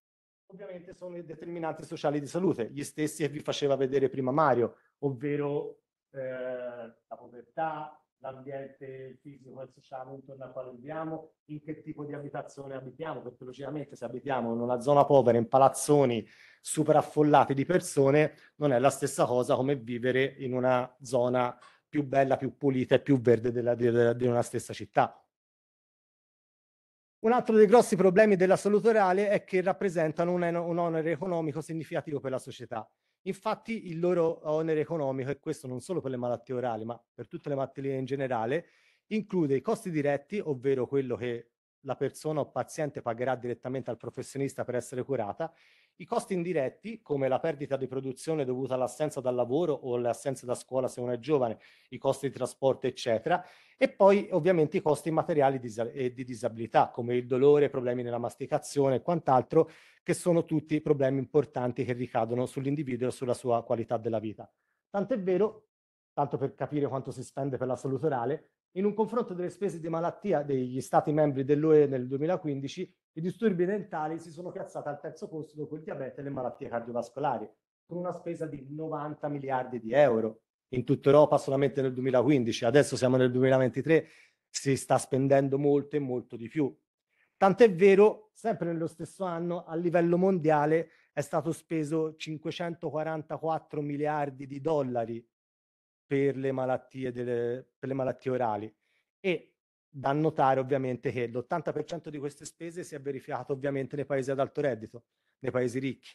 [SPEAKER 5] ovviamente sono i determinanti sociali di salute, gli stessi che vi faceva vedere prima Mario, ovvero eh, la povertà, l'ambiente fisico e sociale intorno al quale viviamo, in che tipo di abitazione abitiamo, perché logicamente se abitiamo in una zona povera, in palazzoni super affollati di persone, non è la stessa cosa come vivere in una zona più bella, più pulita e più verde della, della, di una stessa città. Un altro dei grossi problemi della salute orale è che rappresentano un, un onere economico significativo per la società. Infatti il loro onere economico, e questo non solo per le malattie orali, ma per tutte le malattie in generale, include i costi diretti, ovvero quello che la persona o paziente pagherà direttamente al professionista per essere curata, i costi indiretti, come la perdita di produzione dovuta all'assenza dal lavoro o all'assenza da scuola se uno è giovane, i costi di trasporto, eccetera, e poi ovviamente i costi materiali e di disabilità, come il dolore, problemi nella masticazione e quant'altro, che sono tutti problemi importanti che ricadono sull'individuo e sulla sua qualità della vita. Tant'è vero, tanto per capire quanto si spende per la salute orale, in un confronto delle spese di malattia degli stati membri dell'UE nel 2015, i disturbi dentali si sono piazzati al terzo posto dopo il diabete e le malattie cardiovascolari, con una spesa di 90 miliardi di euro in tutta Europa solamente nel 2015. Adesso siamo nel 2023, si sta spendendo molto e molto di più. Tant'è vero, sempre nello stesso anno, a livello mondiale è stato speso 544 miliardi di dollari per le malattie, delle, per le malattie orali e da notare ovviamente che l'80% di queste spese si è verificato ovviamente nei paesi ad alto reddito, nei paesi ricchi.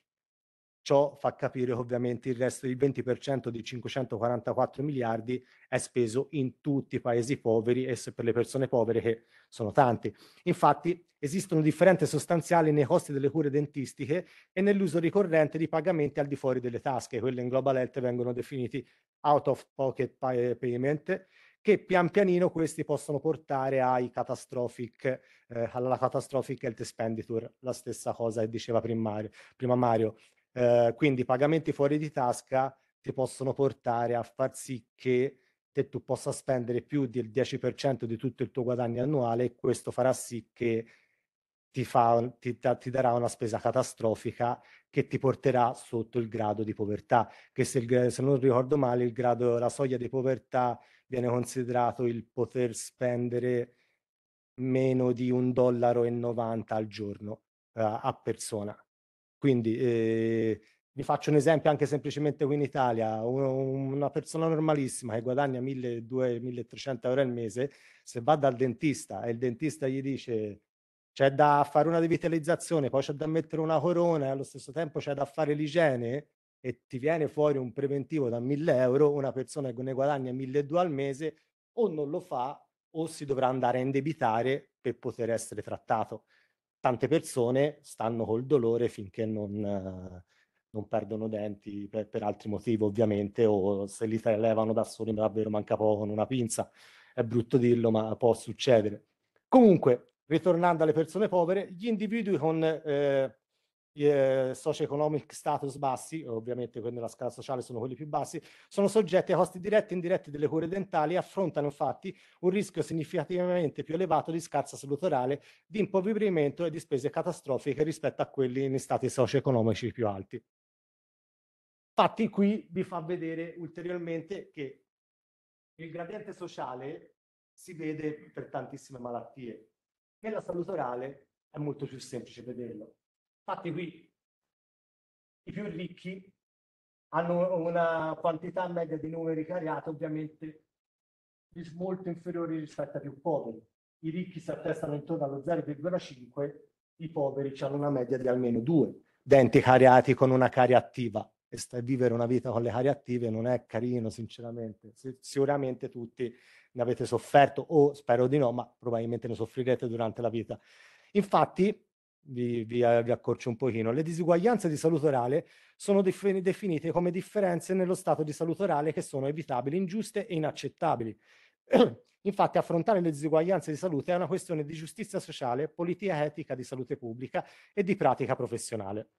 [SPEAKER 5] Ciò fa capire che ovviamente il resto del 20% di 544 miliardi è speso in tutti i paesi poveri e per le persone povere che sono tanti. Infatti esistono differenze sostanziali nei costi delle cure dentistiche e nell'uso ricorrente di pagamenti al di fuori delle tasche, quelle in Global Health vengono definiti out of pocket eh, payment, che pian pianino questi possono portare ai catastrophic, eh, alla catastrophic health expenditure, la stessa cosa che diceva prima Mario. Prima Mario Ehm, quindi i pagamenti fuori di tasca ti possono portare a far sì che te tu possa spendere più del 10% di tutto il tuo guadagno annuale e questo farà sì che ti, fa, ti, ti, darà una spesa catastrofica che ti porterà sotto il grado di povertà, che se, il, se non ricordo male il grado, la soglia di povertà viene considerato il poter spendere meno di un dollaro e 90 al giorno eh, a persona. Quindi eh, vi faccio un esempio anche semplicemente qui in Italia, uno, una persona normalissima che guadagna 1200-1300 euro al mese, se va dal dentista e il dentista gli dice c'è da fare una devitalizzazione, poi c'è da mettere una corona e allo stesso tempo c'è da fare l'igiene e ti viene fuori un preventivo da 1000 euro, una persona che ne guadagna 1200 al mese o non lo fa o si dovrà andare a indebitare per poter essere trattato tante persone stanno col dolore finché non, non perdono denti per, per, altri motivi ovviamente o se li levano da soli davvero manca poco con una pinza. È brutto dirlo ma può succedere. Comunque, ritornando alle persone povere, gli individui con eh, eh, socio-economic status bassi, ovviamente quelli nella scala sociale sono quelli più bassi, sono soggetti a costi diretti e indiretti delle cure dentali e affrontano infatti un rischio significativamente più elevato di scarsa salute orale, di impoverimento e di spese catastrofiche rispetto a quelli in stati socio-economici più alti. Infatti qui vi fa vedere ulteriormente che il gradiente sociale si vede per tantissime malattie. Nella salute orale è molto più semplice vederlo. Infatti qui i più ricchi hanno una quantità media di numeri cariati ovviamente molto inferiori rispetto ai più poveri. I ricchi si attestano intorno allo 0,5, i poveri hanno una media di almeno 2. Denti cariati con una caria attiva. E sta, vivere una vita con le carie attive non è carino, sinceramente. sicuramente tutti ne avete sofferto, o spero di no, ma probabilmente ne soffrirete durante la vita. Infatti, vi, vi, eh, vi, accorcio un pochino. Le disuguaglianze di salute orale sono defin definite come differenze nello stato di salute orale che sono evitabili, ingiuste e inaccettabili. Infatti affrontare le disuguaglianze di salute è una questione di giustizia sociale, politica etica di salute pubblica e di pratica professionale.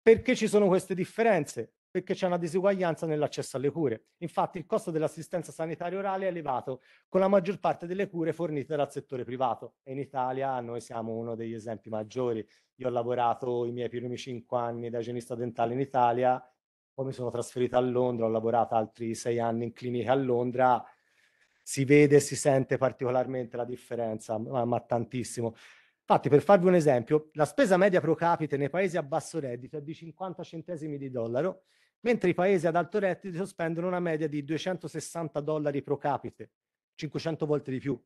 [SPEAKER 5] Perché ci sono queste differenze? perché c'è una disuguaglianza nell'accesso alle cure. Infatti il costo dell'assistenza sanitaria orale è elevato con la maggior parte delle cure fornite dal settore privato e in Italia noi siamo uno degli esempi maggiori. Io ho lavorato i miei primi cinque anni da igienista dentale in Italia, poi mi sono trasferita a Londra, ho lavorato altri sei anni in clinica a Londra, si vede e si sente particolarmente la differenza, ma, ma tantissimo. Infatti, per farvi un esempio, la spesa media pro capite nei paesi a basso reddito è di 50 centesimi di dollaro, mentre i paesi ad alto reddito spendono una media di 260 dollari pro capite, 500 volte di più.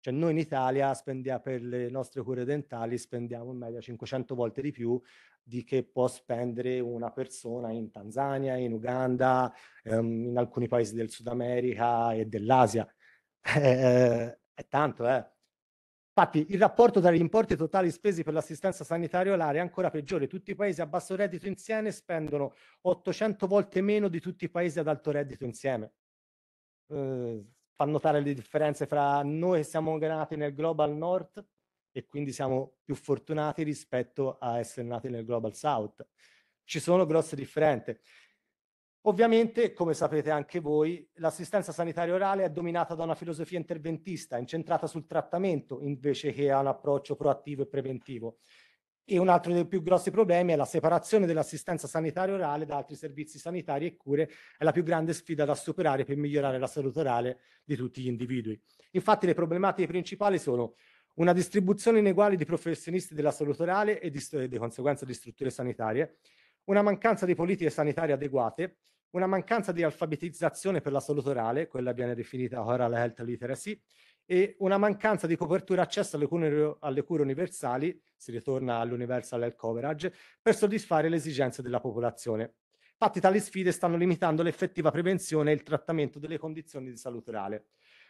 [SPEAKER 5] Cioè noi in Italia spendiamo per le nostre cure dentali spendiamo in media 500 volte di più di che può spendere una persona in Tanzania, in Uganda, ehm, in alcuni paesi del Sud America e dell'Asia. Eh, eh, è tanto, eh. Infatti il rapporto tra gli importi totali spesi per l'assistenza sanitaria all'area è ancora peggiore. Tutti i paesi a basso reddito insieme spendono 800 volte meno di tutti i paesi ad alto reddito insieme. Eh, fa notare le differenze fra noi che siamo nati nel Global North e quindi siamo più fortunati rispetto a essere nati nel Global South. Ci sono grosse differenze. Ovviamente, come sapete anche voi, l'assistenza sanitaria orale è dominata da una filosofia interventista, incentrata sul trattamento invece che a un approccio proattivo e preventivo. E un altro dei più grossi problemi è la separazione dell'assistenza sanitaria orale da altri servizi sanitari e cure, è la più grande sfida da superare per migliorare la salute orale di tutti gli individui. Infatti le problematiche principali sono una distribuzione ineguale di professionisti della salute orale e di, di conseguenza di strutture sanitarie, una mancanza di politiche sanitarie adeguate, una mancanza di alfabetizzazione per la salute orale, quella viene definita oral health literacy, e una mancanza di copertura e accesso alle cure, alle cure, universali, si ritorna all'universal health coverage, per soddisfare le esigenze della popolazione. Infatti tali sfide stanno limitando l'effettiva prevenzione e il trattamento delle condizioni di salute orale.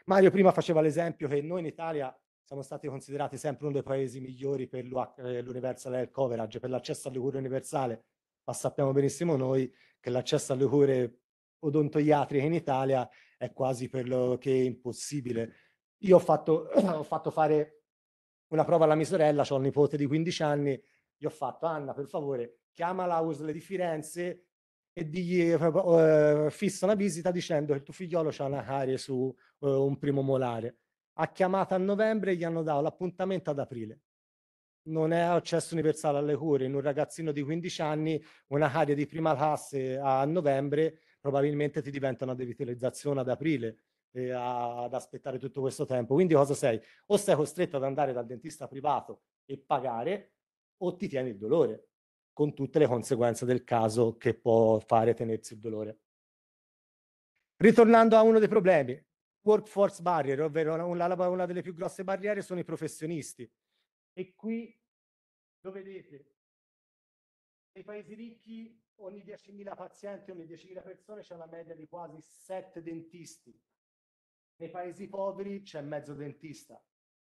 [SPEAKER 5] Mario prima faceva l'esempio che noi in Italia siamo stati considerati sempre uno dei paesi migliori per eh, l'universal health coverage, per l'accesso alle cure universali ma sappiamo benissimo noi che l'accesso alle cure odontoiatriche in Italia è quasi per lo che impossibile. Io ho fatto, ho fatto fare una prova alla mia sorella, ho un nipote di 15 anni, gli ho fatto Anna per favore chiama l'AUSL di Firenze e digli, uh, fissa una visita dicendo che il tuo figliolo c'ha una carie su uh, un primo molare. Ha chiamato a novembre e gli hanno dato l'appuntamento ad aprile non è accesso universale alle cure. In un ragazzino di 15 anni, una carie di prima classe a novembre probabilmente ti diventa una devitalizzazione ad aprile eh, ad aspettare tutto questo tempo. Quindi cosa sei? O sei costretto ad andare dal dentista privato e pagare o ti tieni il dolore con tutte le conseguenze del caso che può fare tenersi il dolore. Ritornando a uno dei problemi, workforce barrier, ovvero una, una delle più grosse barriere sono i professionisti e qui lo vedete, nei paesi ricchi ogni 10.000 pazienti, ogni 10.000 persone c'è una media di quasi 7 dentisti. Nei paesi poveri c'è mezzo dentista,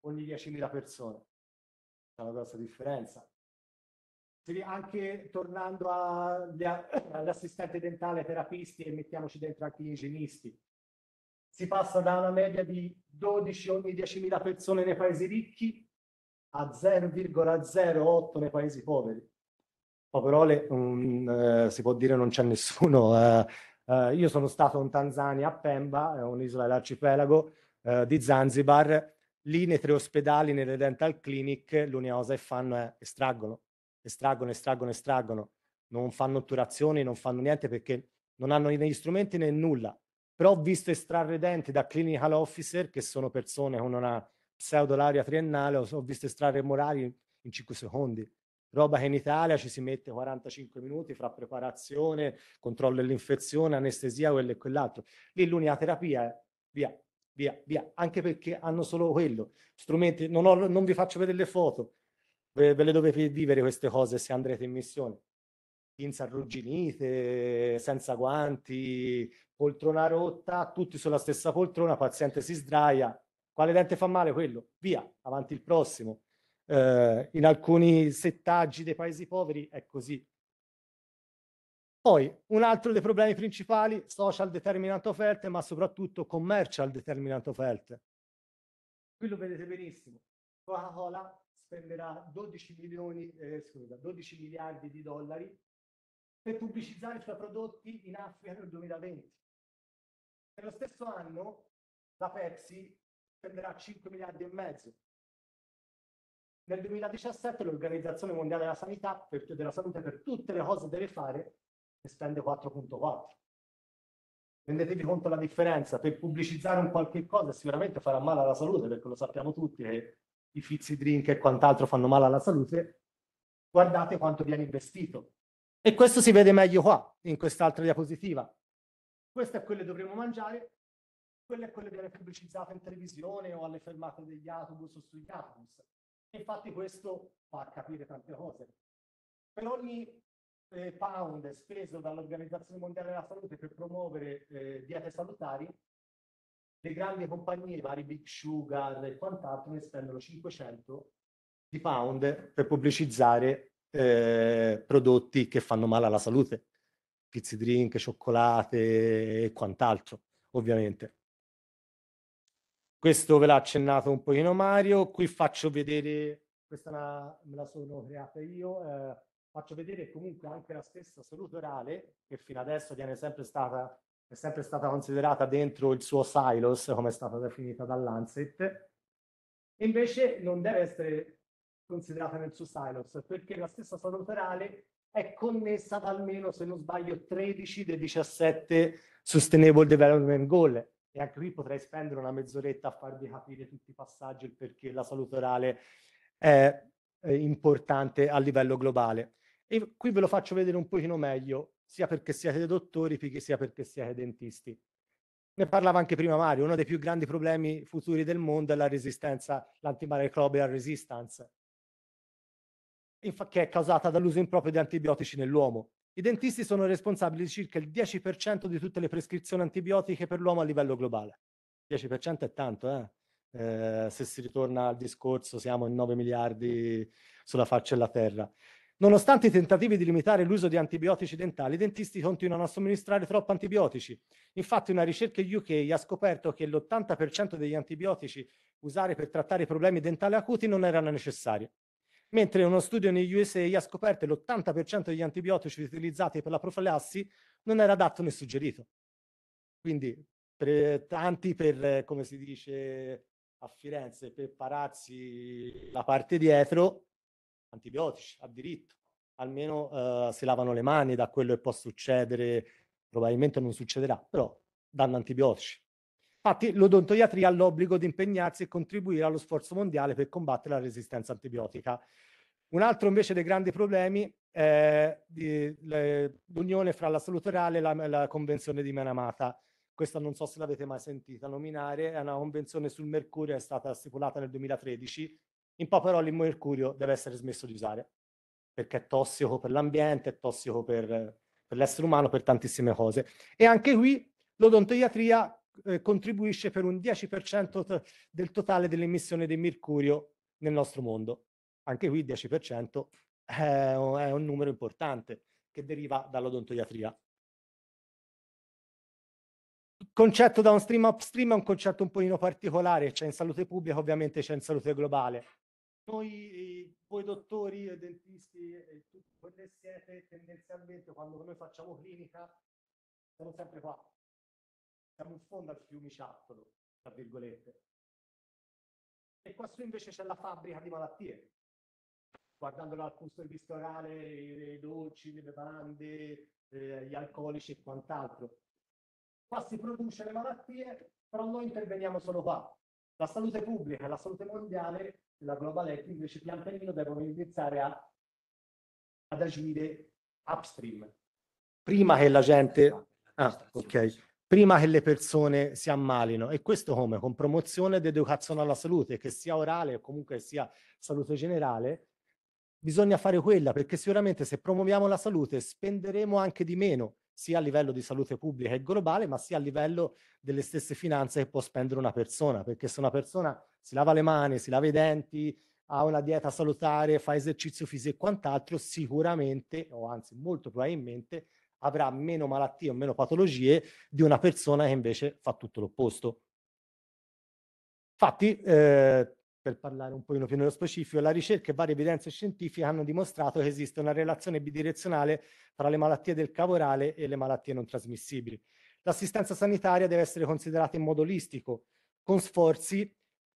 [SPEAKER 5] ogni 10.000 persone. C'è una grossa differenza. Anche tornando all'assistente dentale, terapisti e mettiamoci dentro anche gli igienisti, si passa da una media di 12 ogni 10.000 persone nei paesi ricchi a 0,08 nei paesi poveri. Oh, um, eh, si può dire non c'è nessuno. Eh, eh, io sono stato in Tanzania, a Pemba, è un'isola dell'arcipelago eh, di Zanzibar. Lì nei tre ospedali, nelle dental clinic, l'unica cosa che fanno è estraggono, estraggono, estraggono, estraggono. Non fanno otturazioni, non fanno niente perché non hanno né gli strumenti né nulla. Però ho visto estrarre denti da clinical officer, che sono persone con una pseudo pseudolaria triennale ho, ho visto estrarre morali in 5 secondi roba che in Italia ci si mette 45 minuti fra preparazione, controllo dell'infezione, anestesia, quello e quell'altro. Lì l'unica terapia è via, via, via, anche perché hanno solo quello. Strumenti, non, ho, non vi faccio vedere le foto, ve, ve, le dovete vivere queste cose se andrete in missione. Pinza arrugginite, senza guanti, poltrona rotta, tutti sulla stessa poltrona, paziente si sdraia, quale dente fa male? Quello. Via, avanti il prossimo. Eh, in alcuni settaggi dei paesi poveri è così. Poi un altro dei problemi principali, social determinant of health, ma soprattutto commercial determinant of health. Qui lo vedete benissimo. Coca-Cola spenderà 12, milioni, eh, scusa, 12 miliardi di dollari per pubblicizzare i suoi prodotti in Africa nel 2020. Nello stesso anno la Pepsi spenderà 5 miliardi e mezzo. Nel 2017 l'Organizzazione Mondiale della Sanità, per, della Salute, per tutte le cose deve fare, ne spende 4.4. Rendetevi conto la differenza, per pubblicizzare un qualche cosa sicuramente farà male alla salute, perché lo sappiamo tutti che eh, i fizzy drink e quant'altro fanno male alla salute, guardate quanto viene investito. E questo si vede meglio qua, in quest'altra diapositiva. Questo è quello che dovremmo mangiare, quello è quello che viene pubblicizzato in televisione o alle fermate degli autobus o sugli autobus. Infatti questo fa capire tante cose. Per ogni eh, pound speso dall'Organizzazione Mondiale della Salute per promuovere eh, diete salutari, le grandi compagnie, i vari Big Sugar e quant'altro, ne spendono 500 di pound per pubblicizzare eh, prodotti che fanno male alla salute, pizzi drink, cioccolate e quant'altro, ovviamente. Questo ve l'ha accennato un pochino Mario, qui faccio vedere, questa una, me la sono creata io, eh, faccio vedere comunque anche la stessa salute orale, che fino adesso viene sempre stata, è sempre stata considerata dentro il suo silos, come è stata definita dall'Ancet, invece non deve essere considerata nel suo silos, perché la stessa salute orale è connessa ad almeno, se non sbaglio, 13 dei 17 Sustainable Development Goal, e anche qui potrei spendere una mezz'oretta a farvi capire tutti i passaggi e perché la salute orale è importante a livello globale. E qui ve lo faccio vedere un pochino meglio, sia perché siete dottori, sia perché siete dentisti. Ne parlava anche prima Mario, uno dei più grandi problemi futuri del mondo è la resistenza, l'antimicrobial resistance, che è causata dall'uso improprio di antibiotici nell'uomo. I dentisti sono responsabili di circa il 10% di tutte le prescrizioni antibiotiche per l'uomo a livello globale. 10% è tanto, eh? Eh, se si ritorna al discorso, siamo in 9 miliardi sulla faccia della Terra. Nonostante i tentativi di limitare l'uso di antibiotici dentali, i dentisti continuano a somministrare troppo antibiotici. Infatti una ricerca UK ha scoperto che l'80% degli antibiotici usati per trattare i problemi dentali acuti non erano necessari mentre uno studio negli USA ha scoperto che l'80% degli antibiotici utilizzati per la profilassi non era adatto né suggerito. Quindi per eh, tanti per, eh, come si dice a Firenze, per pararsi la parte dietro, antibiotici a diritto, almeno eh, si lavano le mani da quello che può succedere, probabilmente non succederà, però danno antibiotici. Infatti l'odontoiatria ha l'obbligo di impegnarsi e contribuire allo sforzo mondiale per combattere la resistenza antibiotica. Un altro invece dei grandi problemi è l'unione fra la salute orale e la, la convenzione di Manamata. Questa non so se l'avete mai sentita nominare, è una convenzione sul mercurio, è stata stipulata nel 2013. In poche parole il mercurio deve essere smesso di usare perché è tossico per l'ambiente, è tossico per, per l'essere umano, per tantissime cose. E anche qui l'odontoiatria eh, contribuisce per un 10% del totale dell'emissione di mercurio nel nostro mondo. Anche qui il 10% è un, è un numero importante che deriva dall'odontoiatria. Il concetto downstream upstream è un concetto un pochino particolare, c'è in salute pubblica, ovviamente c'è in salute globale. Noi, voi dottori e dentisti, e tutti quelli che siete, tendenzialmente quando noi facciamo clinica, siamo sempre qua, siamo in fondo al fiumiciattolo, tra virgolette. E qua su invece c'è la fabbrica di malattie, Guardando dal punto di vista orale, i dolci, le bevande, eh, gli alcolici e quant'altro. Qua si produce le malattie, però noi interveniamo solo qua. La salute pubblica, la salute mondiale, la Global Health invece pian pianino devono iniziare a, ad agire upstream, prima che la gente... Ah, ok prima che le persone si ammalino. E questo come? Con promozione ed educazione alla salute, che sia orale o comunque sia salute generale, bisogna fare quella, perché sicuramente se promuoviamo la salute spenderemo anche di meno, sia a livello di salute pubblica e globale, ma sia a livello delle stesse finanze che può spendere una persona, perché se una persona si lava le mani, si lava i denti, ha una dieta salutare, fa esercizio fisico e quant'altro, sicuramente, o anzi molto probabilmente, avrà meno malattie o meno patologie di una persona che invece fa tutto l'opposto. Infatti, eh, per parlare un po' più nello specifico, la ricerca e varie evidenze scientifiche hanno dimostrato che esiste una relazione bidirezionale tra le malattie del cavorale e le malattie non trasmissibili. L'assistenza sanitaria deve essere considerata in modo olistico, con sforzi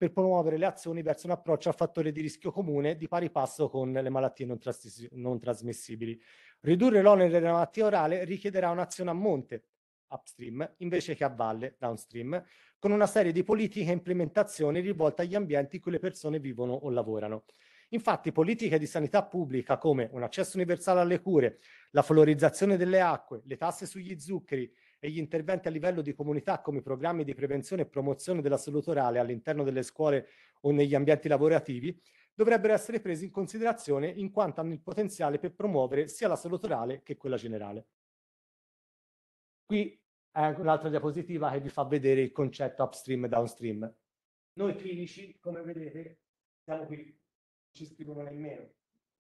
[SPEAKER 5] per promuovere le azioni verso un approccio a fattore di rischio comune di pari passo con le malattie non, trasmis- non trasmissibili. Ridurre l'onere della malattia orale richiederà un'azione a monte, upstream, invece che a valle, downstream, con una serie di politiche e implementazioni rivolte agli ambienti in cui le persone vivono o lavorano. Infatti, politiche di sanità pubblica come un accesso universale alle cure, la valorizzazione delle acque, le tasse sugli zuccheri, e gli interventi a livello di comunità come i programmi di prevenzione e promozione della salute orale all'interno delle scuole o negli ambienti lavorativi dovrebbero essere presi in considerazione in quanto hanno il potenziale per promuovere sia la salute orale che quella generale. Qui è anche un'altra diapositiva che vi fa vedere il concetto upstream e downstream. Noi clinici, come vedete, siamo qui, ci scrivono nemmeno.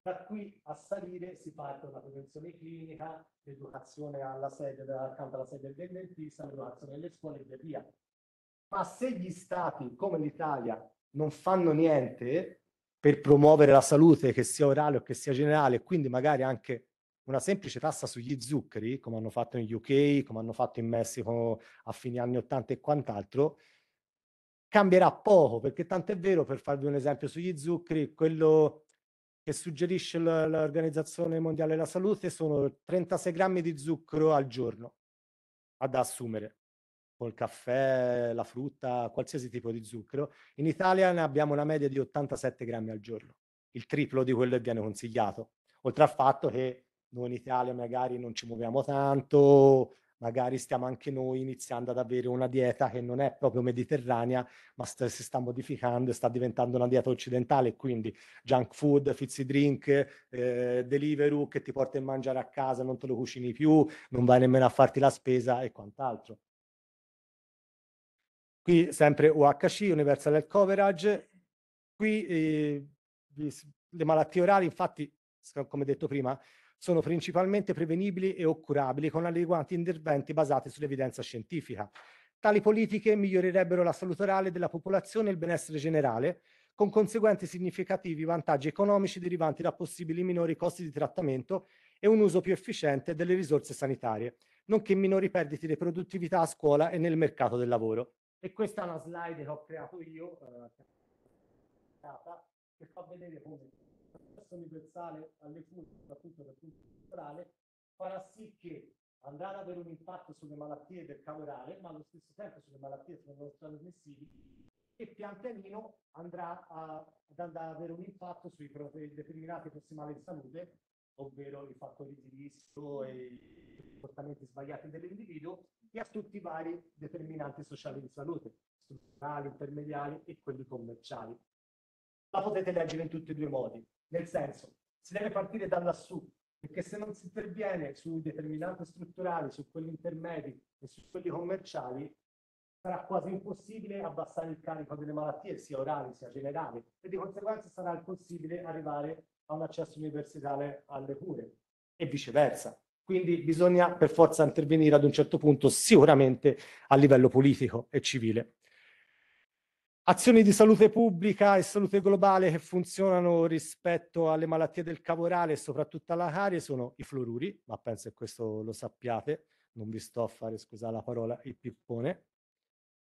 [SPEAKER 5] Da qui a salire si parte da prevenzione clinica, l'educazione alla sede, accanto alla sede del dentista, l'educazione delle scuole e via via. Ma se gli stati, come l'Italia, non fanno niente per promuovere la salute, che sia orale o che sia generale, quindi magari anche una semplice tassa sugli zuccheri, come hanno fatto in UK, come hanno fatto in Messico a fine anni 80 e quant'altro, cambierà poco, perché tanto è vero, per farvi un esempio sugli zuccheri, quello che suggerisce l'Organizzazione Mondiale della Salute sono 36 grammi di zucchero al giorno ad assumere col caffè, la frutta, qualsiasi tipo di zucchero. In Italia ne abbiamo una media di 87 grammi al giorno, il triplo di quello che viene consigliato. Oltre al fatto che noi in Italia magari non ci muoviamo tanto, magari stiamo anche noi iniziando ad avere una dieta che non è proprio mediterranea, ma st- si sta modificando e sta diventando una dieta occidentale, quindi junk food, fizzy drink, eh, delivery che ti porta a mangiare a casa, non te lo cucini più, non vai nemmeno a farti la spesa e quant'altro. Qui sempre UHC, Universal Health Coverage, qui eh, le malattie orali, infatti, come detto prima, sono principalmente prevenibili e occurabili con adeguati interventi basati sull'evidenza scientifica. Tali politiche migliorerebbero la salute orale della popolazione e il benessere generale, con conseguenti significativi vantaggi economici derivanti da possibili minori costi di trattamento e un uso più efficiente delle risorse sanitarie, nonché minori perdite di produttività a scuola e nel mercato del lavoro. E questa è una slide che ho creato io, eh, che fa vedere come mutazioni dorsale alle funzioni, soprattutto dal punto di orale, farà sì che andrà ad avere un impatto sulle malattie del cavorale, ma allo stesso tempo sulle malattie non trasmissibili, e pian pianino andrà a, ad, ad avere un impatto sui determinati prossimali di salute, ovvero i fattori di rischio e i comportamenti sbagliati dell'individuo, e a tutti i vari determinanti sociali di salute, strutturali, intermediari e quelli commerciali. La potete leggere in tutti e due i modi, nel senso, si deve partire da lassù, perché se non si interviene sui determinanti strutturali, su quelli intermedi e su quelli commerciali, sarà quasi impossibile abbassare il carico delle malattie, sia orali sia generali, e di conseguenza sarà impossibile arrivare a un accesso universitario alle cure e viceversa. Quindi bisogna per forza intervenire ad un certo punto sicuramente a livello politico e civile azioni di salute pubblica e salute globale che funzionano rispetto alle malattie del cavorale e soprattutto alla carie sono i fluoruri, ma penso che questo lo sappiate, non vi sto a fare, scusa la parola, il pippone.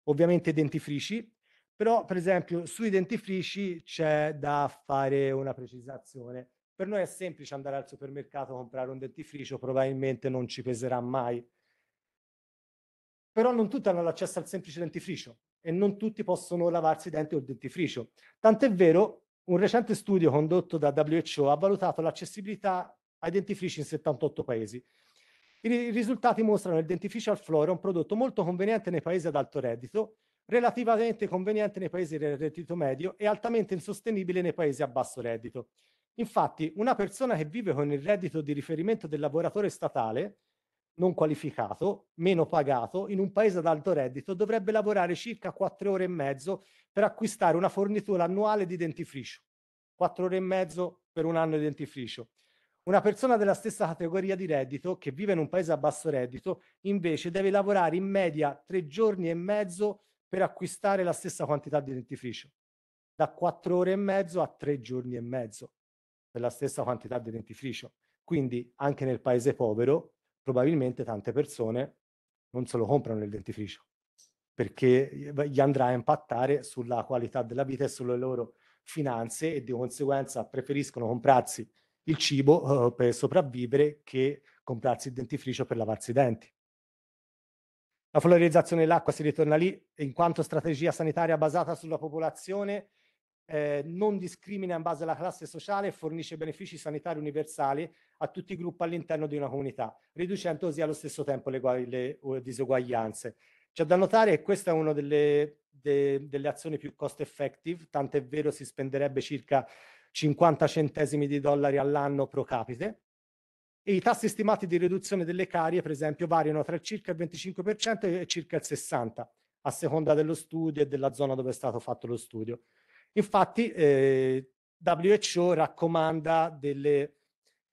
[SPEAKER 5] Ovviamente i dentifrici, però per esempio sui dentifrici c'è da fare una precisazione. Per noi è semplice andare al supermercato a comprare un dentifricio, probabilmente non ci peserà mai. Però non tutti hanno l'accesso al semplice dentifricio e non tutti possono lavarsi i denti o il dentifricio. Tant'è vero, un recente studio condotto da WHO ha valutato l'accessibilità ai dentifrici in 78 paesi. I risultati mostrano il dentifricio al fluoro, un prodotto molto conveniente nei paesi ad alto reddito, relativamente conveniente nei paesi del reddito medio e altamente insostenibile nei paesi a basso reddito. Infatti, una persona che vive con il reddito di riferimento del lavoratore statale non qualificato, meno pagato, in un paese ad alto reddito, dovrebbe lavorare circa quattro ore e mezzo per acquistare una fornitura annuale di dentifricio. Quattro ore e mezzo per un anno di dentifricio. Una persona della stessa categoria di reddito, che vive in un paese a basso reddito, invece deve lavorare in media tre giorni e mezzo per acquistare la stessa quantità di dentifricio. Da quattro ore e mezzo a tre giorni e mezzo per la stessa quantità di dentifricio. Quindi anche nel paese povero probabilmente tante persone non se lo comprano il dentifricio perché gli andrà a impattare sulla qualità della vita e sulle loro finanze e di conseguenza preferiscono comprarsi il cibo eh, per sopravvivere che comprarsi il dentifricio per lavarsi i denti. La fluorizzazione dell'acqua si ritorna lì in quanto strategia sanitaria basata sulla popolazione eh, non discrimina in base alla classe sociale e fornisce benefici sanitari universali a tutti i gruppi all'interno di una comunità, riducendo così allo stesso tempo le, le, disuguaglianze. C'è da notare che questa è una delle, de, delle azioni più cost effective, tant'è vero si spenderebbe circa 50 centesimi di dollari all'anno pro capite, e i tassi stimati di riduzione delle carie, per esempio, variano tra circa il 25% e circa il 60%, a seconda dello studio e della zona dove è stato fatto lo studio. Infatti eh, WHO raccomanda delle,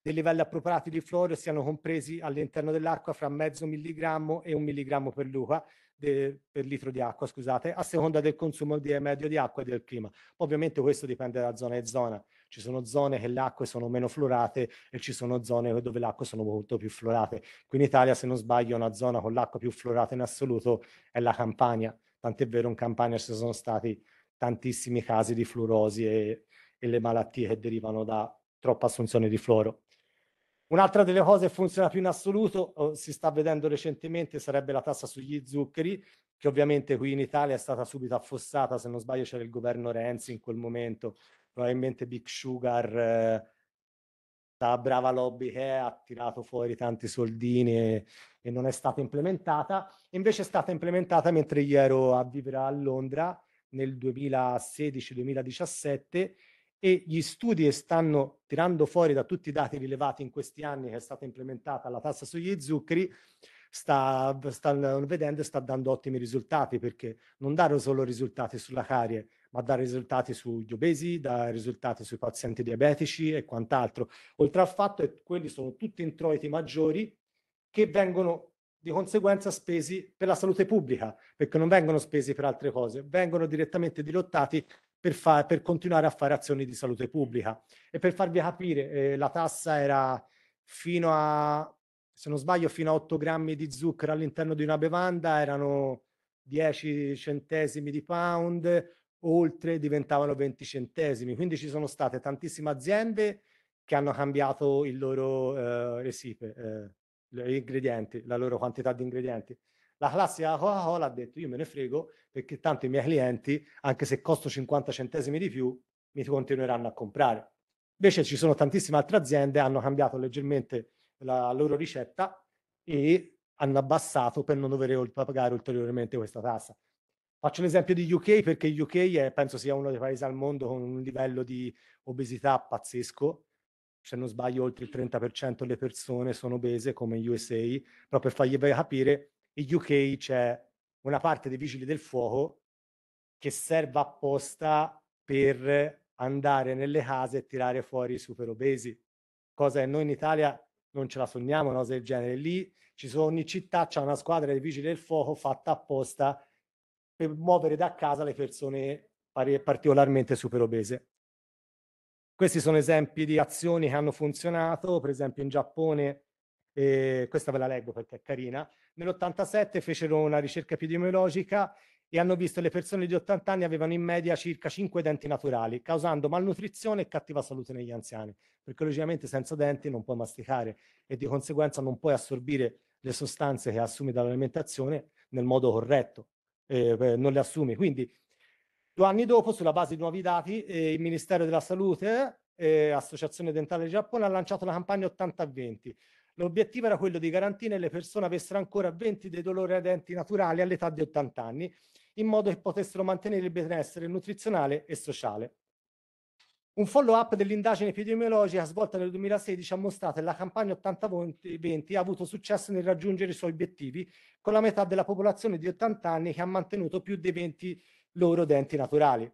[SPEAKER 5] dei livelli appropriati di fluoro siano compresi all'interno dell'acqua fra mezzo milligrammo e un milligrammo per luca, per litro di acqua, scusate, a seconda del consumo di, medio di acqua e del clima. Ovviamente questo dipende da zona e zona. Ci sono zone che le acque sono meno fluorate e ci sono zone dove le acque sono molto più fluorate. Qui in Italia, se non sbaglio, una zona con l'acqua più fluorata in assoluto è la Campania. Tant'è vero in Campania ci sono stati tantissimi casi di fluorosi e, e le malattie che derivano da troppa assunzione di fluoro. Un'altra delle cose che funziona più in assoluto, si sta vedendo recentemente, sarebbe la tassa sugli zuccheri, che ovviamente qui in Italia è stata subito affossata, se non sbaglio c'era il governo Renzi in quel momento, probabilmente Big Sugar, eh, brava lobby che è, ha tirato fuori tanti soldini e, e non è stata implementata, invece è stata implementata mentre io ero a vivere a Londra nel 2016-2017 e gli studi che stanno tirando fuori da tutti i dati rilevati in questi anni che è stata implementata la tassa sugli zuccheri sta, stanno vedendo e sta dando ottimi risultati perché non dare solo risultati sulla carie ma dare risultati sugli obesi, dare risultati sui pazienti diabetici e quant'altro. Oltre al fatto che quelli sono tutti introiti maggiori che vengono di conseguenza spesi per la salute pubblica, perché non vengono spesi per altre cose, vengono direttamente dirottati per, fa- per continuare a fare azioni di salute pubblica. E per farvi capire, eh, la tassa era fino a, se non sbaglio, fino a 8 grammi di zucchero all'interno di una bevanda, erano 10 centesimi di pound, oltre diventavano 20 centesimi. Quindi ci sono state tantissime aziende che hanno cambiato il loro eh, recipe. Eh, gli ingredienti, la loro quantità di ingredienti. La classica Coca-Cola ha detto io me ne frego perché tanto i miei clienti, anche se costo 50 centesimi di più, mi continueranno a comprare. Invece ci sono tantissime altre aziende che hanno cambiato leggermente la loro ricetta e hanno abbassato per non dover pagare ulteriormente questa tassa. Faccio l'esempio di UK perché UK è, penso sia uno dei paesi al mondo con un livello di obesità pazzesco se non sbaglio oltre il 30% delle persone sono obese come in USA, però per fargli capire, in UK c'è una parte dei vigili del fuoco che serve apposta per andare nelle case e tirare fuori i super obesi, cosa che noi in Italia non ce la sogniamo, una cosa del genere. Lì ci sono, ogni città c'è una squadra dei vigili del fuoco fatta apposta per muovere da casa le persone particolarmente super obese. Questi sono esempi di azioni che hanno funzionato, per esempio in Giappone, eh, questa ve la leggo perché è carina, nell'87 fecero una ricerca epidemiologica e hanno visto che le persone di 80 anni avevano in media circa 5 denti naturali, causando malnutrizione e cattiva salute negli anziani, perché logicamente senza denti non puoi masticare e di conseguenza non puoi assorbire le sostanze che assumi dall'alimentazione nel modo corretto, eh, non le assumi. Quindi Due anni dopo, sulla base di nuovi dati, eh, il Ministero della Salute, eh, Associazione Dentale del Giappone, ha lanciato la campagna 80-20. L'obiettivo era quello di garantire che le persone avessero ancora 20 dei dolori ai denti naturali all'età di 80 anni, in modo che potessero mantenere il benessere nutrizionale e sociale. Un follow-up dell'indagine epidemiologica svolta nel 2016 ha mostrato che la campagna 80-20 ha avuto successo nel raggiungere i suoi obiettivi, con la metà della popolazione di 80 anni che ha mantenuto più di 20 loro denti naturali.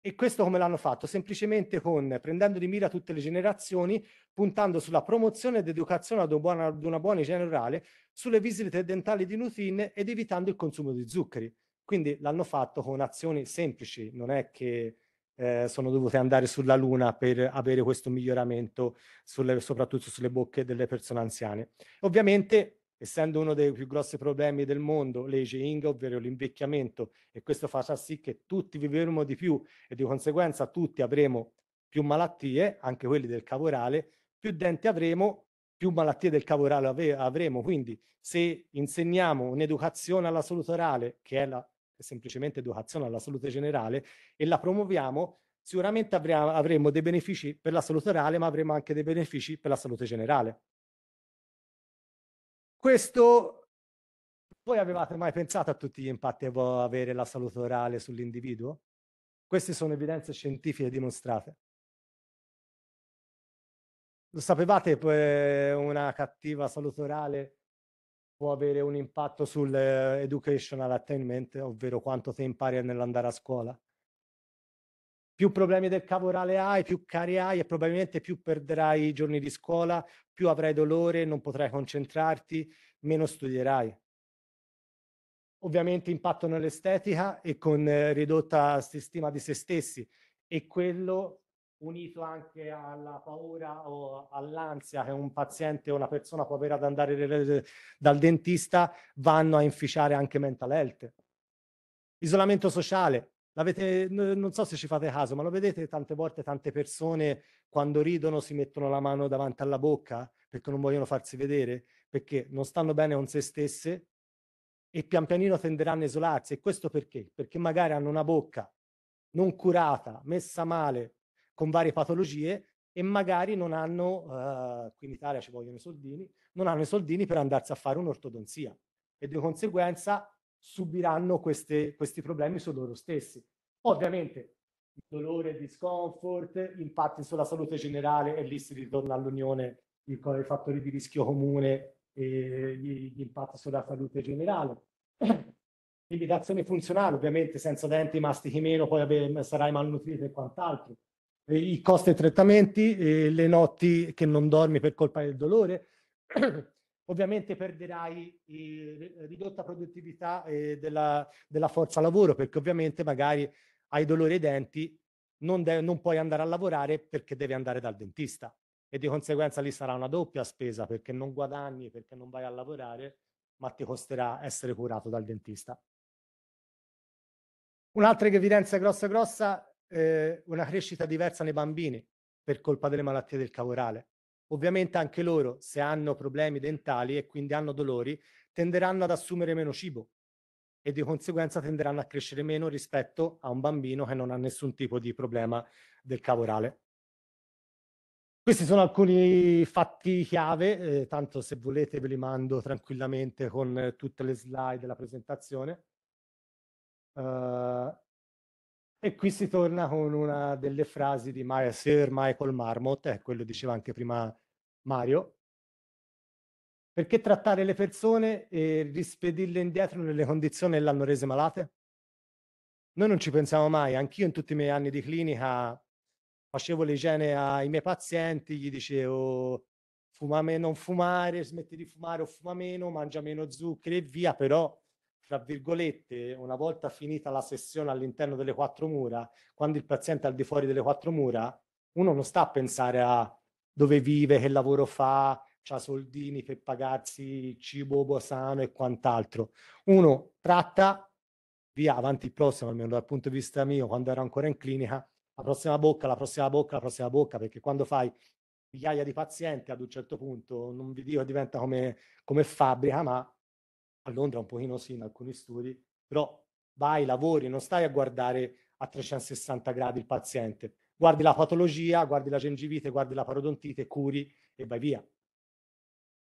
[SPEAKER 5] E questo come l'hanno fatto? Semplicemente con, prendendo di mira tutte le generazioni, puntando sulla promozione ed educazione ad una buona, ad una buona igiene orale, sulle visite dentali di routine ed evitando il consumo di zuccheri. Quindi l'hanno fatto con azioni semplici, non è che eh, sono dovute andare sulla luna per avere questo miglioramento sulle, soprattutto sulle bocche delle persone anziane. Ovviamente essendo uno dei più grossi problemi del mondo l'aging, ovvero l'invecchiamento, e questo farà sì che tutti vivremo di più e di conseguenza tutti avremo più malattie, anche quelli del cavorale, più denti avremo, più malattie del cavorale ave- avremo. Quindi se insegniamo un'educazione alla salute orale, che è la, semplicemente educazione alla salute generale, e la promuoviamo, sicuramente avremo, avremo dei benefici per la salute orale, ma avremo anche dei benefici per la salute generale. Questo, voi avevate mai pensato a tutti gli impatti che può avere la salute orale sull'individuo? Queste sono evidenze scientifiche dimostrate. Lo sapevate che una cattiva salute orale può avere un impatto sull'educational eh, attainment, ovvero quanto te impari nell'andare a scuola? più problemi del cavorale hai, più cari hai e probabilmente più perderai i giorni di scuola, più avrai dolore, non potrai concentrarti, meno studierai. Ovviamente impatto nell'estetica e con eh, ridotta stima di se stessi e quello unito anche alla paura o all'ansia che un paziente o una persona può avere ad andare dal dentista, vanno a inficiare anche mental health. Isolamento sociale, L'avete, non so se ci fate caso, ma lo vedete tante volte tante persone quando ridono si mettono la mano davanti alla bocca perché non vogliono farsi vedere, perché non stanno bene con se stesse e pian pianino tenderanno a isolarsi. E questo perché? Perché magari hanno una bocca non curata, messa male, con varie patologie e magari non hanno, eh, qui in Italia ci vogliono i soldini, non hanno i soldini per andarsi a fare un'ortodonzia e di conseguenza subiranno queste, questi problemi su loro stessi. Ovviamente dolore, discomfort, impatti sulla salute generale e lì si ritorna all'unione i fattori di rischio comune e gli, impatti sulla salute generale. Limitazione funzionale, ovviamente senza denti mastichi meno, poi vabbè, sarai malnutrito e quant'altro. I costi dei trattamenti, le notti che non dormi per colpa del dolore, ovviamente perderai eh, ridotta produttività eh, della, della, forza lavoro perché ovviamente magari hai dolore ai denti, non, non, puoi andare a lavorare perché devi andare dal dentista e di conseguenza lì sarà una doppia spesa perché non guadagni, perché non vai a lavorare, ma ti costerà essere curato dal dentista. Un'altra evidenza grossa grossa, eh, una crescita diversa nei bambini per colpa delle malattie del cavorale. Ovviamente anche loro, se hanno problemi dentali e quindi hanno dolori, tenderanno ad assumere meno cibo e di conseguenza tenderanno a crescere meno rispetto a un bambino che non ha nessun tipo di problema del cavo orale. Questi sono alcuni fatti chiave, eh, tanto se volete ve li mando tranquillamente con eh, tutte le slide della presentazione. Uh, e qui si torna con una delle frasi di My, Sir Michael Marmot, è eh, quello diceva anche prima Mario. Perché trattare le persone e rispedirle indietro nelle condizioni che l'hanno rese malate? Noi non ci pensiamo mai, anch'io in tutti i miei anni di clinica facevo l'igiene ai miei pazienti, gli dicevo fuma meno, non fumare, smetti di fumare o fuma meno, mangia meno zuccheri e via, però tra virgolette, una volta finita la sessione all'interno delle quattro mura, quando il paziente è al di fuori delle quattro mura, uno non sta a pensare a dove vive, che lavoro fa, ha soldini per pagarsi cibo sano e quant'altro. Uno tratta via avanti il prossimo, almeno dal punto di vista mio, quando ero ancora in clinica, la prossima bocca, la prossima bocca, la prossima bocca, perché quando fai migliaia di pazienti ad un certo punto, non vi dico diventa come, come fabbrica, ma a Londra un pochino sì in alcuni studi, però vai, lavori, non stai a guardare a 360 gradi il paziente, guardi la patologia, guardi la gengivite, guardi la parodontite, curi e vai via.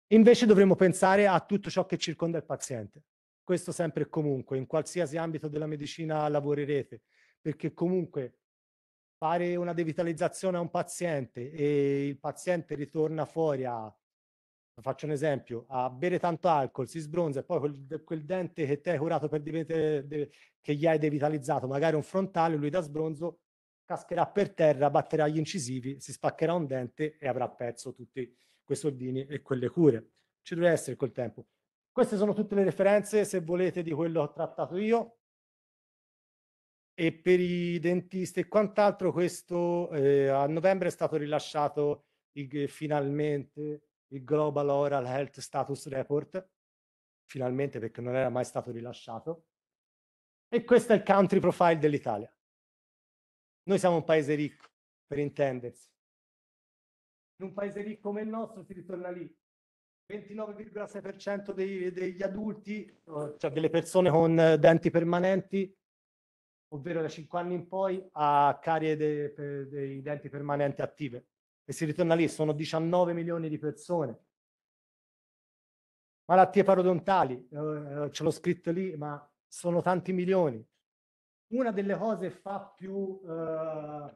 [SPEAKER 5] Invece dovremmo pensare a tutto ciò che circonda il paziente. Questo sempre e comunque, in qualsiasi ambito della medicina lavorerete, perché comunque fare una devitalizzazione a un paziente e il paziente ritorna fuori a faccio un esempio, a bere tanto alcol si sbronza e poi quel, quel dente che te hai curato per diventare, de, che gli hai devitalizzato, magari un frontale, lui da sbronzo cascherà per terra, batterà gli incisivi, si spaccherà un dente e avrà perso tutti quei soldini e quelle cure. Ci deve essere quel tempo. Queste sono tutte le referenze, se volete, di quello che ho trattato io. E per i dentisti e quant'altro, questo eh, a novembre è stato rilasciato il, finalmente il Global Oral Health Status Report, finalmente perché non era mai stato rilasciato, e questo è il country profile dell'Italia. Noi siamo un paese ricco, per intendersi. In un paese ricco come il nostro si ritorna lì. 29,6% dei, degli adulti, cioè delle persone con denti permanenti, ovvero da 5 anni in poi, ha carie dei, dei denti permanenti attive e si ritorna lì, sono 19 milioni di persone. Malattie parodontali, eh, eh, ce l'ho scritto lì, ma sono tanti milioni. Una delle cose fa più eh,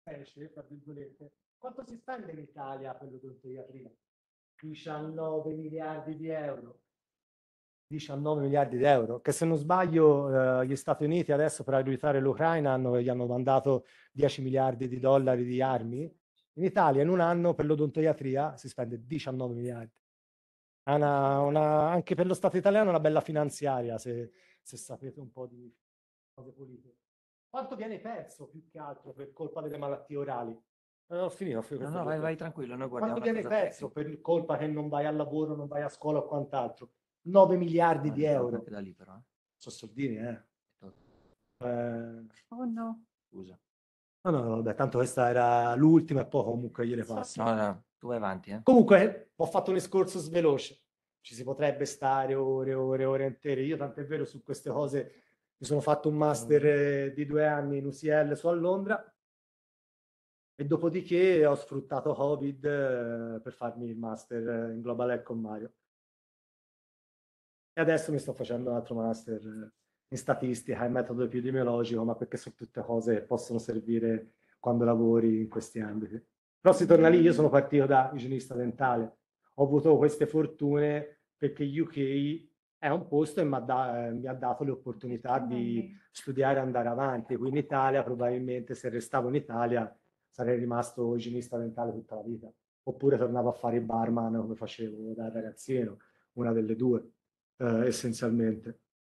[SPEAKER 5] specie, virgolette, quanto si spende in Italia per l'odontoia 19 miliardi di euro. 19 miliardi di euro, che se non sbaglio eh, gli Stati Uniti adesso per aiutare l'Ucraina hanno, gli hanno mandato 10 miliardi di dollari di armi in Italia in un anno per l'odontoiatria si spende 19 miliardi. Una, una, anche per lo Stato italiano è una bella finanziaria, se, se sapete un po' di cose politiche. Quanto viene perso più che altro per colpa delle malattie orali? Allora, eh, ho finito, ho finito. No, no, vai, vai tranquillo. Noi Quanto viene perso per colpa che non vai al lavoro, non vai a scuola o quant'altro? 9 miliardi no, di euro. da lì però. Eh. Sono soldini, eh. eh. Oh no. Scusa. No, no, vabbè, tanto questa era l'ultima e poi comunque gliele
[SPEAKER 2] passo. No, no, tu vai avanti. Eh.
[SPEAKER 5] Comunque ho fatto un discorso sveloce. ci si potrebbe stare ore, ore, ore intere. Io tant'è vero su queste cose mi sono fatto un master mm. eh, di due anni in UCL su a Londra e dopodiché ho sfruttato Covid eh, per farmi il master eh, in Global Air con Mario. E adesso mi sto facendo un altro master in statistica, in metodo epidemiologico, ma perché sono tutte cose che possono servire quando lavori in questi ambiti.
[SPEAKER 3] Però si torna lì, io sono
[SPEAKER 5] partito da igienista dentale, ho avuto queste fortune perché UK è un posto che eh, mi ha dato le opportunità di studiare e andare avanti. Qui in Italia probabilmente se restavo in Italia sarei rimasto igienista dentale tutta la vita, oppure tornavo a fare il barman come facevo da ragazzino, una delle due eh, essenzialmente.